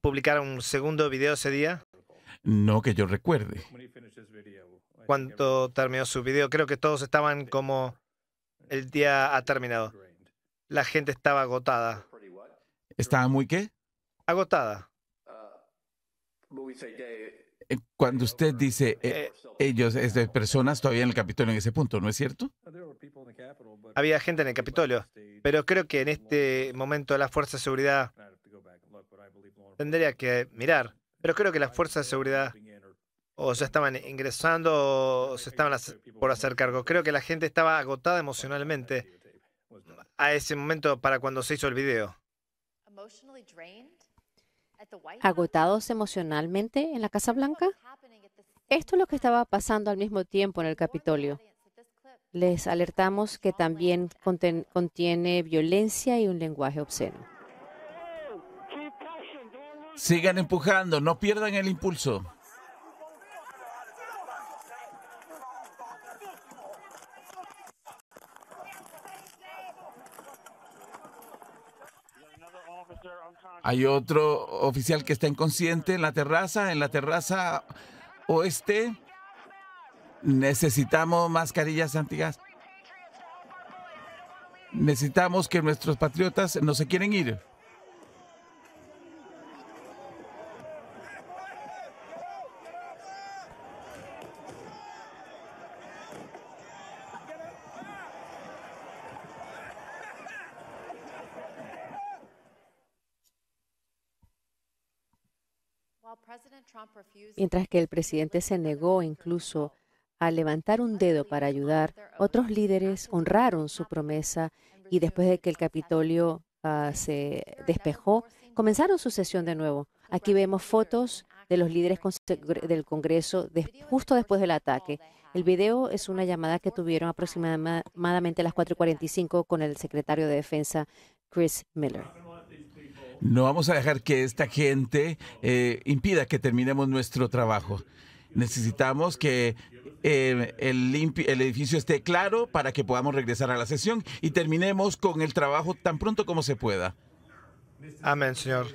[SPEAKER 5] publicara un segundo video ese día.
[SPEAKER 3] No que yo recuerde.
[SPEAKER 5] Cuando terminó su video, creo que todos estaban como el día ha terminado. La gente estaba agotada.
[SPEAKER 3] ¿Estaba muy qué?
[SPEAKER 5] Agotada.
[SPEAKER 7] Eh,
[SPEAKER 3] cuando usted dice eh, ellos, es de personas todavía en el Capitolio en ese punto, ¿no es cierto?
[SPEAKER 5] Había gente en el Capitolio, pero creo que en este momento la Fuerza de Seguridad tendría que mirar. Pero creo que las fuerzas de seguridad o ya estaban ingresando o se estaban por hacer cargo. Creo que la gente estaba agotada emocionalmente a ese momento para cuando se hizo el video.
[SPEAKER 4] ¿Agotados emocionalmente en la Casa Blanca? Esto es lo que estaba pasando al mismo tiempo en el Capitolio. Les alertamos que también contiene violencia y un lenguaje obsceno.
[SPEAKER 3] Sigan empujando, no pierdan el impulso. Hay otro oficial que está inconsciente en la terraza, en la terraza oeste. Necesitamos mascarillas antigas. Necesitamos que nuestros patriotas no se quieren ir.
[SPEAKER 6] Mientras que
[SPEAKER 4] el presidente se negó incluso a levantar un dedo para ayudar, otros líderes honraron su promesa y después de que el Capitolio ah, se despejó, comenzaron su sesión de nuevo. Aquí vemos fotos de los líderes del Congreso justo después del ataque. El video es una llamada que tuvieron aproximadamente a las 4.45 con el secretario de Defensa, Chris Miller.
[SPEAKER 3] No vamos a dejar que esta gente eh, impida que terminemos nuestro trabajo. Necesitamos que eh, el, el, edificio esté claro para que podamos regresar a la sesión y terminemos con el trabajo tan pronto como se pueda. Amén, señor.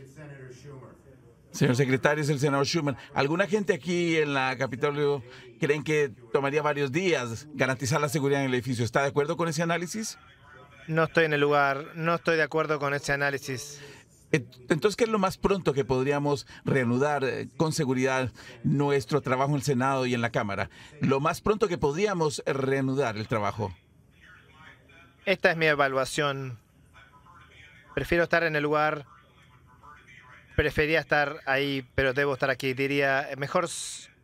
[SPEAKER 3] Señor secretario, es el senador Schumer. ¿Alguna gente aquí en la Capitolio creen que tomaría varios días garantizar la seguridad en el edificio? ¿Está de acuerdo con ese análisis? No estoy en el lugar, no estoy de acuerdo con ese análisis. Entonces, ¿qué es lo más pronto que podríamos reanudar eh, con seguridad nuestro trabajo en el Senado y en la Cámara? Lo más pronto que podríamos reanudar el trabajo.
[SPEAKER 5] Esta es mi evaluación. Prefiero estar en el lugar, prefería estar ahí, pero debo estar aquí. Diría, mejor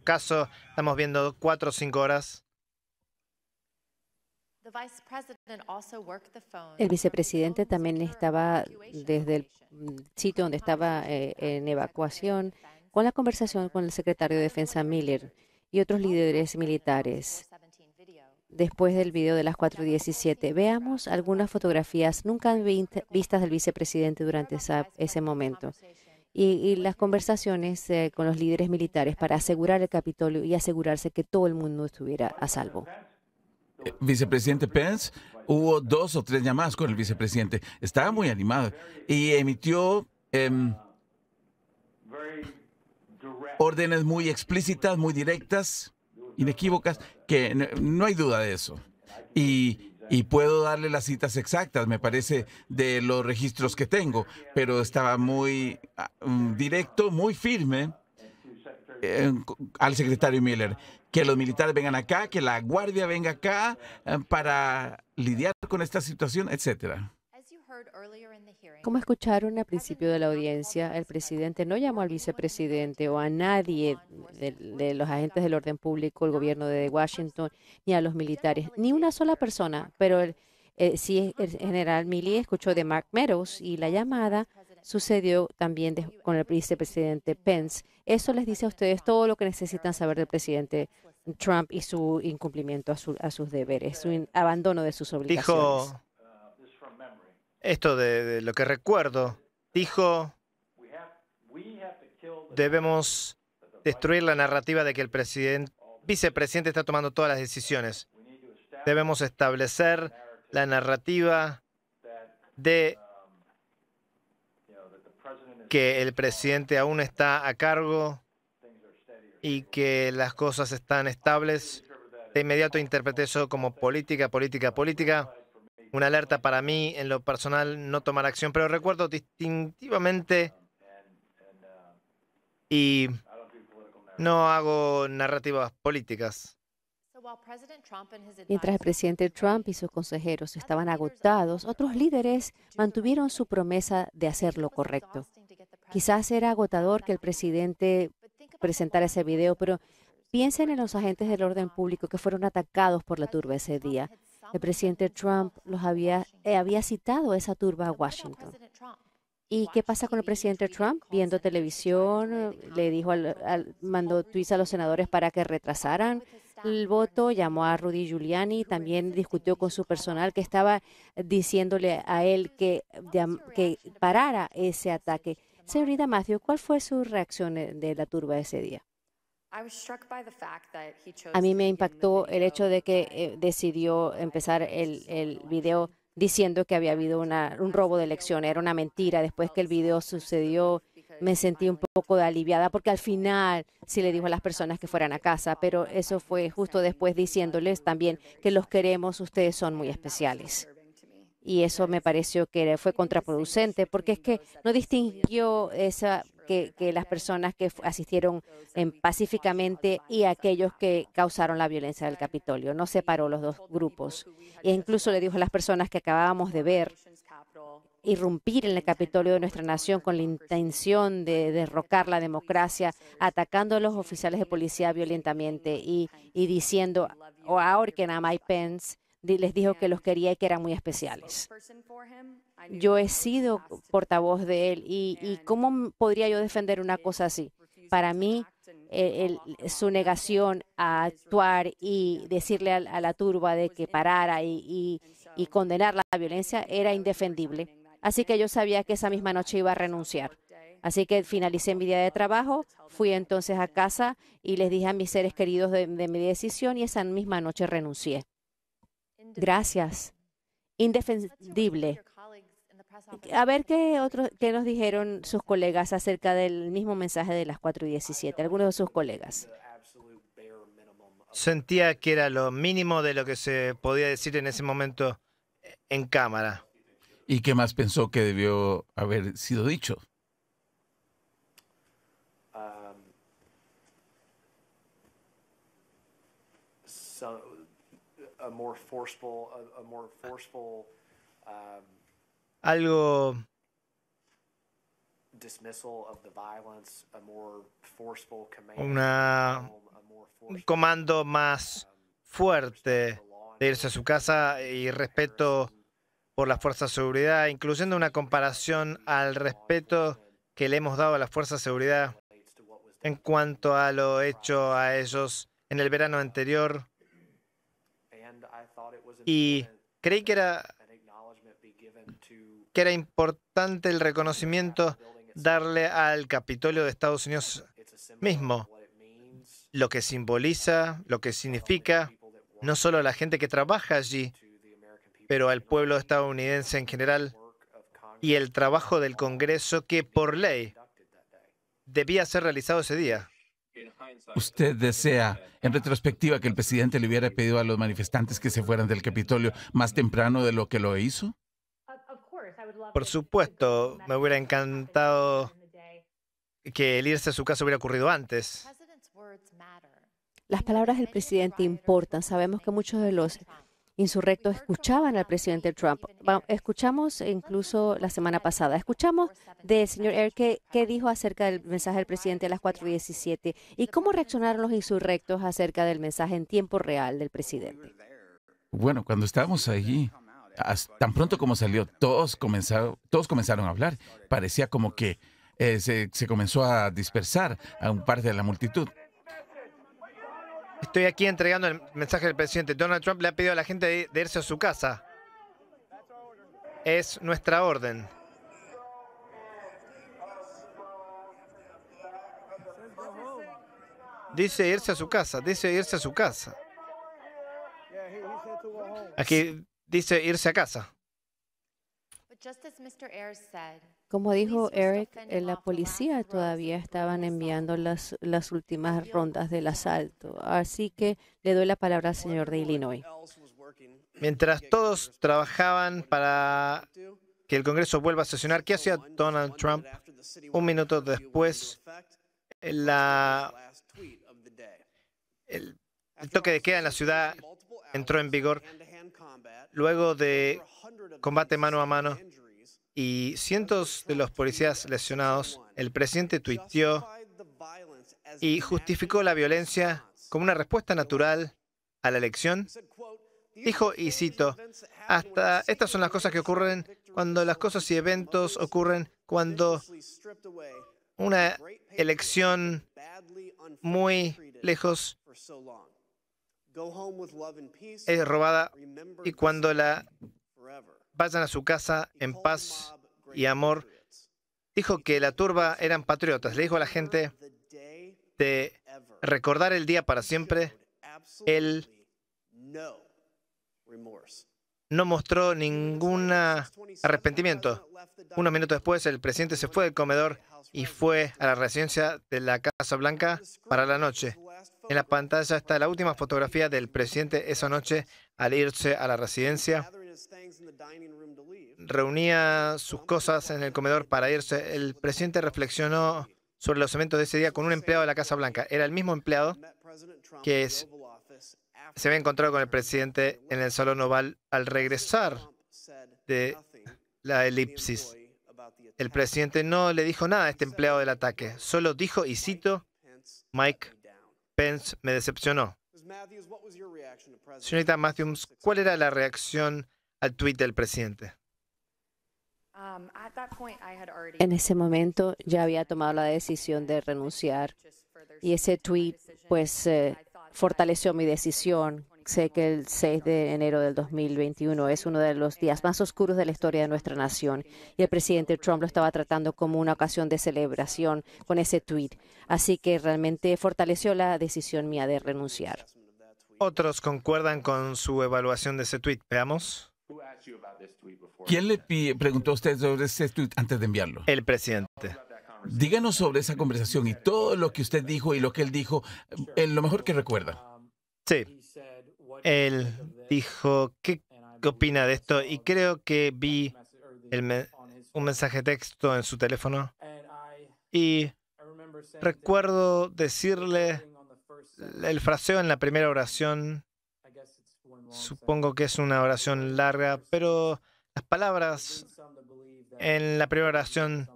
[SPEAKER 5] caso, estamos viendo cuatro o cinco horas.
[SPEAKER 4] El vicepresidente también estaba desde el sitio donde estaba eh, en evacuación con la conversación con el secretario de Defensa Miller y otros líderes militares. Después del video de las 4.17, veamos algunas fotografías nunca vistas del vicepresidente durante ese momento y, las conversaciones eh, con los líderes militares para asegurar el Capitolio y asegurarse que todo el mundo estuviera a salvo
[SPEAKER 3] vicepresidente Pence, hubo dos o tres llamadas con el vicepresidente. Estaba muy animado y emitió em, órdenes muy explícitas, muy directas, inequívocas, que no, hay duda de eso. Y, puedo darle las citas exactas, me parece, de los registros que tengo, pero estaba muy ah, mm, directo, muy firme eh, al secretario Miller, que los militares vengan acá, que la guardia venga acá eh, para lidiar con esta situación, etcétera.
[SPEAKER 4] Como escucharon al principio de la audiencia, el presidente no llamó al vicepresidente o a nadie de, los agentes del orden público, el gobierno de Washington, ni a los militares, ni una sola persona. Pero el, eh, sí, el general Milley escuchó de Mark Meadows y la llamada sucedió también con el vicepresidente Pence. Eso les dice a ustedes todo lo que necesitan saber del presidente Trump y su incumplimiento a, sus deberes, su abandono
[SPEAKER 5] de sus obligaciones. Dijo esto de, de lo que recuerdo. Dijo, debemos destruir la narrativa de que el presidente, vicepresidente está tomando todas las decisiones. Debemos establecer la narrativa de que el presidente aún está a cargo y que las cosas están estables. De inmediato interpreté eso como política, política, política. Una alerta para mí en lo personal no tomar acción, pero recuerdo distintivamente y no hago narrativas políticas.
[SPEAKER 6] Mientras el presidente
[SPEAKER 4] Trump y sus consejeros estaban agotados, otros líderes mantuvieron su promesa de hacer lo correcto. Quizás era agotador que el presidente presentara ese video, pero piensen en los agentes del orden público que fueron atacados por la turba ese día. El presidente Trump los había, eh, citado a esa turba a Washington. ¿Y qué pasa con el presidente Trump? Viendo televisión, le dijo al, mandó tweets a los senadores para que retrasaran el voto, llamó a Rudy Giuliani, también discutió con su personal que estaba diciéndole a él que, que parara ese ataque. Señorita Matthew, ¿cuál fue su reacción eh, de la turba ese día? A mí me impactó el hecho de que eh, decidió empezar el, video diciendo que había habido un robo de elección. Era una mentira. Después que el video sucedió, me sentí un poco aliviada porque al final sí le dijo a las personas que fueran a casa, pero eso fue justo después diciéndoles también que los queremos, ustedes son muy especiales y eso me pareció que fue contraproducente, porque es que no distinguió esa que, las personas que asistieron en pacíficamente y aquellos que causaron la violencia del Capitolio. No separó los dos grupos. E incluso le dijo a las personas que acabábamos de ver irrumpir en el Capitolio de nuestra nación con la intención de derrocar la democracia, atacando a los oficiales de policía violentamente y, diciendo, o ahorquen a Mike Pence les dijo que los quería y que eran muy especiales. Yo he sido portavoz de él y, ¿cómo podría yo defender una cosa así? Para mí, su negación a actuar y decirle a, la turba de que parara y, condenar la violencia era indefendible. Así que yo sabía que esa misma noche iba a renunciar. Así que finalicé mi día de trabajo, fui entonces a casa y les dije a mis seres queridos de, mi decisión y esa misma noche renuncié. Gracias. Indefendible. A ver qué, otros, que nos dijeron sus colegas acerca del mismo mensaje de las 4 y 17, algunos de sus colegas.
[SPEAKER 5] Sentía que era lo mínimo de lo que se podía decir en ese momento en cámara.
[SPEAKER 3] ¿Y qué más pensó que debió haber sido dicho?
[SPEAKER 5] algo
[SPEAKER 7] una,
[SPEAKER 5] un comando más um, fuerte de irse a su casa y respeto por las fuerzas de seguridad, incluyendo una comparación al respeto que le hemos dado a las fuerzas de seguridad en cuanto a lo hecho a ellos en el verano anterior y creí que era, importante el reconocimiento darle al Capitolio de Estados Unidos mismo, lo que simboliza, lo que significa, no solo a la gente que trabaja allí, pero al pueblo estadounidense en general y el trabajo del Congreso que por ley debía ser realizado ese día
[SPEAKER 3] usted desea, en retrospectiva, que el presidente le hubiera pedido a los manifestantes que se fueran del Capitolio más temprano de lo que lo hizo?
[SPEAKER 5] Por supuesto, me hubiera encantado que el irse a su casa hubiera ocurrido antes.
[SPEAKER 4] Las palabras del presidente importan. Sabemos que muchos de los insurrectos escuchaban al presidente Trump. Escuchamos incluso la semana pasada, escuchamos del señor que qué dijo acerca del mensaje del presidente a las 4.17 y cómo reaccionaron los insurrectos acerca del mensaje en tiempo real del presidente.
[SPEAKER 3] Bueno, cuando estábamos allí, tan pronto como salió, todos comenzaron, todos comenzaron a hablar. Parecía como que eh, se, se comenzó a dispersar a un par de la multitud.
[SPEAKER 5] Estoy aquí entregando el mensaje del presidente. Donald Trump le ha pedido a la gente de, irse a su casa. Es nuestra orden. Dice irse a su casa, dice irse a su casa. Aquí dice irse a casa. Como dijo
[SPEAKER 4] Eric, eh, la policía todavía estaban enviando las, las últimas rondas del asalto. Así que le doy la palabra al señor de Illinois.
[SPEAKER 5] Mientras todos trabajaban para que el Congreso vuelva a sesionar, ¿qué hacía Donald Trump? Un minuto después, la, el toque de queda en la ciudad entró en vigor luego de combate mano a mano y cientos de los policías lesionados, el presidente tuiteó y justificó la violencia como una respuesta natural a la elección. Dijo, y cito, hasta estas son las cosas que ocurren cuando las cosas y eventos ocurren cuando una elección muy lejos es robada y cuando la vayan a su casa en paz y amor. Dijo que la turba eran patriotas. Le dijo a la gente de recordar el día para siempre. Él no mostró ningún arrepentimiento. Unos minutos después, el presidente se fue del comedor y fue a la residencia de la Casa Blanca para la noche. En la pantalla está la última fotografía del presidente esa noche al irse a la residencia reunía sus cosas en el comedor para irse, el presidente reflexionó sobre los eventos de ese día con un empleado de la Casa Blanca. Era el mismo empleado que
[SPEAKER 7] se
[SPEAKER 5] había encontrado con el presidente en el Salón Oval al regresar de la elipsis. El presidente no le dijo nada a este empleado del ataque, solo dijo, y cito, Mike Pence me decepcionó. Señorita Matthews, ¿cuál era la reacción al tuit del presidente?
[SPEAKER 7] Um, en
[SPEAKER 4] ese momento ya había tomado la decisión de renunciar
[SPEAKER 5] y ese tuit
[SPEAKER 4] pues eh, fortaleció mi decisión. Sé que el 6 de enero del 2021 es uno de los días más oscuros de la historia de nuestra nación y el presidente Trump lo estaba tratando como una ocasión de celebración con ese tuit. Así que realmente fortaleció la decisión mía de renunciar.
[SPEAKER 5] Otros concuerdan con su evaluación de ese tuit. Veamos.
[SPEAKER 3] ¿Quién le preguntó a usted sobre ese tweet antes de enviarlo? El presidente. Díganos sobre esa conversación y todo lo que usted dijo y lo que él dijo, en lo mejor que recuerda. Sí. Él dijo, ¿qué
[SPEAKER 5] opina de esto? Y creo que vi un mensaje texto en su teléfono y recuerdo decirle el fraseo en la primera oración Supongo que es una oración larga, pero las palabras en la primera oración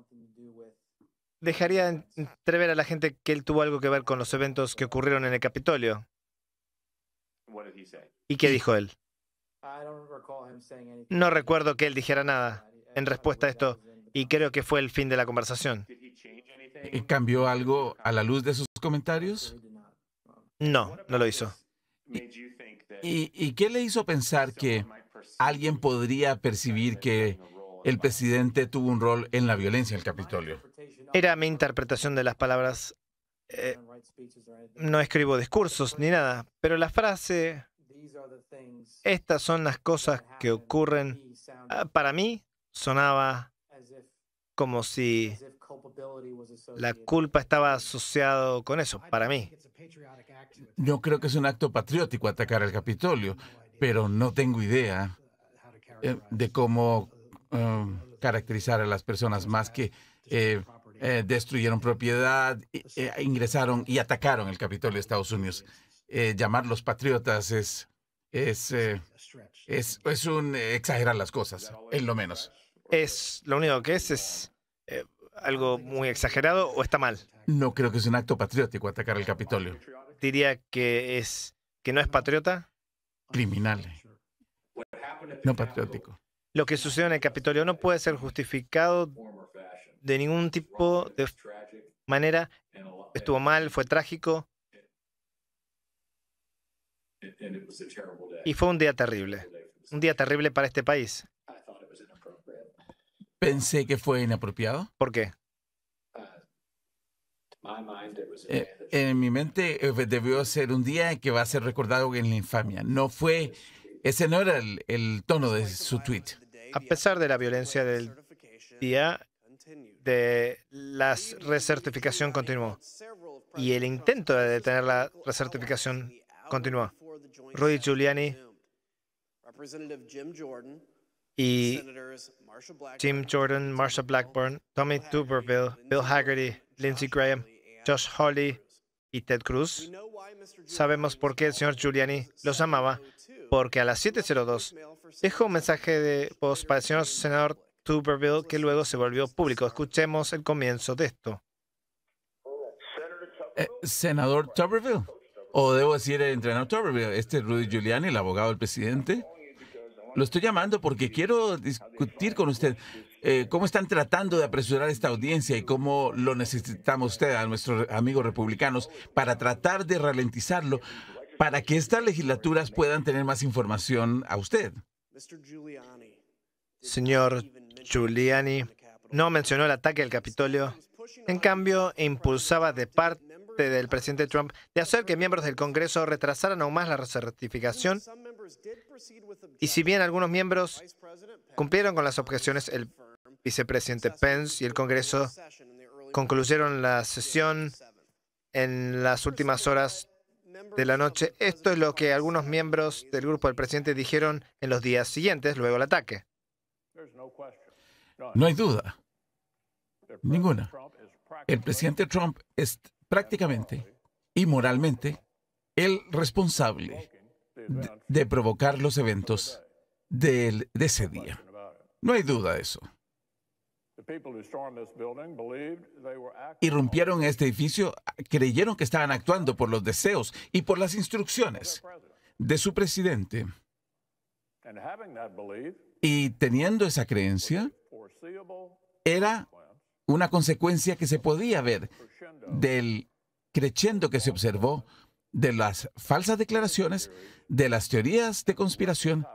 [SPEAKER 5] dejaría entrever a la gente que él tuvo algo que ver con los eventos que ocurrieron en el Capitolio. ¿Y qué dijo él? No recuerdo que él dijera nada en respuesta a esto y creo que fue el fin de la
[SPEAKER 3] conversación. ¿Cambió algo a la luz de sus comentarios? No, no lo hizo. ¿Y, qué le hizo pensar que alguien podría percibir que el presidente tuvo un rol en la violencia en el Capitolio?
[SPEAKER 5] Era mi interpretación de las palabras. Eh, no escribo discursos ni nada, pero la frase, estas son las cosas que ocurren, ah, para mí sonaba como si la culpa estaba asociado con eso, para mí.
[SPEAKER 3] Yo creo que es un acto patriótico atacar el Capitolio, pero no tengo idea eh, de cómo um, caracterizar a las personas más que eh, eh, destruyeron propiedad, ingresaron y atacaron el Capitolio de Estados Unidos. llamarlos patriotas es, es, es, un exagerar las cosas, en lo menos.
[SPEAKER 5] Es lo único que es es algo muy exagerado o está mal?
[SPEAKER 3] No creo que sea un acto patriótico atacar el Capitolio.
[SPEAKER 5] Diría que es que no es patriota. Criminal. No patriótico. Lo que sucedió en el Capitolio no puede ser justificado de ningún tipo de manera. Estuvo mal, fue trágico.
[SPEAKER 6] Y fue un día terrible.
[SPEAKER 5] Un día
[SPEAKER 3] terrible para este país pensé que fue inapropiado. ¿Por qué? Eh, en mi mente eh, debió ser un día que va a ser recordado en la infamia. No fue, ese no era el, tono de su tweet.
[SPEAKER 5] A pesar de la violencia del día, de la recertificación continuó y el intento de detener la recertificación continuó. Rudy Giuliani,
[SPEAKER 7] y Jim
[SPEAKER 5] Jordan, Marsha Blackburn, Tommy Tuberville, Bill Hagerty, Lindsey Graham, Josh Hawley y Ted Cruz. Sabemos por qué el señor Giuliani los amaba, porque a las 7.02 dejó un mensaje de voz para el señor senador Tuberville que luego se volvió público. Escuchemos el comienzo de esto. Eh, senador Tuberville,
[SPEAKER 3] o debo decir el entrenador Tuberville, este es Rudy Giuliani, el abogado del presidente. Lo estoy llamando porque quiero discutir con usted eh, cómo están tratando de apresurar esta audiencia y cómo lo necesitamos usted, a nuestros amigos republicanos, para tratar de ralentizarlo, para que estas legislaturas puedan tener más información a usted.
[SPEAKER 5] Señor
[SPEAKER 3] Giuliani, no mencionó el ataque al
[SPEAKER 5] Capitolio. En cambio, impulsaba de parte del presidente Trump de hacer que miembros del Congreso retrasaran aún más la certificación y si bien algunos miembros cumplieron con las objeciones, el vicepresidente Pence y el Congreso concluyeron la sesión en las últimas horas de la noche. Esto es lo que algunos miembros del grupo del presidente dijeron en los días siguientes, luego del ataque.
[SPEAKER 3] No hay duda. Ninguna. El presidente Trump es prácticamente y moralmente el responsable de provocar los eventos de, ese día. No hay duda de eso. Irrumpieron este edificio, creyeron que estaban actuando por los deseos y por las instrucciones de su presidente. Y teniendo esa creencia, era una consecuencia que se podía ver del creyendo que se observó de las falsas declaraciones, de las teorías de conspiración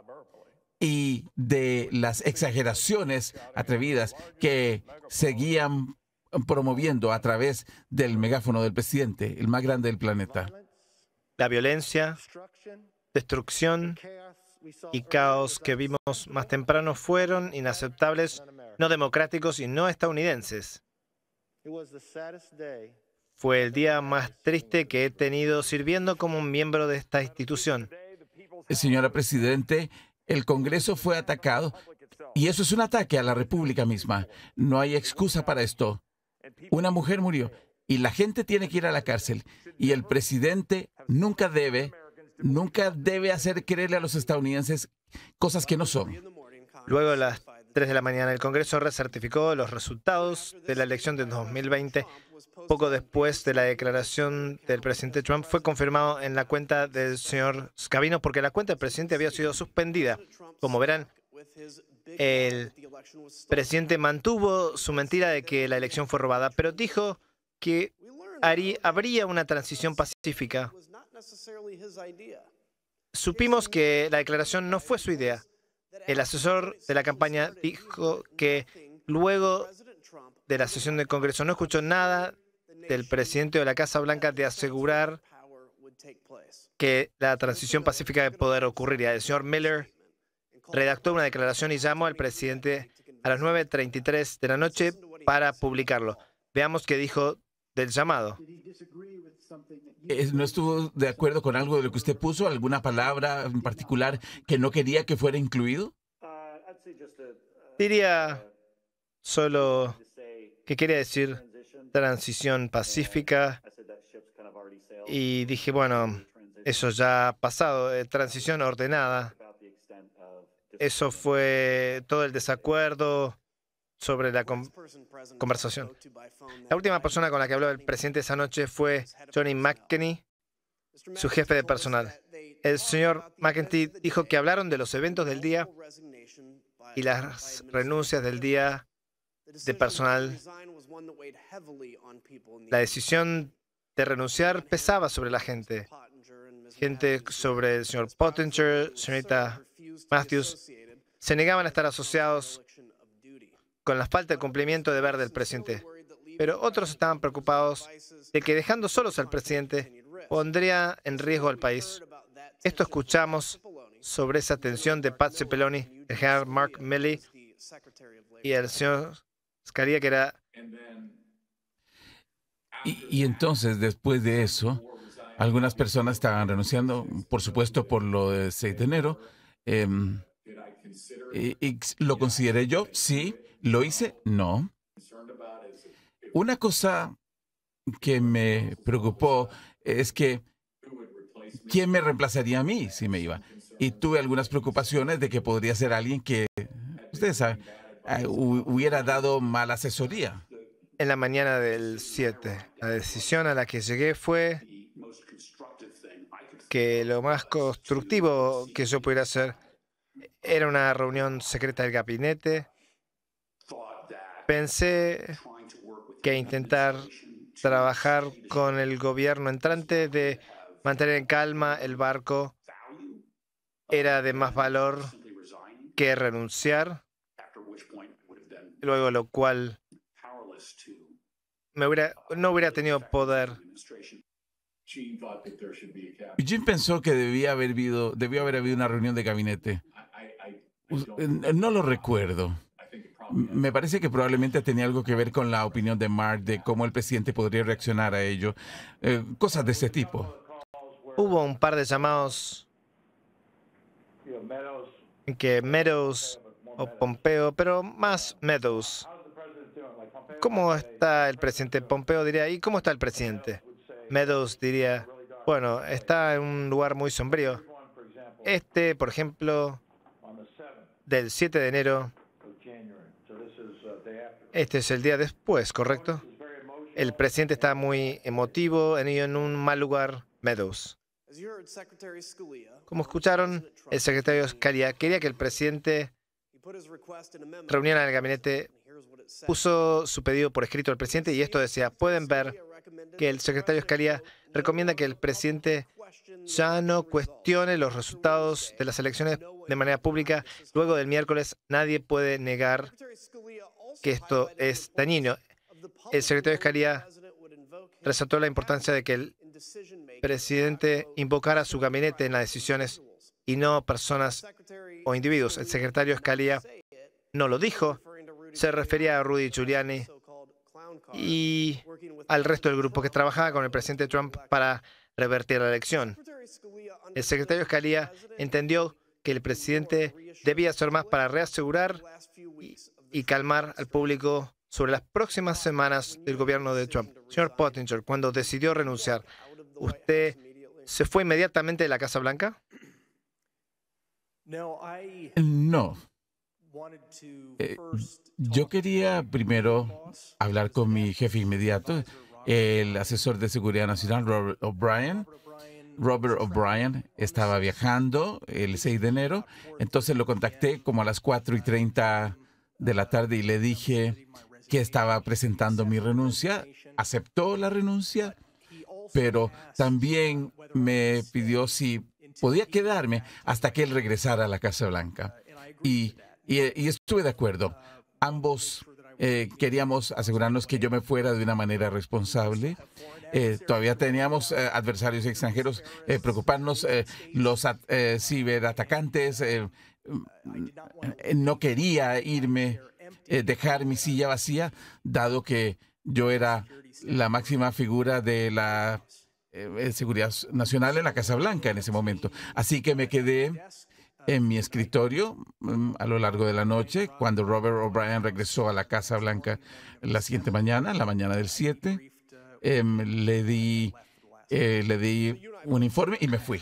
[SPEAKER 3] y de las exageraciones atrevidas que seguían promoviendo a través del megáfono del presidente, el más grande del planeta. La violencia, destrucción y caos que
[SPEAKER 5] vimos más temprano fueron inaceptables, no democráticos y no estadounidenses. Fue el día más triste que he tenido sirviendo
[SPEAKER 3] como un miembro de esta institución. Señora Presidente, el Congreso fue atacado y eso es un ataque a la República misma. No hay excusa para esto. Una mujer murió y la gente tiene que ir a la cárcel y el presidente nunca debe, nunca debe hacer creerle a los estadounidenses cosas que no son.
[SPEAKER 5] Luego a las 3 de la mañana el Congreso recertificó los resultados de la elección de 2020 poco después de la declaración del presidente Trump fue confirmado en la cuenta del señor Scavino porque la cuenta del presidente había sido suspendida. Como verán, el presidente mantuvo su mentira de que la elección fue robada, pero dijo que habría una transición pacífica. Supimos que la declaración no fue su idea. El asesor de la campaña dijo que luego de la sesión del Congreso. No escuchó nada del presidente de la Casa Blanca de asegurar que la transición pacífica de poder ocurriría. El señor Miller redactó una declaración y llamó al presidente a las 9.33 de la noche para publicarlo.
[SPEAKER 3] Veamos qué dijo del llamado. Eh, ¿No estuvo de acuerdo con algo de lo que usted puso? ¿Alguna palabra en particular que no quería que fuera incluido? Diría solo que quiere
[SPEAKER 5] decir transición pacífica. Y dije, bueno, eso ya ha pasado, eh, transición ordenada. Eso fue todo el desacuerdo sobre la conversación. La última persona con la que habló el presidente esa noche fue Johnny McKenney, su jefe de personal. El señor McKenney dijo que hablaron de los eventos del día y las renuncias del día de personal. La decisión de renunciar pesaba sobre la gente. Gente sobre el señor Pottinger, señorita Matthews, se negaban a estar asociados con la falta de cumplimiento de deber del presidente. Pero otros estaban preocupados de que dejando solos al presidente pondría en riesgo al país. Esto escuchamos sobre esa tensión de Pat Peloni, el general Mark Milley y el señor era...
[SPEAKER 3] Y, entonces, después de eso, algunas personas estaban renunciando, por supuesto, por lo de 6 de enero. Em, ¿Lo consideré yo? Sí. ¿Lo hice? No. Una cosa que me preocupó es que quién me reemplazaría a mí si me iba. Y tuve algunas preocupaciones de que podría ser alguien que, ustedes saben, Ah, hubiera dado mala asesoría.
[SPEAKER 5] En la mañana del 7, la decisión a la que llegué fue que lo más constructivo que yo pudiera hacer era una reunión secreta del gabinete. Pensé que intentar trabajar con el gobierno entrante de mantener en calma el barco era de más valor que renunciar luego lo cual
[SPEAKER 3] no hubiera tenido poder.
[SPEAKER 7] Jim
[SPEAKER 3] pensó que debía haber habido, debió haber habido una reunión de gabinete. Pues, eh, no lo recuerdo. Me parece que probablemente tenía algo que ver con la opinión de Mark de cómo el presidente podría reaccionar a ello. Eh, cosas de ese tipo.
[SPEAKER 5] Hubo un par de
[SPEAKER 3] llamados
[SPEAKER 5] en que Meadows o Pompeo, pero más Meadows. ¿Cómo está el presidente? Pompeo diría, ¿y cómo está el presidente? Meadows diría, bueno, está en un lugar muy sombrío. Este, por ejemplo, del 7 de enero, este es el día después, ¿correcto? El presidente está muy emotivo en un mal lugar, Meadows. Como escucharon, el secretario Scalia quería que el presidente reunión en el gabinete puso su pedido por escrito al presidente y esto decía, pueden ver que el secretario Escalía recomienda que el presidente ya no cuestione los resultados de las elecciones de manera pública. Luego del miércoles nadie puede negar que esto es dañino. El secretario Escalía resaltó la importancia de que el presidente invocara su gabinete en las decisiones y no personas o individuos. El secretario Scalia no lo dijo, se refería a Rudy Giuliani y al resto del grupo que trabajaba con el presidente Trump para revertir la elección. El secretario Scalia entendió que el presidente debía hacer más para reasegurar y, calmar al público sobre las próximas semanas del gobierno de Trump. Señor Pottinger, cuando decidió renunciar, ¿usted se
[SPEAKER 3] fue inmediatamente
[SPEAKER 7] de la
[SPEAKER 5] Casa Blanca?
[SPEAKER 3] No. Eh, yo quería primero hablar con mi jefe inmediato, el asesor de seguridad nacional, Robert O'Brien. Robert O'Brien estaba viajando el 6 de enero, entonces lo contacté como a las 4 y de la tarde y le dije que estaba presentando mi renuncia. Aceptó la renuncia, pero también me pidió si podía quedarme hasta que él regresara a la Casa Blanca. Y, estuve de acuerdo. Ambos eh, queríamos asegurarnos que yo me fuera de una manera responsable. Eh, todavía teníamos eh, adversarios extranjeros, preocuparnos, los ciberatacantes. no quería irme, dejar mi silla vacía, dado que yo era la máxima figura de la eh, seguridad Nacional en la Casa Blanca en ese momento. Así que me quedé en mi escritorio mm, a lo largo de la noche. Cuando Robert O'Brien regresó a la Casa Blanca la siguiente mañana, la mañana del 7, em, le, di, eh, le di un informe y me fui.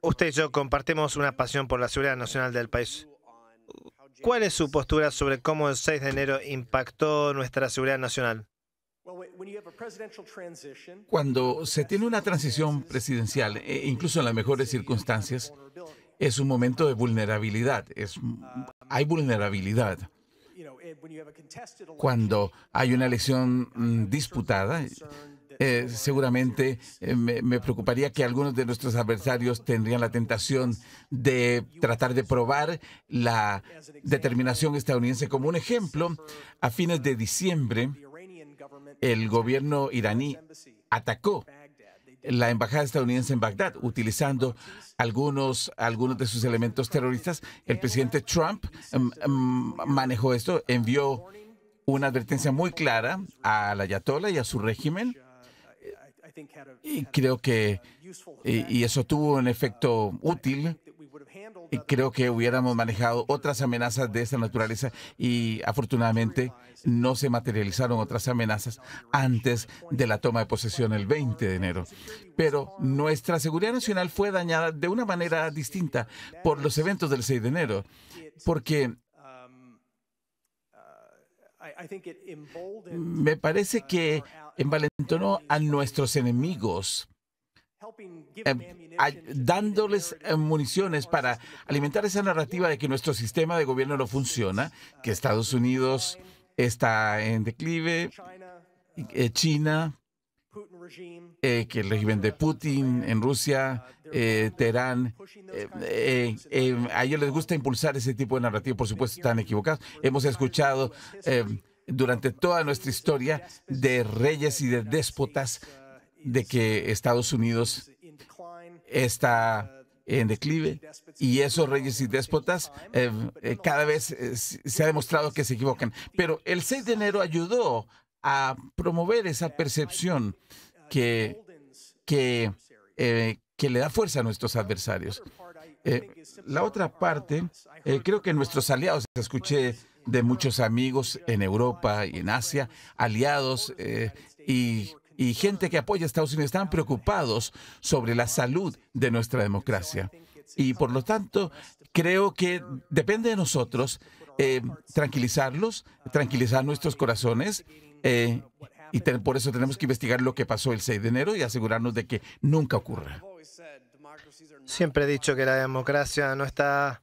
[SPEAKER 5] Usted y yo compartimos una pasión por la seguridad nacional del país. ¿Cuál es su postura sobre cómo el 6 de enero impactó nuestra
[SPEAKER 3] seguridad nacional? Cuando se tiene una transición presidencial, e incluso en las mejores circunstancias, es un momento de vulnerabilidad. hay vulnerabilidad. Cuando hay una elección disputada, eh, seguramente eh, me, preocuparía que algunos de nuestros adversarios tendrían la tentación de tratar de probar la determinación estadounidense. Como un ejemplo, a fines de diciembre, el gobierno iraní atacó la embajada estadounidense en Bagdad, utilizando algunos, algunos de sus elementos terroristas. El presidente Trump em, em, manejó esto, envió una advertencia muy clara a la Ayatollah y a su régimen. Y creo que y eso tuvo un efecto útil creo que hubiéramos manejado otras amenazas de esa naturaleza y afortunadamente no se materializaron otras amenazas antes de la toma de posesión el 20 de enero. Pero nuestra seguridad nacional fue dañada de una manera distinta por los eventos del 6 de enero, porque me parece que envalentonó a nuestros enemigos Em, dándoles eh, municiones para alimentar esa narrativa de que nuestro sistema de gobierno no funciona, que Estados Unidos está en declive, eh, China, eh, que el régimen de Putin en Rusia, Teherán, a ellos les gusta impulsar ese tipo de narrativa, por supuesto están equivocados. Hemos escuchado durante toda nuestra historia de reyes y de déspotas de que Estados Unidos está en declive y esos reyes y déspotas eh, eh, cada vez eh, se ha demostrado que se equivocan. Pero el 6 de enero ayudó a promover esa percepción que, que, que le da fuerza a nuestros adversarios. la otra parte, creo que nuestros aliados, escuché de muchos amigos en Europa y en Asia, aliados y y gente que apoya a Estados Unidos están preocupados sobre la salud de nuestra democracia. Y por lo tanto, creo que depende de nosotros eh, tranquilizarlos, tranquilizar nuestros corazones. Eh, y por eso tenemos que investigar lo que pasó el 6 de enero y asegurarnos de que nunca ocurra.
[SPEAKER 5] Siempre he dicho que la democracia no está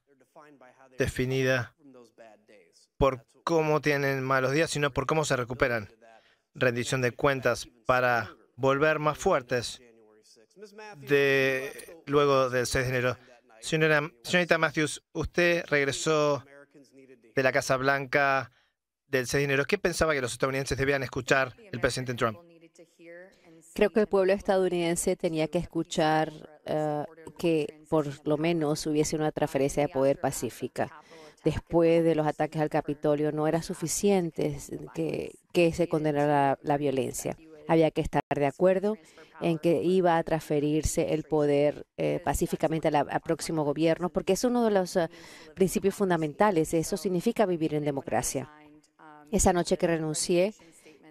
[SPEAKER 5] definida por cómo tienen malos días, sino por cómo se recuperan rendición de cuentas para volver más fuertes de, luego del 6 de enero. señorita Matthews, usted regresó de la Casa Blanca del 6 de enero. ¿Qué pensaba que los estadounidenses debían escuchar el presidente Trump?
[SPEAKER 4] Creo que el pueblo estadounidense tenía que escuchar eh, que por lo menos hubiese una transferencia de poder pacífica después de los ataques al Capitolio no era suficiente que, se condenara la, violencia. Había que estar de acuerdo en que iba a transferirse el poder eh, pacíficamente al próximo gobierno, porque es uno de los eh, principios fundamentales. Eso significa vivir en democracia. Esa noche que renuncié,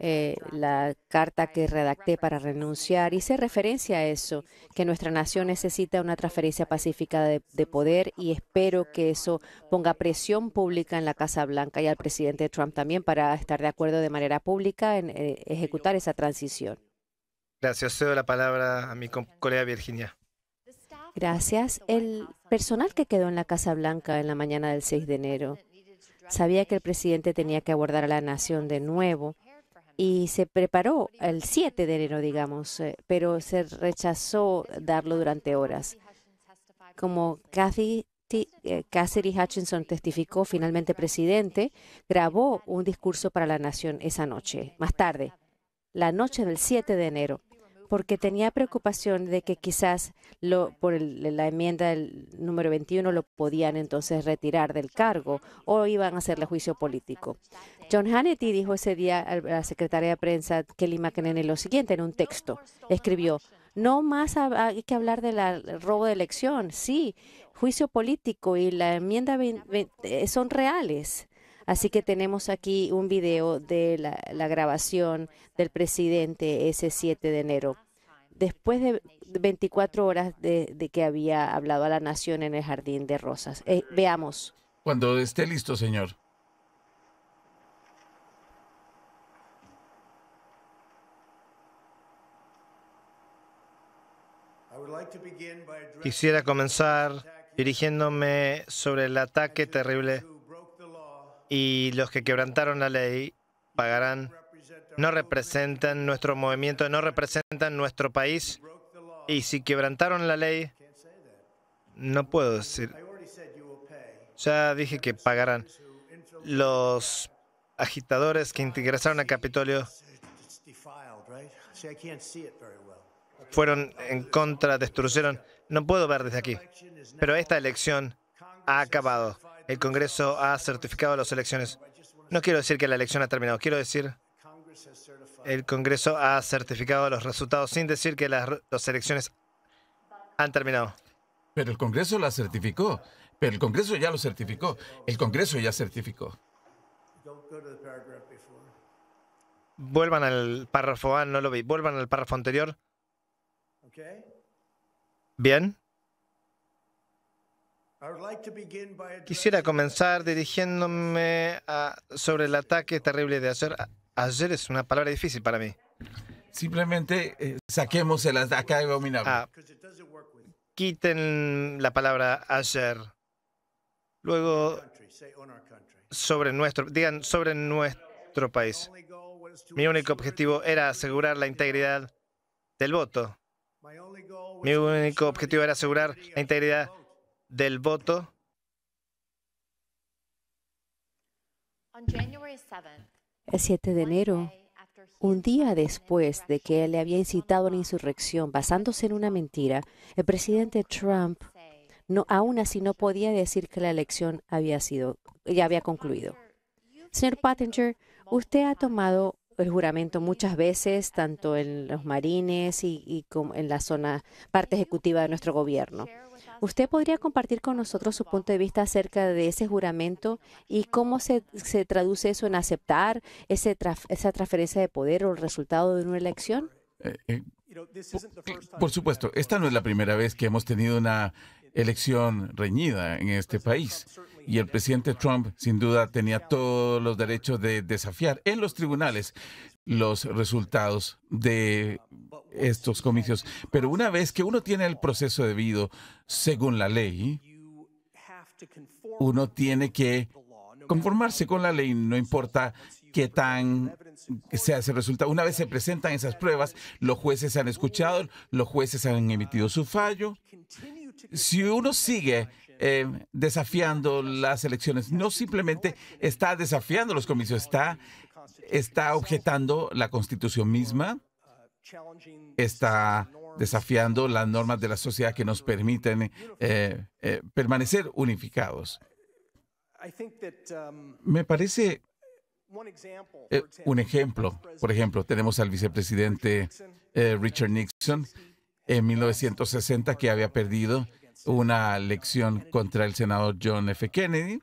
[SPEAKER 4] eh, la carta que redacté para renunciar, hice referencia a eso, que nuestra nación necesita una transferencia pacífica de, poder y espero que eso ponga presión pública en la Casa Blanca y al presidente Trump también para estar de acuerdo de manera pública en eh, ejecutar esa transición.
[SPEAKER 5] Gracias. Cedo la palabra a mi colega Virginia.
[SPEAKER 4] Gracias. El personal que quedó en la Casa Blanca en la mañana del 6 de enero sabía que el presidente tenía que abordar a la nación de nuevo y se preparó el 7 de enero, digamos, eh, pero se rechazó darlo durante horas. Como Cassidy eh, Hutchinson testificó, finalmente presidente, grabó un discurso para la nación esa noche, más tarde, la noche del 7 de enero porque tenía preocupación de que quizás lo, por la enmienda del número 21 lo podían entonces retirar del cargo o iban a hacerle juicio político. John Hannity dijo ese día a la secretaria de prensa Kelly McEnany lo siguiente en un texto. Escribió, no más hay que hablar del robo de elección, sí, juicio político y la enmienda eh, son reales. Así que tenemos aquí un video de la, grabación del presidente ese 7 de enero después de 24 horas de, que había hablado a la nación en el Jardín de Rosas. Eh, veamos.
[SPEAKER 3] Cuando esté listo, señor.
[SPEAKER 5] Quisiera comenzar dirigiéndome sobre el ataque terrible y los que quebrantaron la ley pagarán. No representan nuestro movimiento, no representan nuestro país. Y si quebrantaron la ley, no puedo decir. Ya dije que pagarán. Los agitadores que ingresaron al Capitolio fueron en contra, destruyeron. No puedo ver desde aquí. Pero esta elección ha acabado. El Congreso ha certificado las elecciones. No quiero decir que la elección ha terminado, quiero decir el Congreso ha certificado los resultados sin decir que las, elecciones
[SPEAKER 3] han terminado. Pero el Congreso la certificó. Pero el Congreso ya lo certificó. El Congreso ya certificó.
[SPEAKER 5] Vuelvan al párrafo, no lo vi. Vuelvan al párrafo anterior. Bien. Quisiera comenzar dirigiéndome a, sobre el ataque terrible de ayer. Ayer es una palabra difícil para mí.
[SPEAKER 3] Simplemente eh, saquemos el ataque abominable.
[SPEAKER 5] Ah. quiten la palabra ayer. Luego, sobre nuestro, digan sobre nuestro país. Mi único objetivo era asegurar la integridad del voto. Mi único objetivo era asegurar la integridad del voto. El
[SPEAKER 4] 7 de enero, un día después de que él le había incitado a la insurrección basándose en una mentira, el presidente Trump aún así no podía decir que la elección había sido, ya había concluido. Señor Pattinger, usted ha tomado el juramento muchas veces, tanto en los marines y, y como en la zona, parte ejecutiva de nuestro gobierno. ¿Usted podría compartir con nosotros su punto de vista acerca de ese juramento y cómo se, se traduce eso en aceptar ese esa transferencia de poder o el resultado de una elección?
[SPEAKER 3] Eh, eh, por supuesto, esta no es la primera vez que hemos tenido una elección reñida en este país. Y el presidente Trump, sin duda, tenía todos los derechos de desafiar en los tribunales los resultados de estos comicios. Pero una vez que uno tiene el proceso debido según la ley, uno tiene que conformarse con la ley, no importa qué tan sea ese resultado. Una vez se presentan esas pruebas, los jueces han escuchado, los jueces han emitido su fallo. Si uno sigue eh, desafiando las elecciones, no simplemente está desafiando los comicios, está está objetando la Constitución misma, está desafiando las normas de la sociedad que nos permiten eh, eh, permanecer unificados. Me parece
[SPEAKER 7] eh, un ejemplo,
[SPEAKER 3] por ejemplo, tenemos al vicepresidente Richard Nixon en 1960 que había perdido una elección contra el senador John F. Kennedy.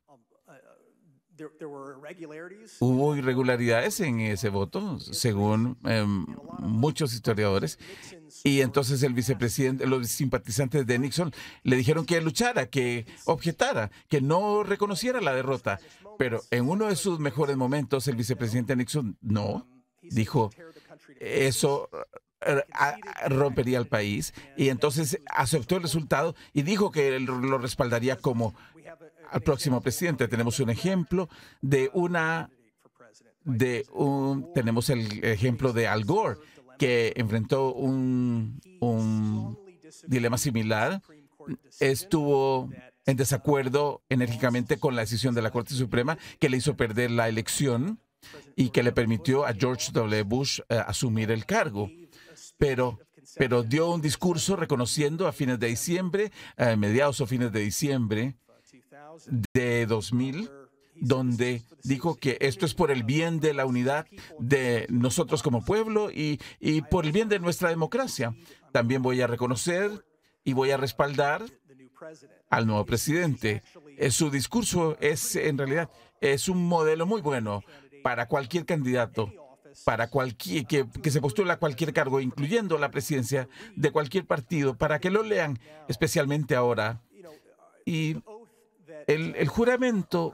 [SPEAKER 3] Hubo irregularidades en ese voto, según em, muchos historiadores. Y entonces el vicepresidente, los simpatizantes de Nixon le dijeron que luchara, que objetara, que no reconociera la derrota. Pero en uno de sus mejores momentos, el vicepresidente Nixon no dijo, eso eh, rompería el país. Y entonces aceptó el resultado y dijo que lo respaldaría como al próximo presidente. Tenemos un ejemplo de una de un, tenemos el ejemplo de Al Gore, que enfrentó un, dilema similar. Estuvo en desacuerdo enérgicamente con la decisión de la Corte Suprema que le hizo perder la elección y que le permitió a George W. Bush eh, asumir el cargo. Pero, pero dio un discurso reconociendo a fines de diciembre, eh, mediados o fines de diciembre, de 2000 donde dijo que esto es por el bien de la unidad de nosotros como pueblo y, por el bien de nuestra democracia. También voy a reconocer y voy a respaldar al nuevo presidente. Eh, su discurso es, en realidad, es un modelo muy bueno para cualquier candidato para cualquier que, que, se postula a cualquier cargo, incluyendo la presidencia de cualquier partido, para que lo lean, especialmente ahora. Y el, juramento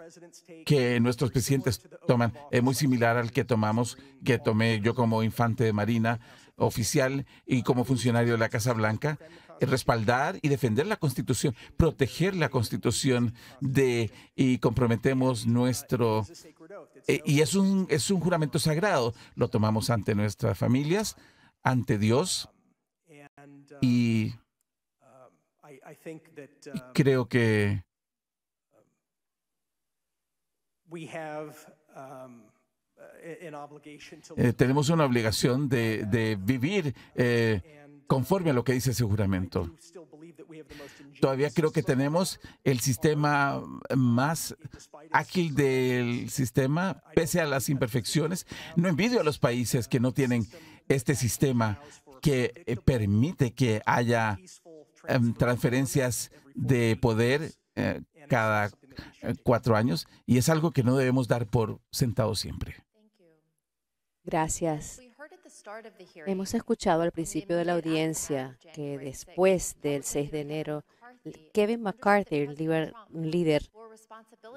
[SPEAKER 3] que nuestros presidentes toman es muy similar al que tomamos, que tomé yo como infante de Marina oficial y como funcionario de la Casa Blanca, respaldar y defender la Constitución, proteger la Constitución de y comprometemos nuestro eh, y es un es un juramento sagrado, lo tomamos ante nuestras familias, ante Dios y
[SPEAKER 7] um, creo
[SPEAKER 3] que um,
[SPEAKER 7] Um, eh,
[SPEAKER 3] tenemos una obligación de, vivir eh, conforme a lo que dice ese juramento. Todavía creo que tenemos el sistema más ágil del sistema, pese a las imperfecciones. No envidio a los países que no tienen este sistema que eh, permite que haya em, transferencias de poder cada eh, cuatro años y es algo que no debemos dar por sentado siempre.
[SPEAKER 4] Gracias. Hemos escuchado al principio de la audiencia que después del 6 de enero, Kevin McCarthy, líder,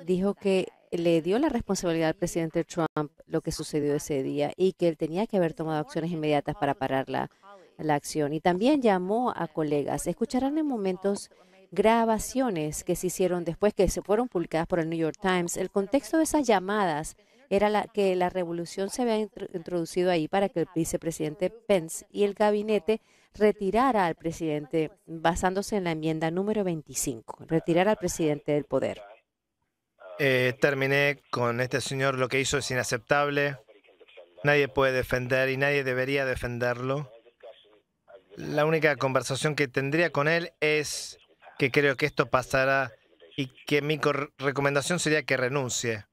[SPEAKER 4] dijo que le dio la responsabilidad al presidente Trump lo que sucedió ese día y que él tenía que haber tomado acciones inmediatas para parar la, la acción. Y también llamó a colegas. Escucharán en momentos grabaciones que se hicieron después, que se fueron publicadas por el New York Times. El contexto de esas llamadas era la, que la revolución se había introducido ahí para que el vicepresidente Pence y el gabinete retirara al presidente, basándose en la enmienda número 25, retirar al presidente del poder.
[SPEAKER 5] Eh, terminé con este señor, lo que hizo es inaceptable, nadie puede defender y nadie debería defenderlo. La única conversación que tendría con él es que creo que esto pasará y que mi recomendación sería que renuncie.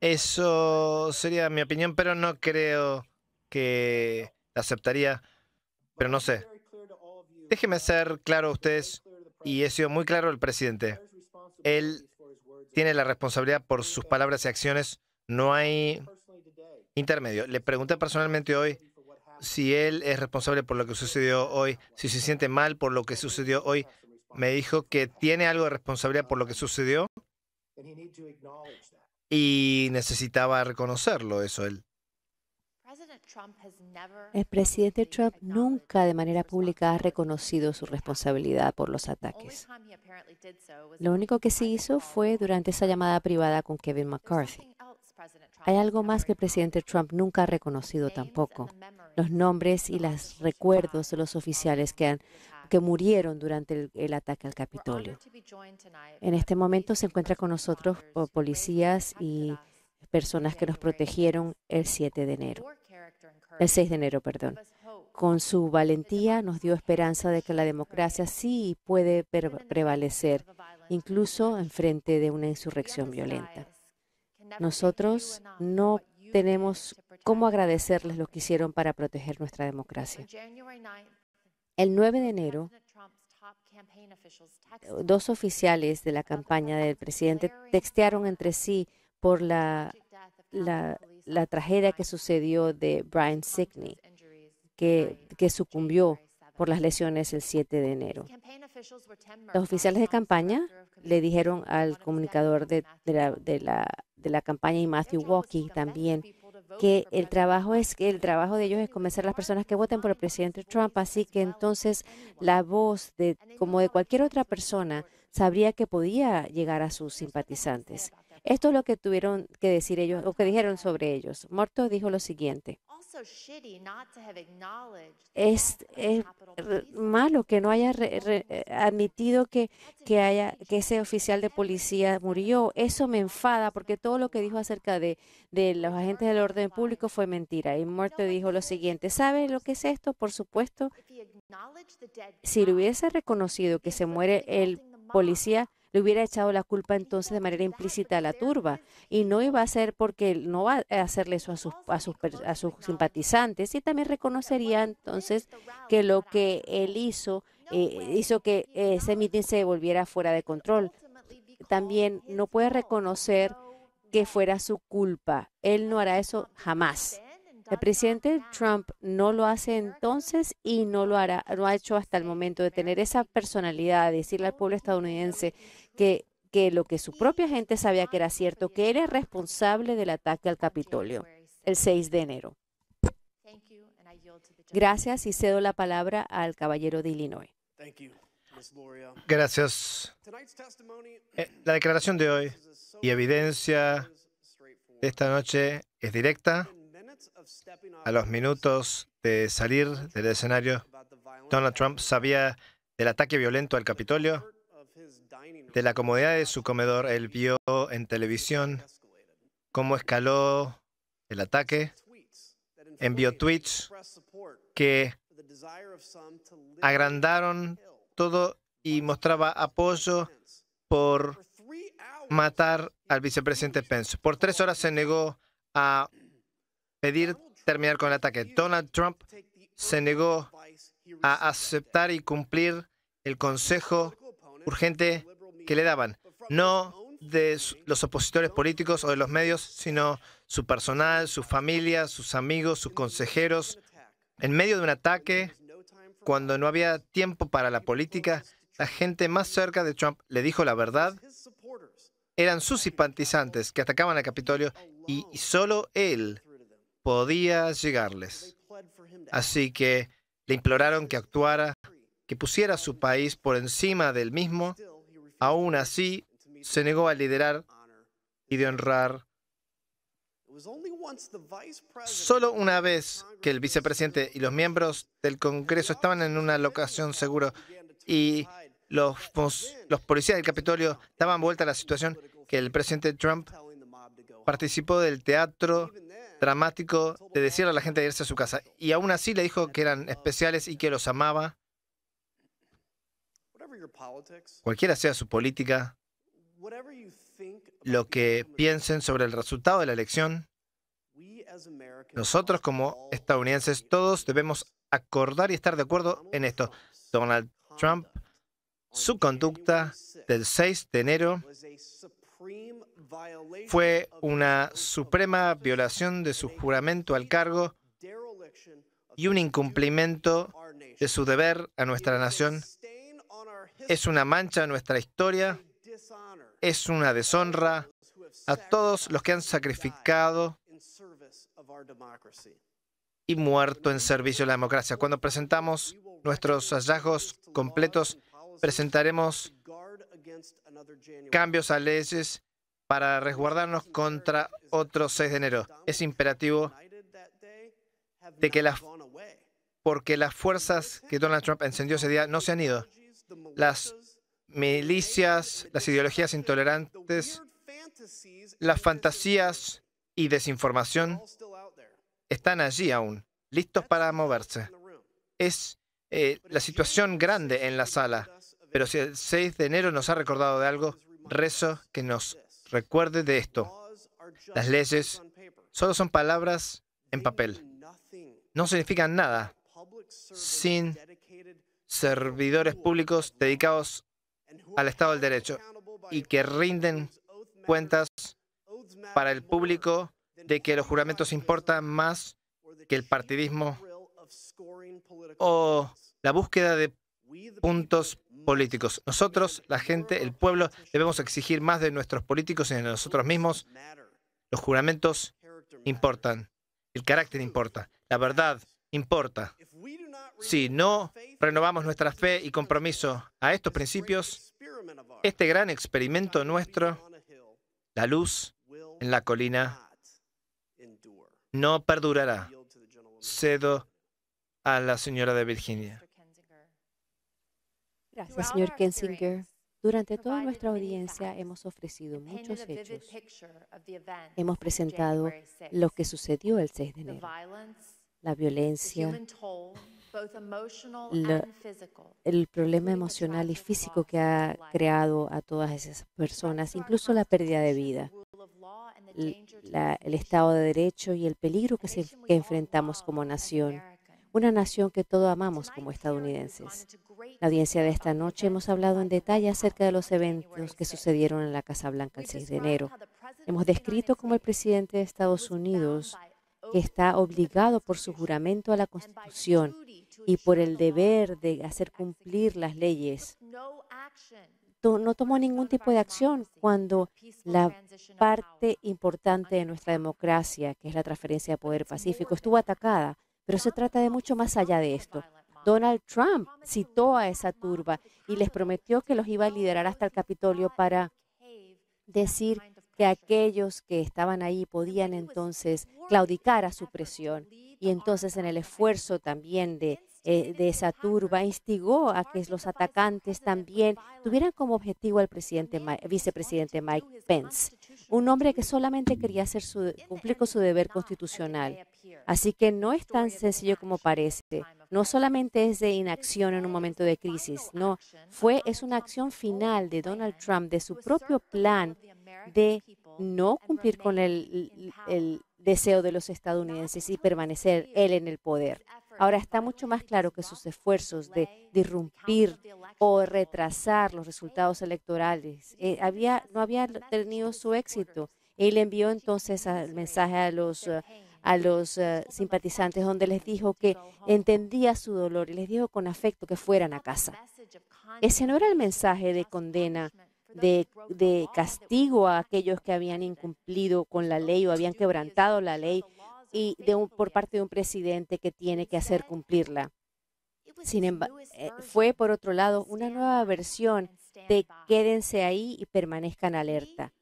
[SPEAKER 5] Eso sería mi opinión, pero no creo que aceptaría, pero no sé. Déjeme ser claro a ustedes, y he sido muy claro el presidente. Él tiene la responsabilidad por sus palabras y acciones, no hay intermedio. Le pregunté personalmente hoy si él es responsable por lo que sucedió hoy, si se siente mal por lo que sucedió hoy, me dijo que tiene algo de responsabilidad por lo que sucedió y necesitaba reconocerlo, eso él.
[SPEAKER 4] El presidente Trump nunca de manera pública ha reconocido su responsabilidad por los ataques. Lo único que se hizo fue durante esa llamada privada con Kevin McCarthy. Hay algo más que el presidente Trump nunca ha reconocido tampoco, los nombres y los recuerdos de los oficiales que, murieron durante el, ataque al Capitolio. En este momento se encuentra con nosotros policías y personas que nos protegieron el 7 de enero, el 6 de enero, perdón. Con su valentía nos dio esperanza de que la democracia sí puede prevalecer, incluso en frente de una insurrección violenta. Nosotros no tenemos cómo agradecerles lo que hicieron para proteger nuestra democracia. El 9 de enero, dos oficiales de la campaña del presidente textearon entre sí por la, la, tragedia que sucedió de Brian Sickney, que sucumbió por las lesiones el 7 de enero. Los oficiales de campaña le dijeron al comunicador de, la, campaña y Matthew Walkie también que el trabajo es que el trabajo de ellos es convencer a las personas que voten por el presidente Trump, así que entonces la voz de como de cualquier otra persona sabría que podía llegar a sus simpatizantes. Esto es lo que tuvieron que decir ellos o que dijeron sobre ellos. Morto dijo lo siguiente: es, malo que no haya eh, admitido que, que, haya, que ese oficial de policía murió. Eso me enfada porque todo lo que dijo acerca de, de los agentes del orden público fue mentira. Y Muerto dijo lo siguiente, ¿Sabe lo que es esto? Por supuesto, si le hubiese reconocido que se muere el policía, le hubiera echado la culpa entonces de manera implícita a la turba y no iba a ser porque no va a hacerle eso a sus, a sus, simpatizantes y también reconocería entonces que lo que él hizo eh, hizo que ese mitin se volviera fuera de control. También no puede reconocer que fuera su culpa. Él no hará eso jamás. El presidente Trump no lo hace entonces y no lo hará, no ha hecho hasta el momento de tener esa personalidad, de decirle al pueblo estadounidense que, que lo que su propia gente sabía que era cierto, que era responsable del ataque al Capitolio el 6 de enero. Gracias y cedo la palabra al caballero
[SPEAKER 5] de Illinois.
[SPEAKER 7] Gracias.
[SPEAKER 5] Eh, la declaración de hoy y evidencia de esta noche es directa, a los minutos de salir del escenario, Donald Trump sabía del ataque violento al Capitolio. De la comodidad de su comedor, él vio en televisión cómo escaló el ataque. Envió tweets que agrandaron todo y mostraba apoyo por matar al vicepresidente Pence. Por tres horas se negó a pedir terminar con el ataque. Donald Trump se negó a aceptar y cumplir el consejo urgente que le daban, no de los opositores políticos o de los medios, sino su personal, su familia, sus amigos, sus consejeros. En medio de un ataque, cuando no había tiempo para la política, la gente más cerca de Trump le dijo la verdad. Eran sus simpatizantes que atacaban al Capitolio y solo él podía llegarles. Así que le imploraron que actuara, que pusiera su país por encima del mismo. Aún así, se negó a liderar y de honrar. Solo una vez que el vicepresidente y los miembros del Congreso estaban en una locación segura y los, los policías del Capitolio daban vuelta a la situación, que el presidente Trump participó del teatro dramático de decirle a la gente de irse a su casa. Y aún así le dijo que eran especiales y que los amaba. Cualquiera sea su
[SPEAKER 7] política,
[SPEAKER 5] lo que piensen sobre el resultado de la elección, nosotros como estadounidenses todos debemos acordar y estar de acuerdo en esto. Donald Trump, su conducta del 6 de enero fue una suprema violación de su juramento al cargo y un incumplimiento de su deber a nuestra nación. Es una mancha a nuestra historia, es una deshonra a todos los que han sacrificado y muerto en servicio a la democracia. Cuando presentamos nuestros hallazgos completos, presentaremos cambios a leyes para resguardarnos contra otro 6 de enero. Es imperativo de que las, porque las fuerzas que Donald Trump encendió ese día no se han ido. Las milicias, las ideologías intolerantes, las fantasías y desinformación están allí aún, listos para moverse. Es eh, la situación grande en la sala, pero si el 6 de enero nos ha recordado de algo, rezo que nos Recuerde de esto. Las leyes solo son palabras en papel. No significan nada sin servidores públicos dedicados al Estado del Derecho y que rinden cuentas para el público de que los juramentos importan más que el partidismo o la búsqueda de puntos políticos. Nosotros, la gente, el pueblo, debemos exigir más de nuestros políticos y de nosotros mismos. Los juramentos importan. El carácter importa. La verdad importa. Si no renovamos nuestra fe y compromiso a estos principios, este gran experimento nuestro, la luz en la colina, no perdurará. Cedo a la señora de Virginia
[SPEAKER 4] señor Kensinger. Durante toda nuestra audiencia hemos ofrecido muchos hechos.
[SPEAKER 6] Hemos presentado lo que sucedió el 6 de enero, la violencia,
[SPEAKER 4] el problema emocional y físico que ha creado a todas esas personas, incluso la pérdida de vida, el Estado de Derecho y el peligro que enfrentamos como nación, una nación que todos amamos como estadounidenses la audiencia de esta noche hemos hablado en detalle acerca de los eventos que sucedieron en la Casa Blanca el 6 de enero. Hemos descrito cómo el presidente de Estados Unidos, que está obligado por su juramento a la Constitución y por el deber de hacer cumplir las leyes, no tomó ningún tipo de acción cuando la parte importante de nuestra democracia, que es la transferencia de poder pacífico, estuvo atacada. Pero se trata de mucho más allá de esto. Donald Trump citó a esa turba y les prometió que los iba a liderar hasta el Capitolio para decir que aquellos que estaban ahí podían entonces claudicar a su presión. Y entonces en el esfuerzo también de eh, de esa turba instigó a que los atacantes también tuvieran como objetivo al presidente, vicepresidente Mike Pence, un hombre que solamente quería cumplir con su deber constitucional. Así que no es tan sencillo como parece. No solamente es de inacción en un momento de crisis, no, fue, es una acción final de Donald Trump, de su propio plan de no cumplir con el deseo de los estadounidenses y permanecer él en el poder. Ahora está mucho más claro que sus esfuerzos de disrumpir o retrasar los resultados electorales eh, había, no habían tenido su éxito. Él envió entonces el mensaje a los eh, eh, simpatizantes donde les dijo que entendía su dolor y les dijo con afecto que fueran a casa. Ese no era el mensaje de condena, de castigo a aquellos que habían incumplido con la ley o habían quebrantado la ley y de un, por parte de un presidente que tiene que hacer cumplirla. Sin embargo, eh, fue por otro lado una nueva versión de quédense ahí y permanezcan alerta.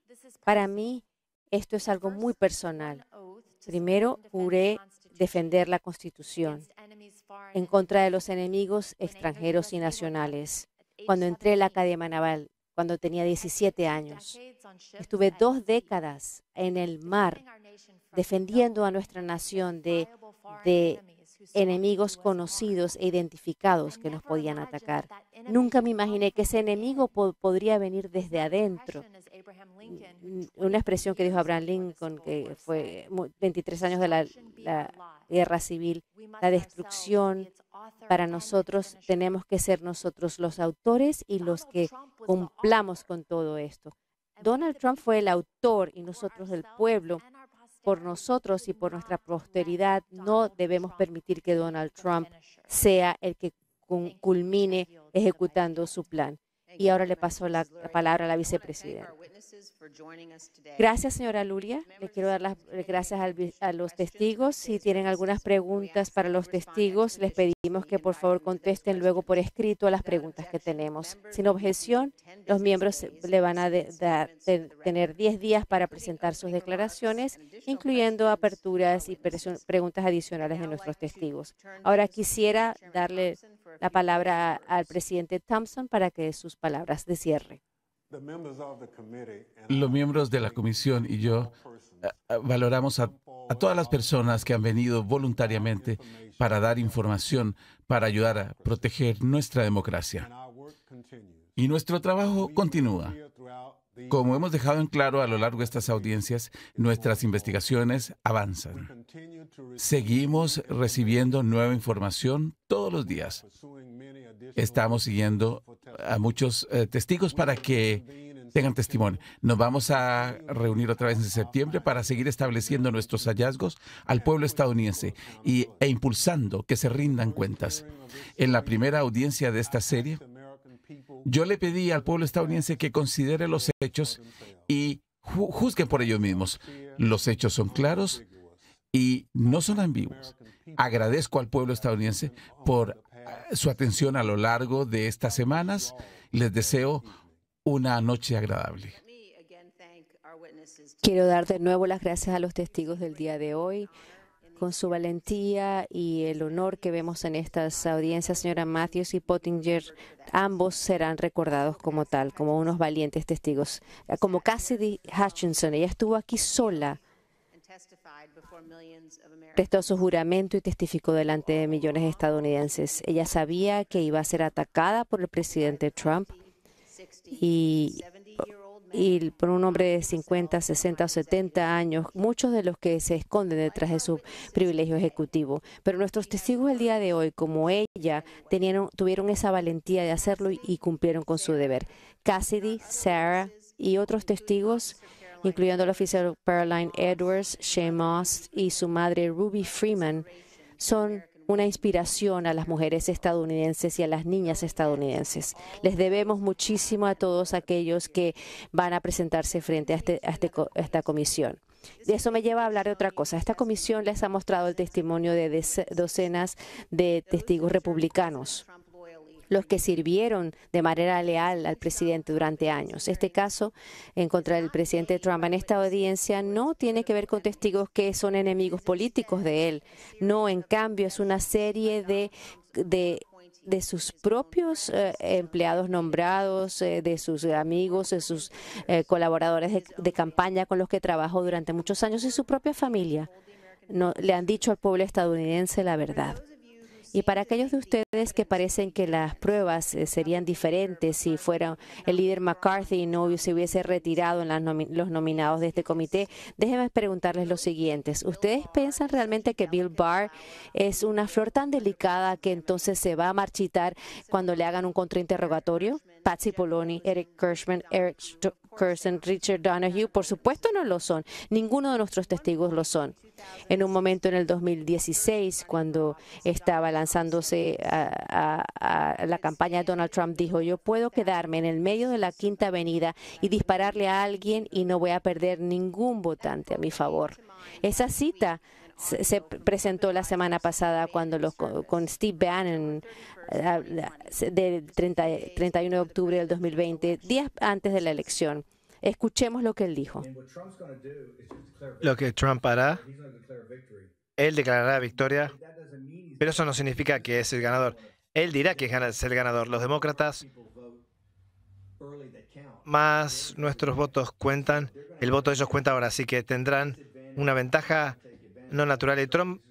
[SPEAKER 4] Para mí, esto es algo muy personal. Primero, juré defender la Constitución en contra de los enemigos extranjeros y nacionales. Cuando entré a la Academia Naval cuando tenía 17 años. Estuve dos décadas en el mar defendiendo a nuestra nación de, enemigos conocidos e identificados que nos podían atacar. Nunca me imaginé que ese enemigo podría venir desde adentro. Mm, mm, una expresión que dijo Abraham Lincoln, que fue 23 años de la guerra civil, la destrucción. Para nosotros tenemos que ser nosotros los autores y los que cumplamos con todo esto. Donald Trump fue el autor y nosotros el pueblo. Por nosotros y por nuestra posteridad no debemos permitir que Donald Trump sea el que culmine ejecutando su plan. Y ahora le paso la, palabra a la vicepresidenta. Gracias, señora Luria. Le quiero dar las gracias a los testigos. Si tienen algunas preguntas para los testigos, les pedimos que por favor contesten luego por escrito a las preguntas que tenemos. Sin objeción, los miembros le van a tener 10 días para presentar sus declaraciones, incluyendo aperturas y preguntas adicionales de nuestros testigos. Ahora quisiera darle la palabra al presidente Thompson para que sus palabras de cierre.
[SPEAKER 2] Los
[SPEAKER 3] miembros de la comisión y yo eh, eh, valoramos a, a, todas las personas que han venido voluntariamente para dar información, para ayudar a proteger nuestra democracia. Y nuestro trabajo continúa. Como hemos dejado en claro a lo largo de estas audiencias, nuestras investigaciones avanzan. Seguimos recibiendo nueva información todos los días. Estamos siguiendo a muchos eh, testigos para que tengan testimonio. Nos vamos a reunir otra vez en septiembre para seguir estableciendo nuestros hallazgos al pueblo estadounidense y, e impulsando que se rindan cuentas. En la primera audiencia de esta serie, yo le pedí al pueblo estadounidense que considere los hechos y juzguen por ellos mismos. Los hechos son claros y no son ambiguos. Agradezco al pueblo estadounidense por eh, su atención a lo largo de estas semanas. Les deseo una noche agradable.
[SPEAKER 4] Quiero dar de nuevo las gracias a los testigos del día de hoy, con su valentía y el honor que vemos en estas audiencias, señora Matthews y Pottinger, ambos serán recordados como tal, como unos valientes testigos. Eh, como Cassidy Hutchinson, ella estuvo aquí sola, prestó su juramento y testificó delante de millones de estadounidenses. Ella sabía que iba a ser atacada por el presidente Trump y y por un hombre de 50, 60 o 70 años, muchos de los que se esconden detrás de su privilegio ejecutivo. Pero nuestros testigos el día de hoy, como ella, tuvieron esa valentía de hacerlo y cumplieron con su deber. Cassidy, Sarah y otros testigos incluyendo el oficial Caroline Edwards, Shea Moss y su madre Ruby Freeman, son una inspiración a las mujeres estadounidenses y a las niñas estadounidenses. Les debemos muchísimo a todos aquellos que van a presentarse frente a, este, este esta comisión. De eso me lleva a hablar de otra cosa. Esta comisión les ha mostrado el testimonio de docenas de testigos republicanos los que sirvieron de manera leal al presidente durante años. Este caso en contra del presidente Trump en esta audiencia no tiene que ver con testigos que son enemigos políticos de él. No, en cambio, es una serie de, sus propios eh, empleados nombrados, eh, de sus amigos, de sus eh, colaboradores de, campaña con los que trabajó durante muchos años y su propia familia. le han dicho al pueblo estadounidense la verdad. Y para aquellos de ustedes que parecen que las pruebas eh, serían diferentes si fuera el líder McCarthy y no se hubiese retirado en los nominados de este comité, déjenme preguntarles lo siguiente. ¿Ustedes piensan realmente que Bill Barr es una flor tan delicada que entonces se va a marchitar cuando le hagan un contrainterrogatorio? Patsy Poloni, Eric Kirschman, Eric Curson, Richard Donahue, por supuesto no lo son. Ninguno de nuestros testigos lo son. En un momento en el 2016, cuando estaba lanzándose a, la campaña de Donald Trump, dijo, yo puedo quedarme en el medio de la Quinta Avenida y dispararle a alguien y no voy a perder ningún votante a mi favor. Esa cita se, presentó la semana pasada cuando los, con Steve Bannon eh, del 31 de octubre del 2020, días antes de la elección. Escuchemos
[SPEAKER 5] lo que él dijo. Lo que Trump hará, él declarará victoria, pero eso no significa que es el ganador. Él dirá que es el ganador. Los demócratas más nuestros votos cuentan, el voto de ellos cuenta ahora, así que tendrán una ventaja no natural. Y Trump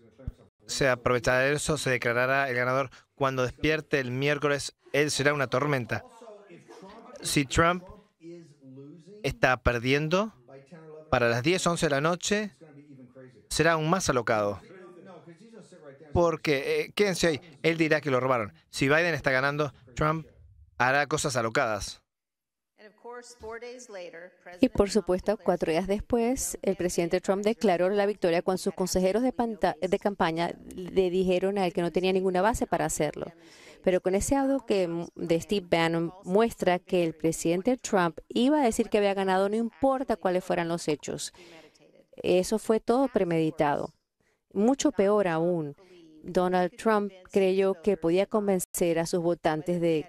[SPEAKER 5] se aprovechará de eso, se declarará el ganador. Cuando despierte el miércoles, él será una tormenta. Si Trump está perdiendo, para las 10, 11 de la noche, será aún más alocado. Porque, eh, quédense él dirá que lo robaron. Si Biden está ganando, Trump hará cosas alocadas. Y por
[SPEAKER 4] supuesto, cuatro días después, el presidente Trump declaró la victoria cuando sus consejeros de, campaña le dijeron a él que no tenía ninguna base para hacerlo. Pero con ese audio que de Steve Bannon muestra que el presidente Trump iba a decir que había ganado, no importa cuáles fueran los hechos. Eso fue todo premeditado. Mucho peor aún, Donald Trump creyó que podía convencer a sus votantes de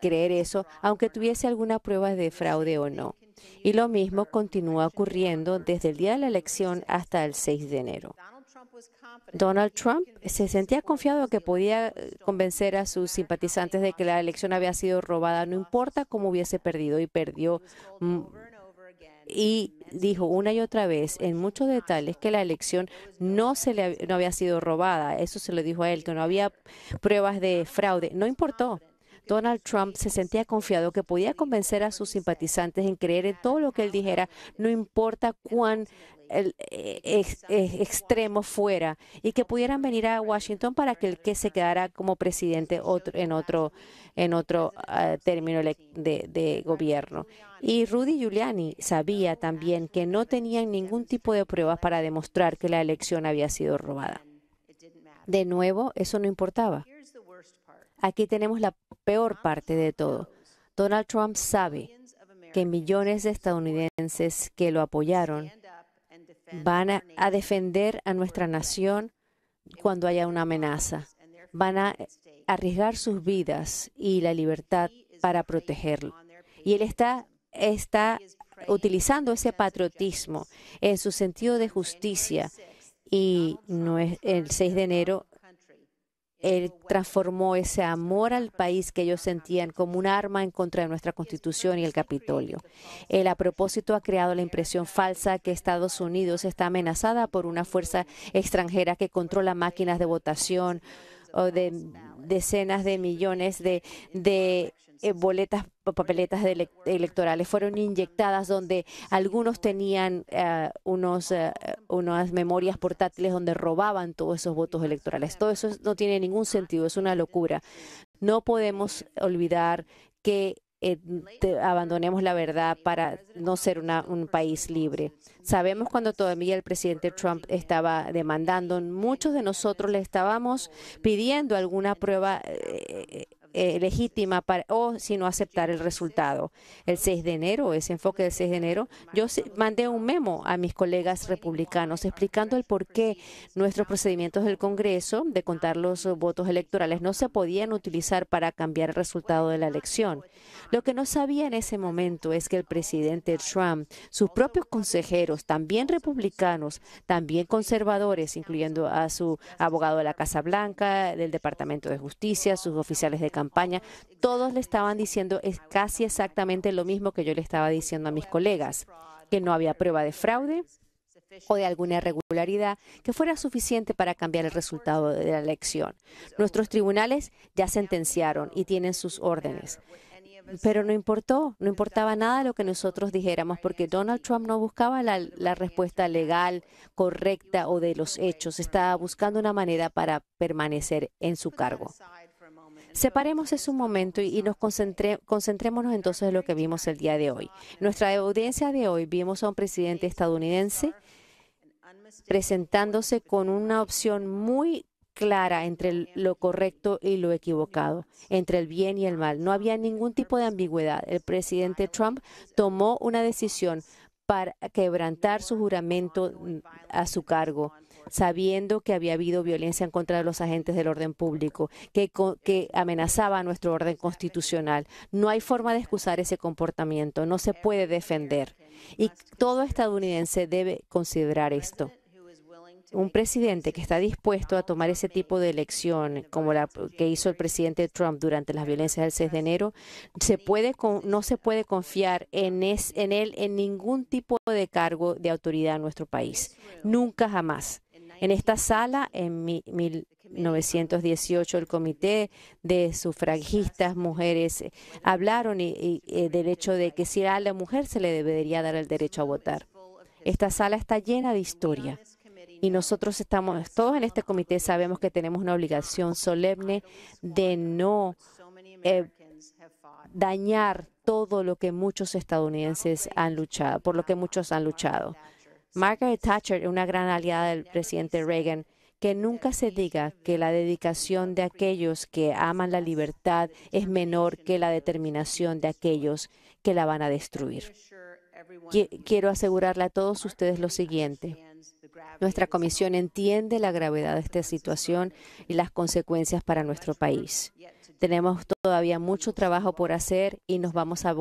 [SPEAKER 4] creer eso, aunque tuviese alguna prueba de fraude o no. Y lo mismo continúa ocurriendo desde el día de la elección hasta el 6 de enero. Donald Trump se sentía confiado que podía eh, convencer a sus simpatizantes de que la elección había sido robada, no importa cómo hubiese perdido, y perdió. Mm, y dijo una y otra vez en muchos detalles que la elección no, se le, no había sido robada. Eso se lo dijo a él, que no había pruebas de fraude. No importó. Donald Trump se sentía confiado que podía convencer a sus simpatizantes en creer en todo lo que él dijera, no importa cuán eh, eh, extremo fuera y que pudieran venir a Washington para que el que se quedara como presidente en otro en otro ah, término de, de, gobierno. Y Rudy Giuliani sabía también que no tenían ningún tipo de pruebas para demostrar que la elección había sido robada. De nuevo, eso no importaba. Aquí tenemos la peor parte de todo. Donald Trump sabe que millones de estadounidenses que lo apoyaron van a, defender a nuestra nación cuando haya una amenaza. Van a arriesgar sus vidas y la libertad para protegerlo. Y él está, está utilizando ese patriotismo en su sentido de justicia. Y no es, el 6 de enero él transformó ese amor al país que ellos sentían como un arma en contra de nuestra Constitución y el Capitolio. Él a propósito ha creado la impresión falsa que Estados Unidos está amenazada por una fuerza extranjera que controla máquinas de votación o de decenas de millones de, de eh, boletas, papeletas electorales fueron inyectadas donde algunos tenían eh, unos, eh, unas memorias portátiles donde robaban todos esos votos electorales. Todo eso no tiene ningún sentido, es una locura. No podemos olvidar que abandonemos la verdad para no ser un país libre. Sabemos cuando todavía el presidente Trump estaba demandando, muchos de nosotros le estábamos pidiendo alguna prueba eh, legítima para, o si no aceptar el resultado. El 6 de enero, ese enfoque del 6 de enero, yo mandé un memo a mis colegas republicanos explicando el por qué nuestros procedimientos del Congreso de contar los votos electorales no se podían utilizar para cambiar el resultado de la elección. Lo que no sabía en ese momento es que el presidente Trump, sus propios consejeros, también republicanos, también conservadores, incluyendo a su abogado de la Casa Blanca, del Departamento de Justicia, sus oficiales de campaña, campaña, todos le estaban diciendo casi exactamente lo mismo que yo le estaba diciendo a mis colegas, que no había prueba de fraude o de alguna irregularidad que fuera suficiente para cambiar el resultado de la elección. Nuestros tribunales ya sentenciaron y tienen sus órdenes. Pero no importó, no importaba nada lo que nosotros dijéramos, porque Donald Trump no buscaba la, respuesta legal, correcta o de los hechos, estaba buscando una manera para permanecer en su cargo. Separemos ese momento y, nos concentrémonos entonces en lo que vimos el día de hoy. Nuestra audiencia de hoy vimos a un presidente estadounidense presentándose con una opción muy clara entre lo correcto y lo equivocado, entre el bien y el mal. No había ningún tipo de ambigüedad. El presidente Trump tomó una decisión para quebrantar su juramento mm, a su cargo sabiendo que había habido violencia en contra de los agentes del orden público, que, amenazaba nuestro orden constitucional. No hay forma de excusar ese comportamiento, no se puede defender. Y todo estadounidense debe considerar esto un presidente que está dispuesto a tomar ese tipo de elección, como la que hizo el presidente Trump durante las violencias del 6 de enero, no se puede confiar en él en ningún tipo de cargo de autoridad en nuestro país. Nunca jamás. En esta sala, en 1918, el Comité de Sufragistas Mujeres eh, hablaron eh, del hecho de que si era la mujer se le debería dar el derecho a votar. Esta sala está llena de historia. Y nosotros estamos, todos en este comité sabemos que tenemos una obligación solemne de no eh, dañar todo lo que muchos estadounidenses han luchado, por lo que muchos han luchado. Margaret Thatcher es una gran aliada del presidente Reagan. Que nunca se diga que la dedicación de aquellos que aman la libertad es menor que la determinación de aquellos que la van a destruir. Quiero asegurarle a todos ustedes lo siguiente. Nuestra comisión entiende la gravedad de esta situación y las consecuencias para nuestro país. Tenemos todavía mucho trabajo por hacer y nos vamos a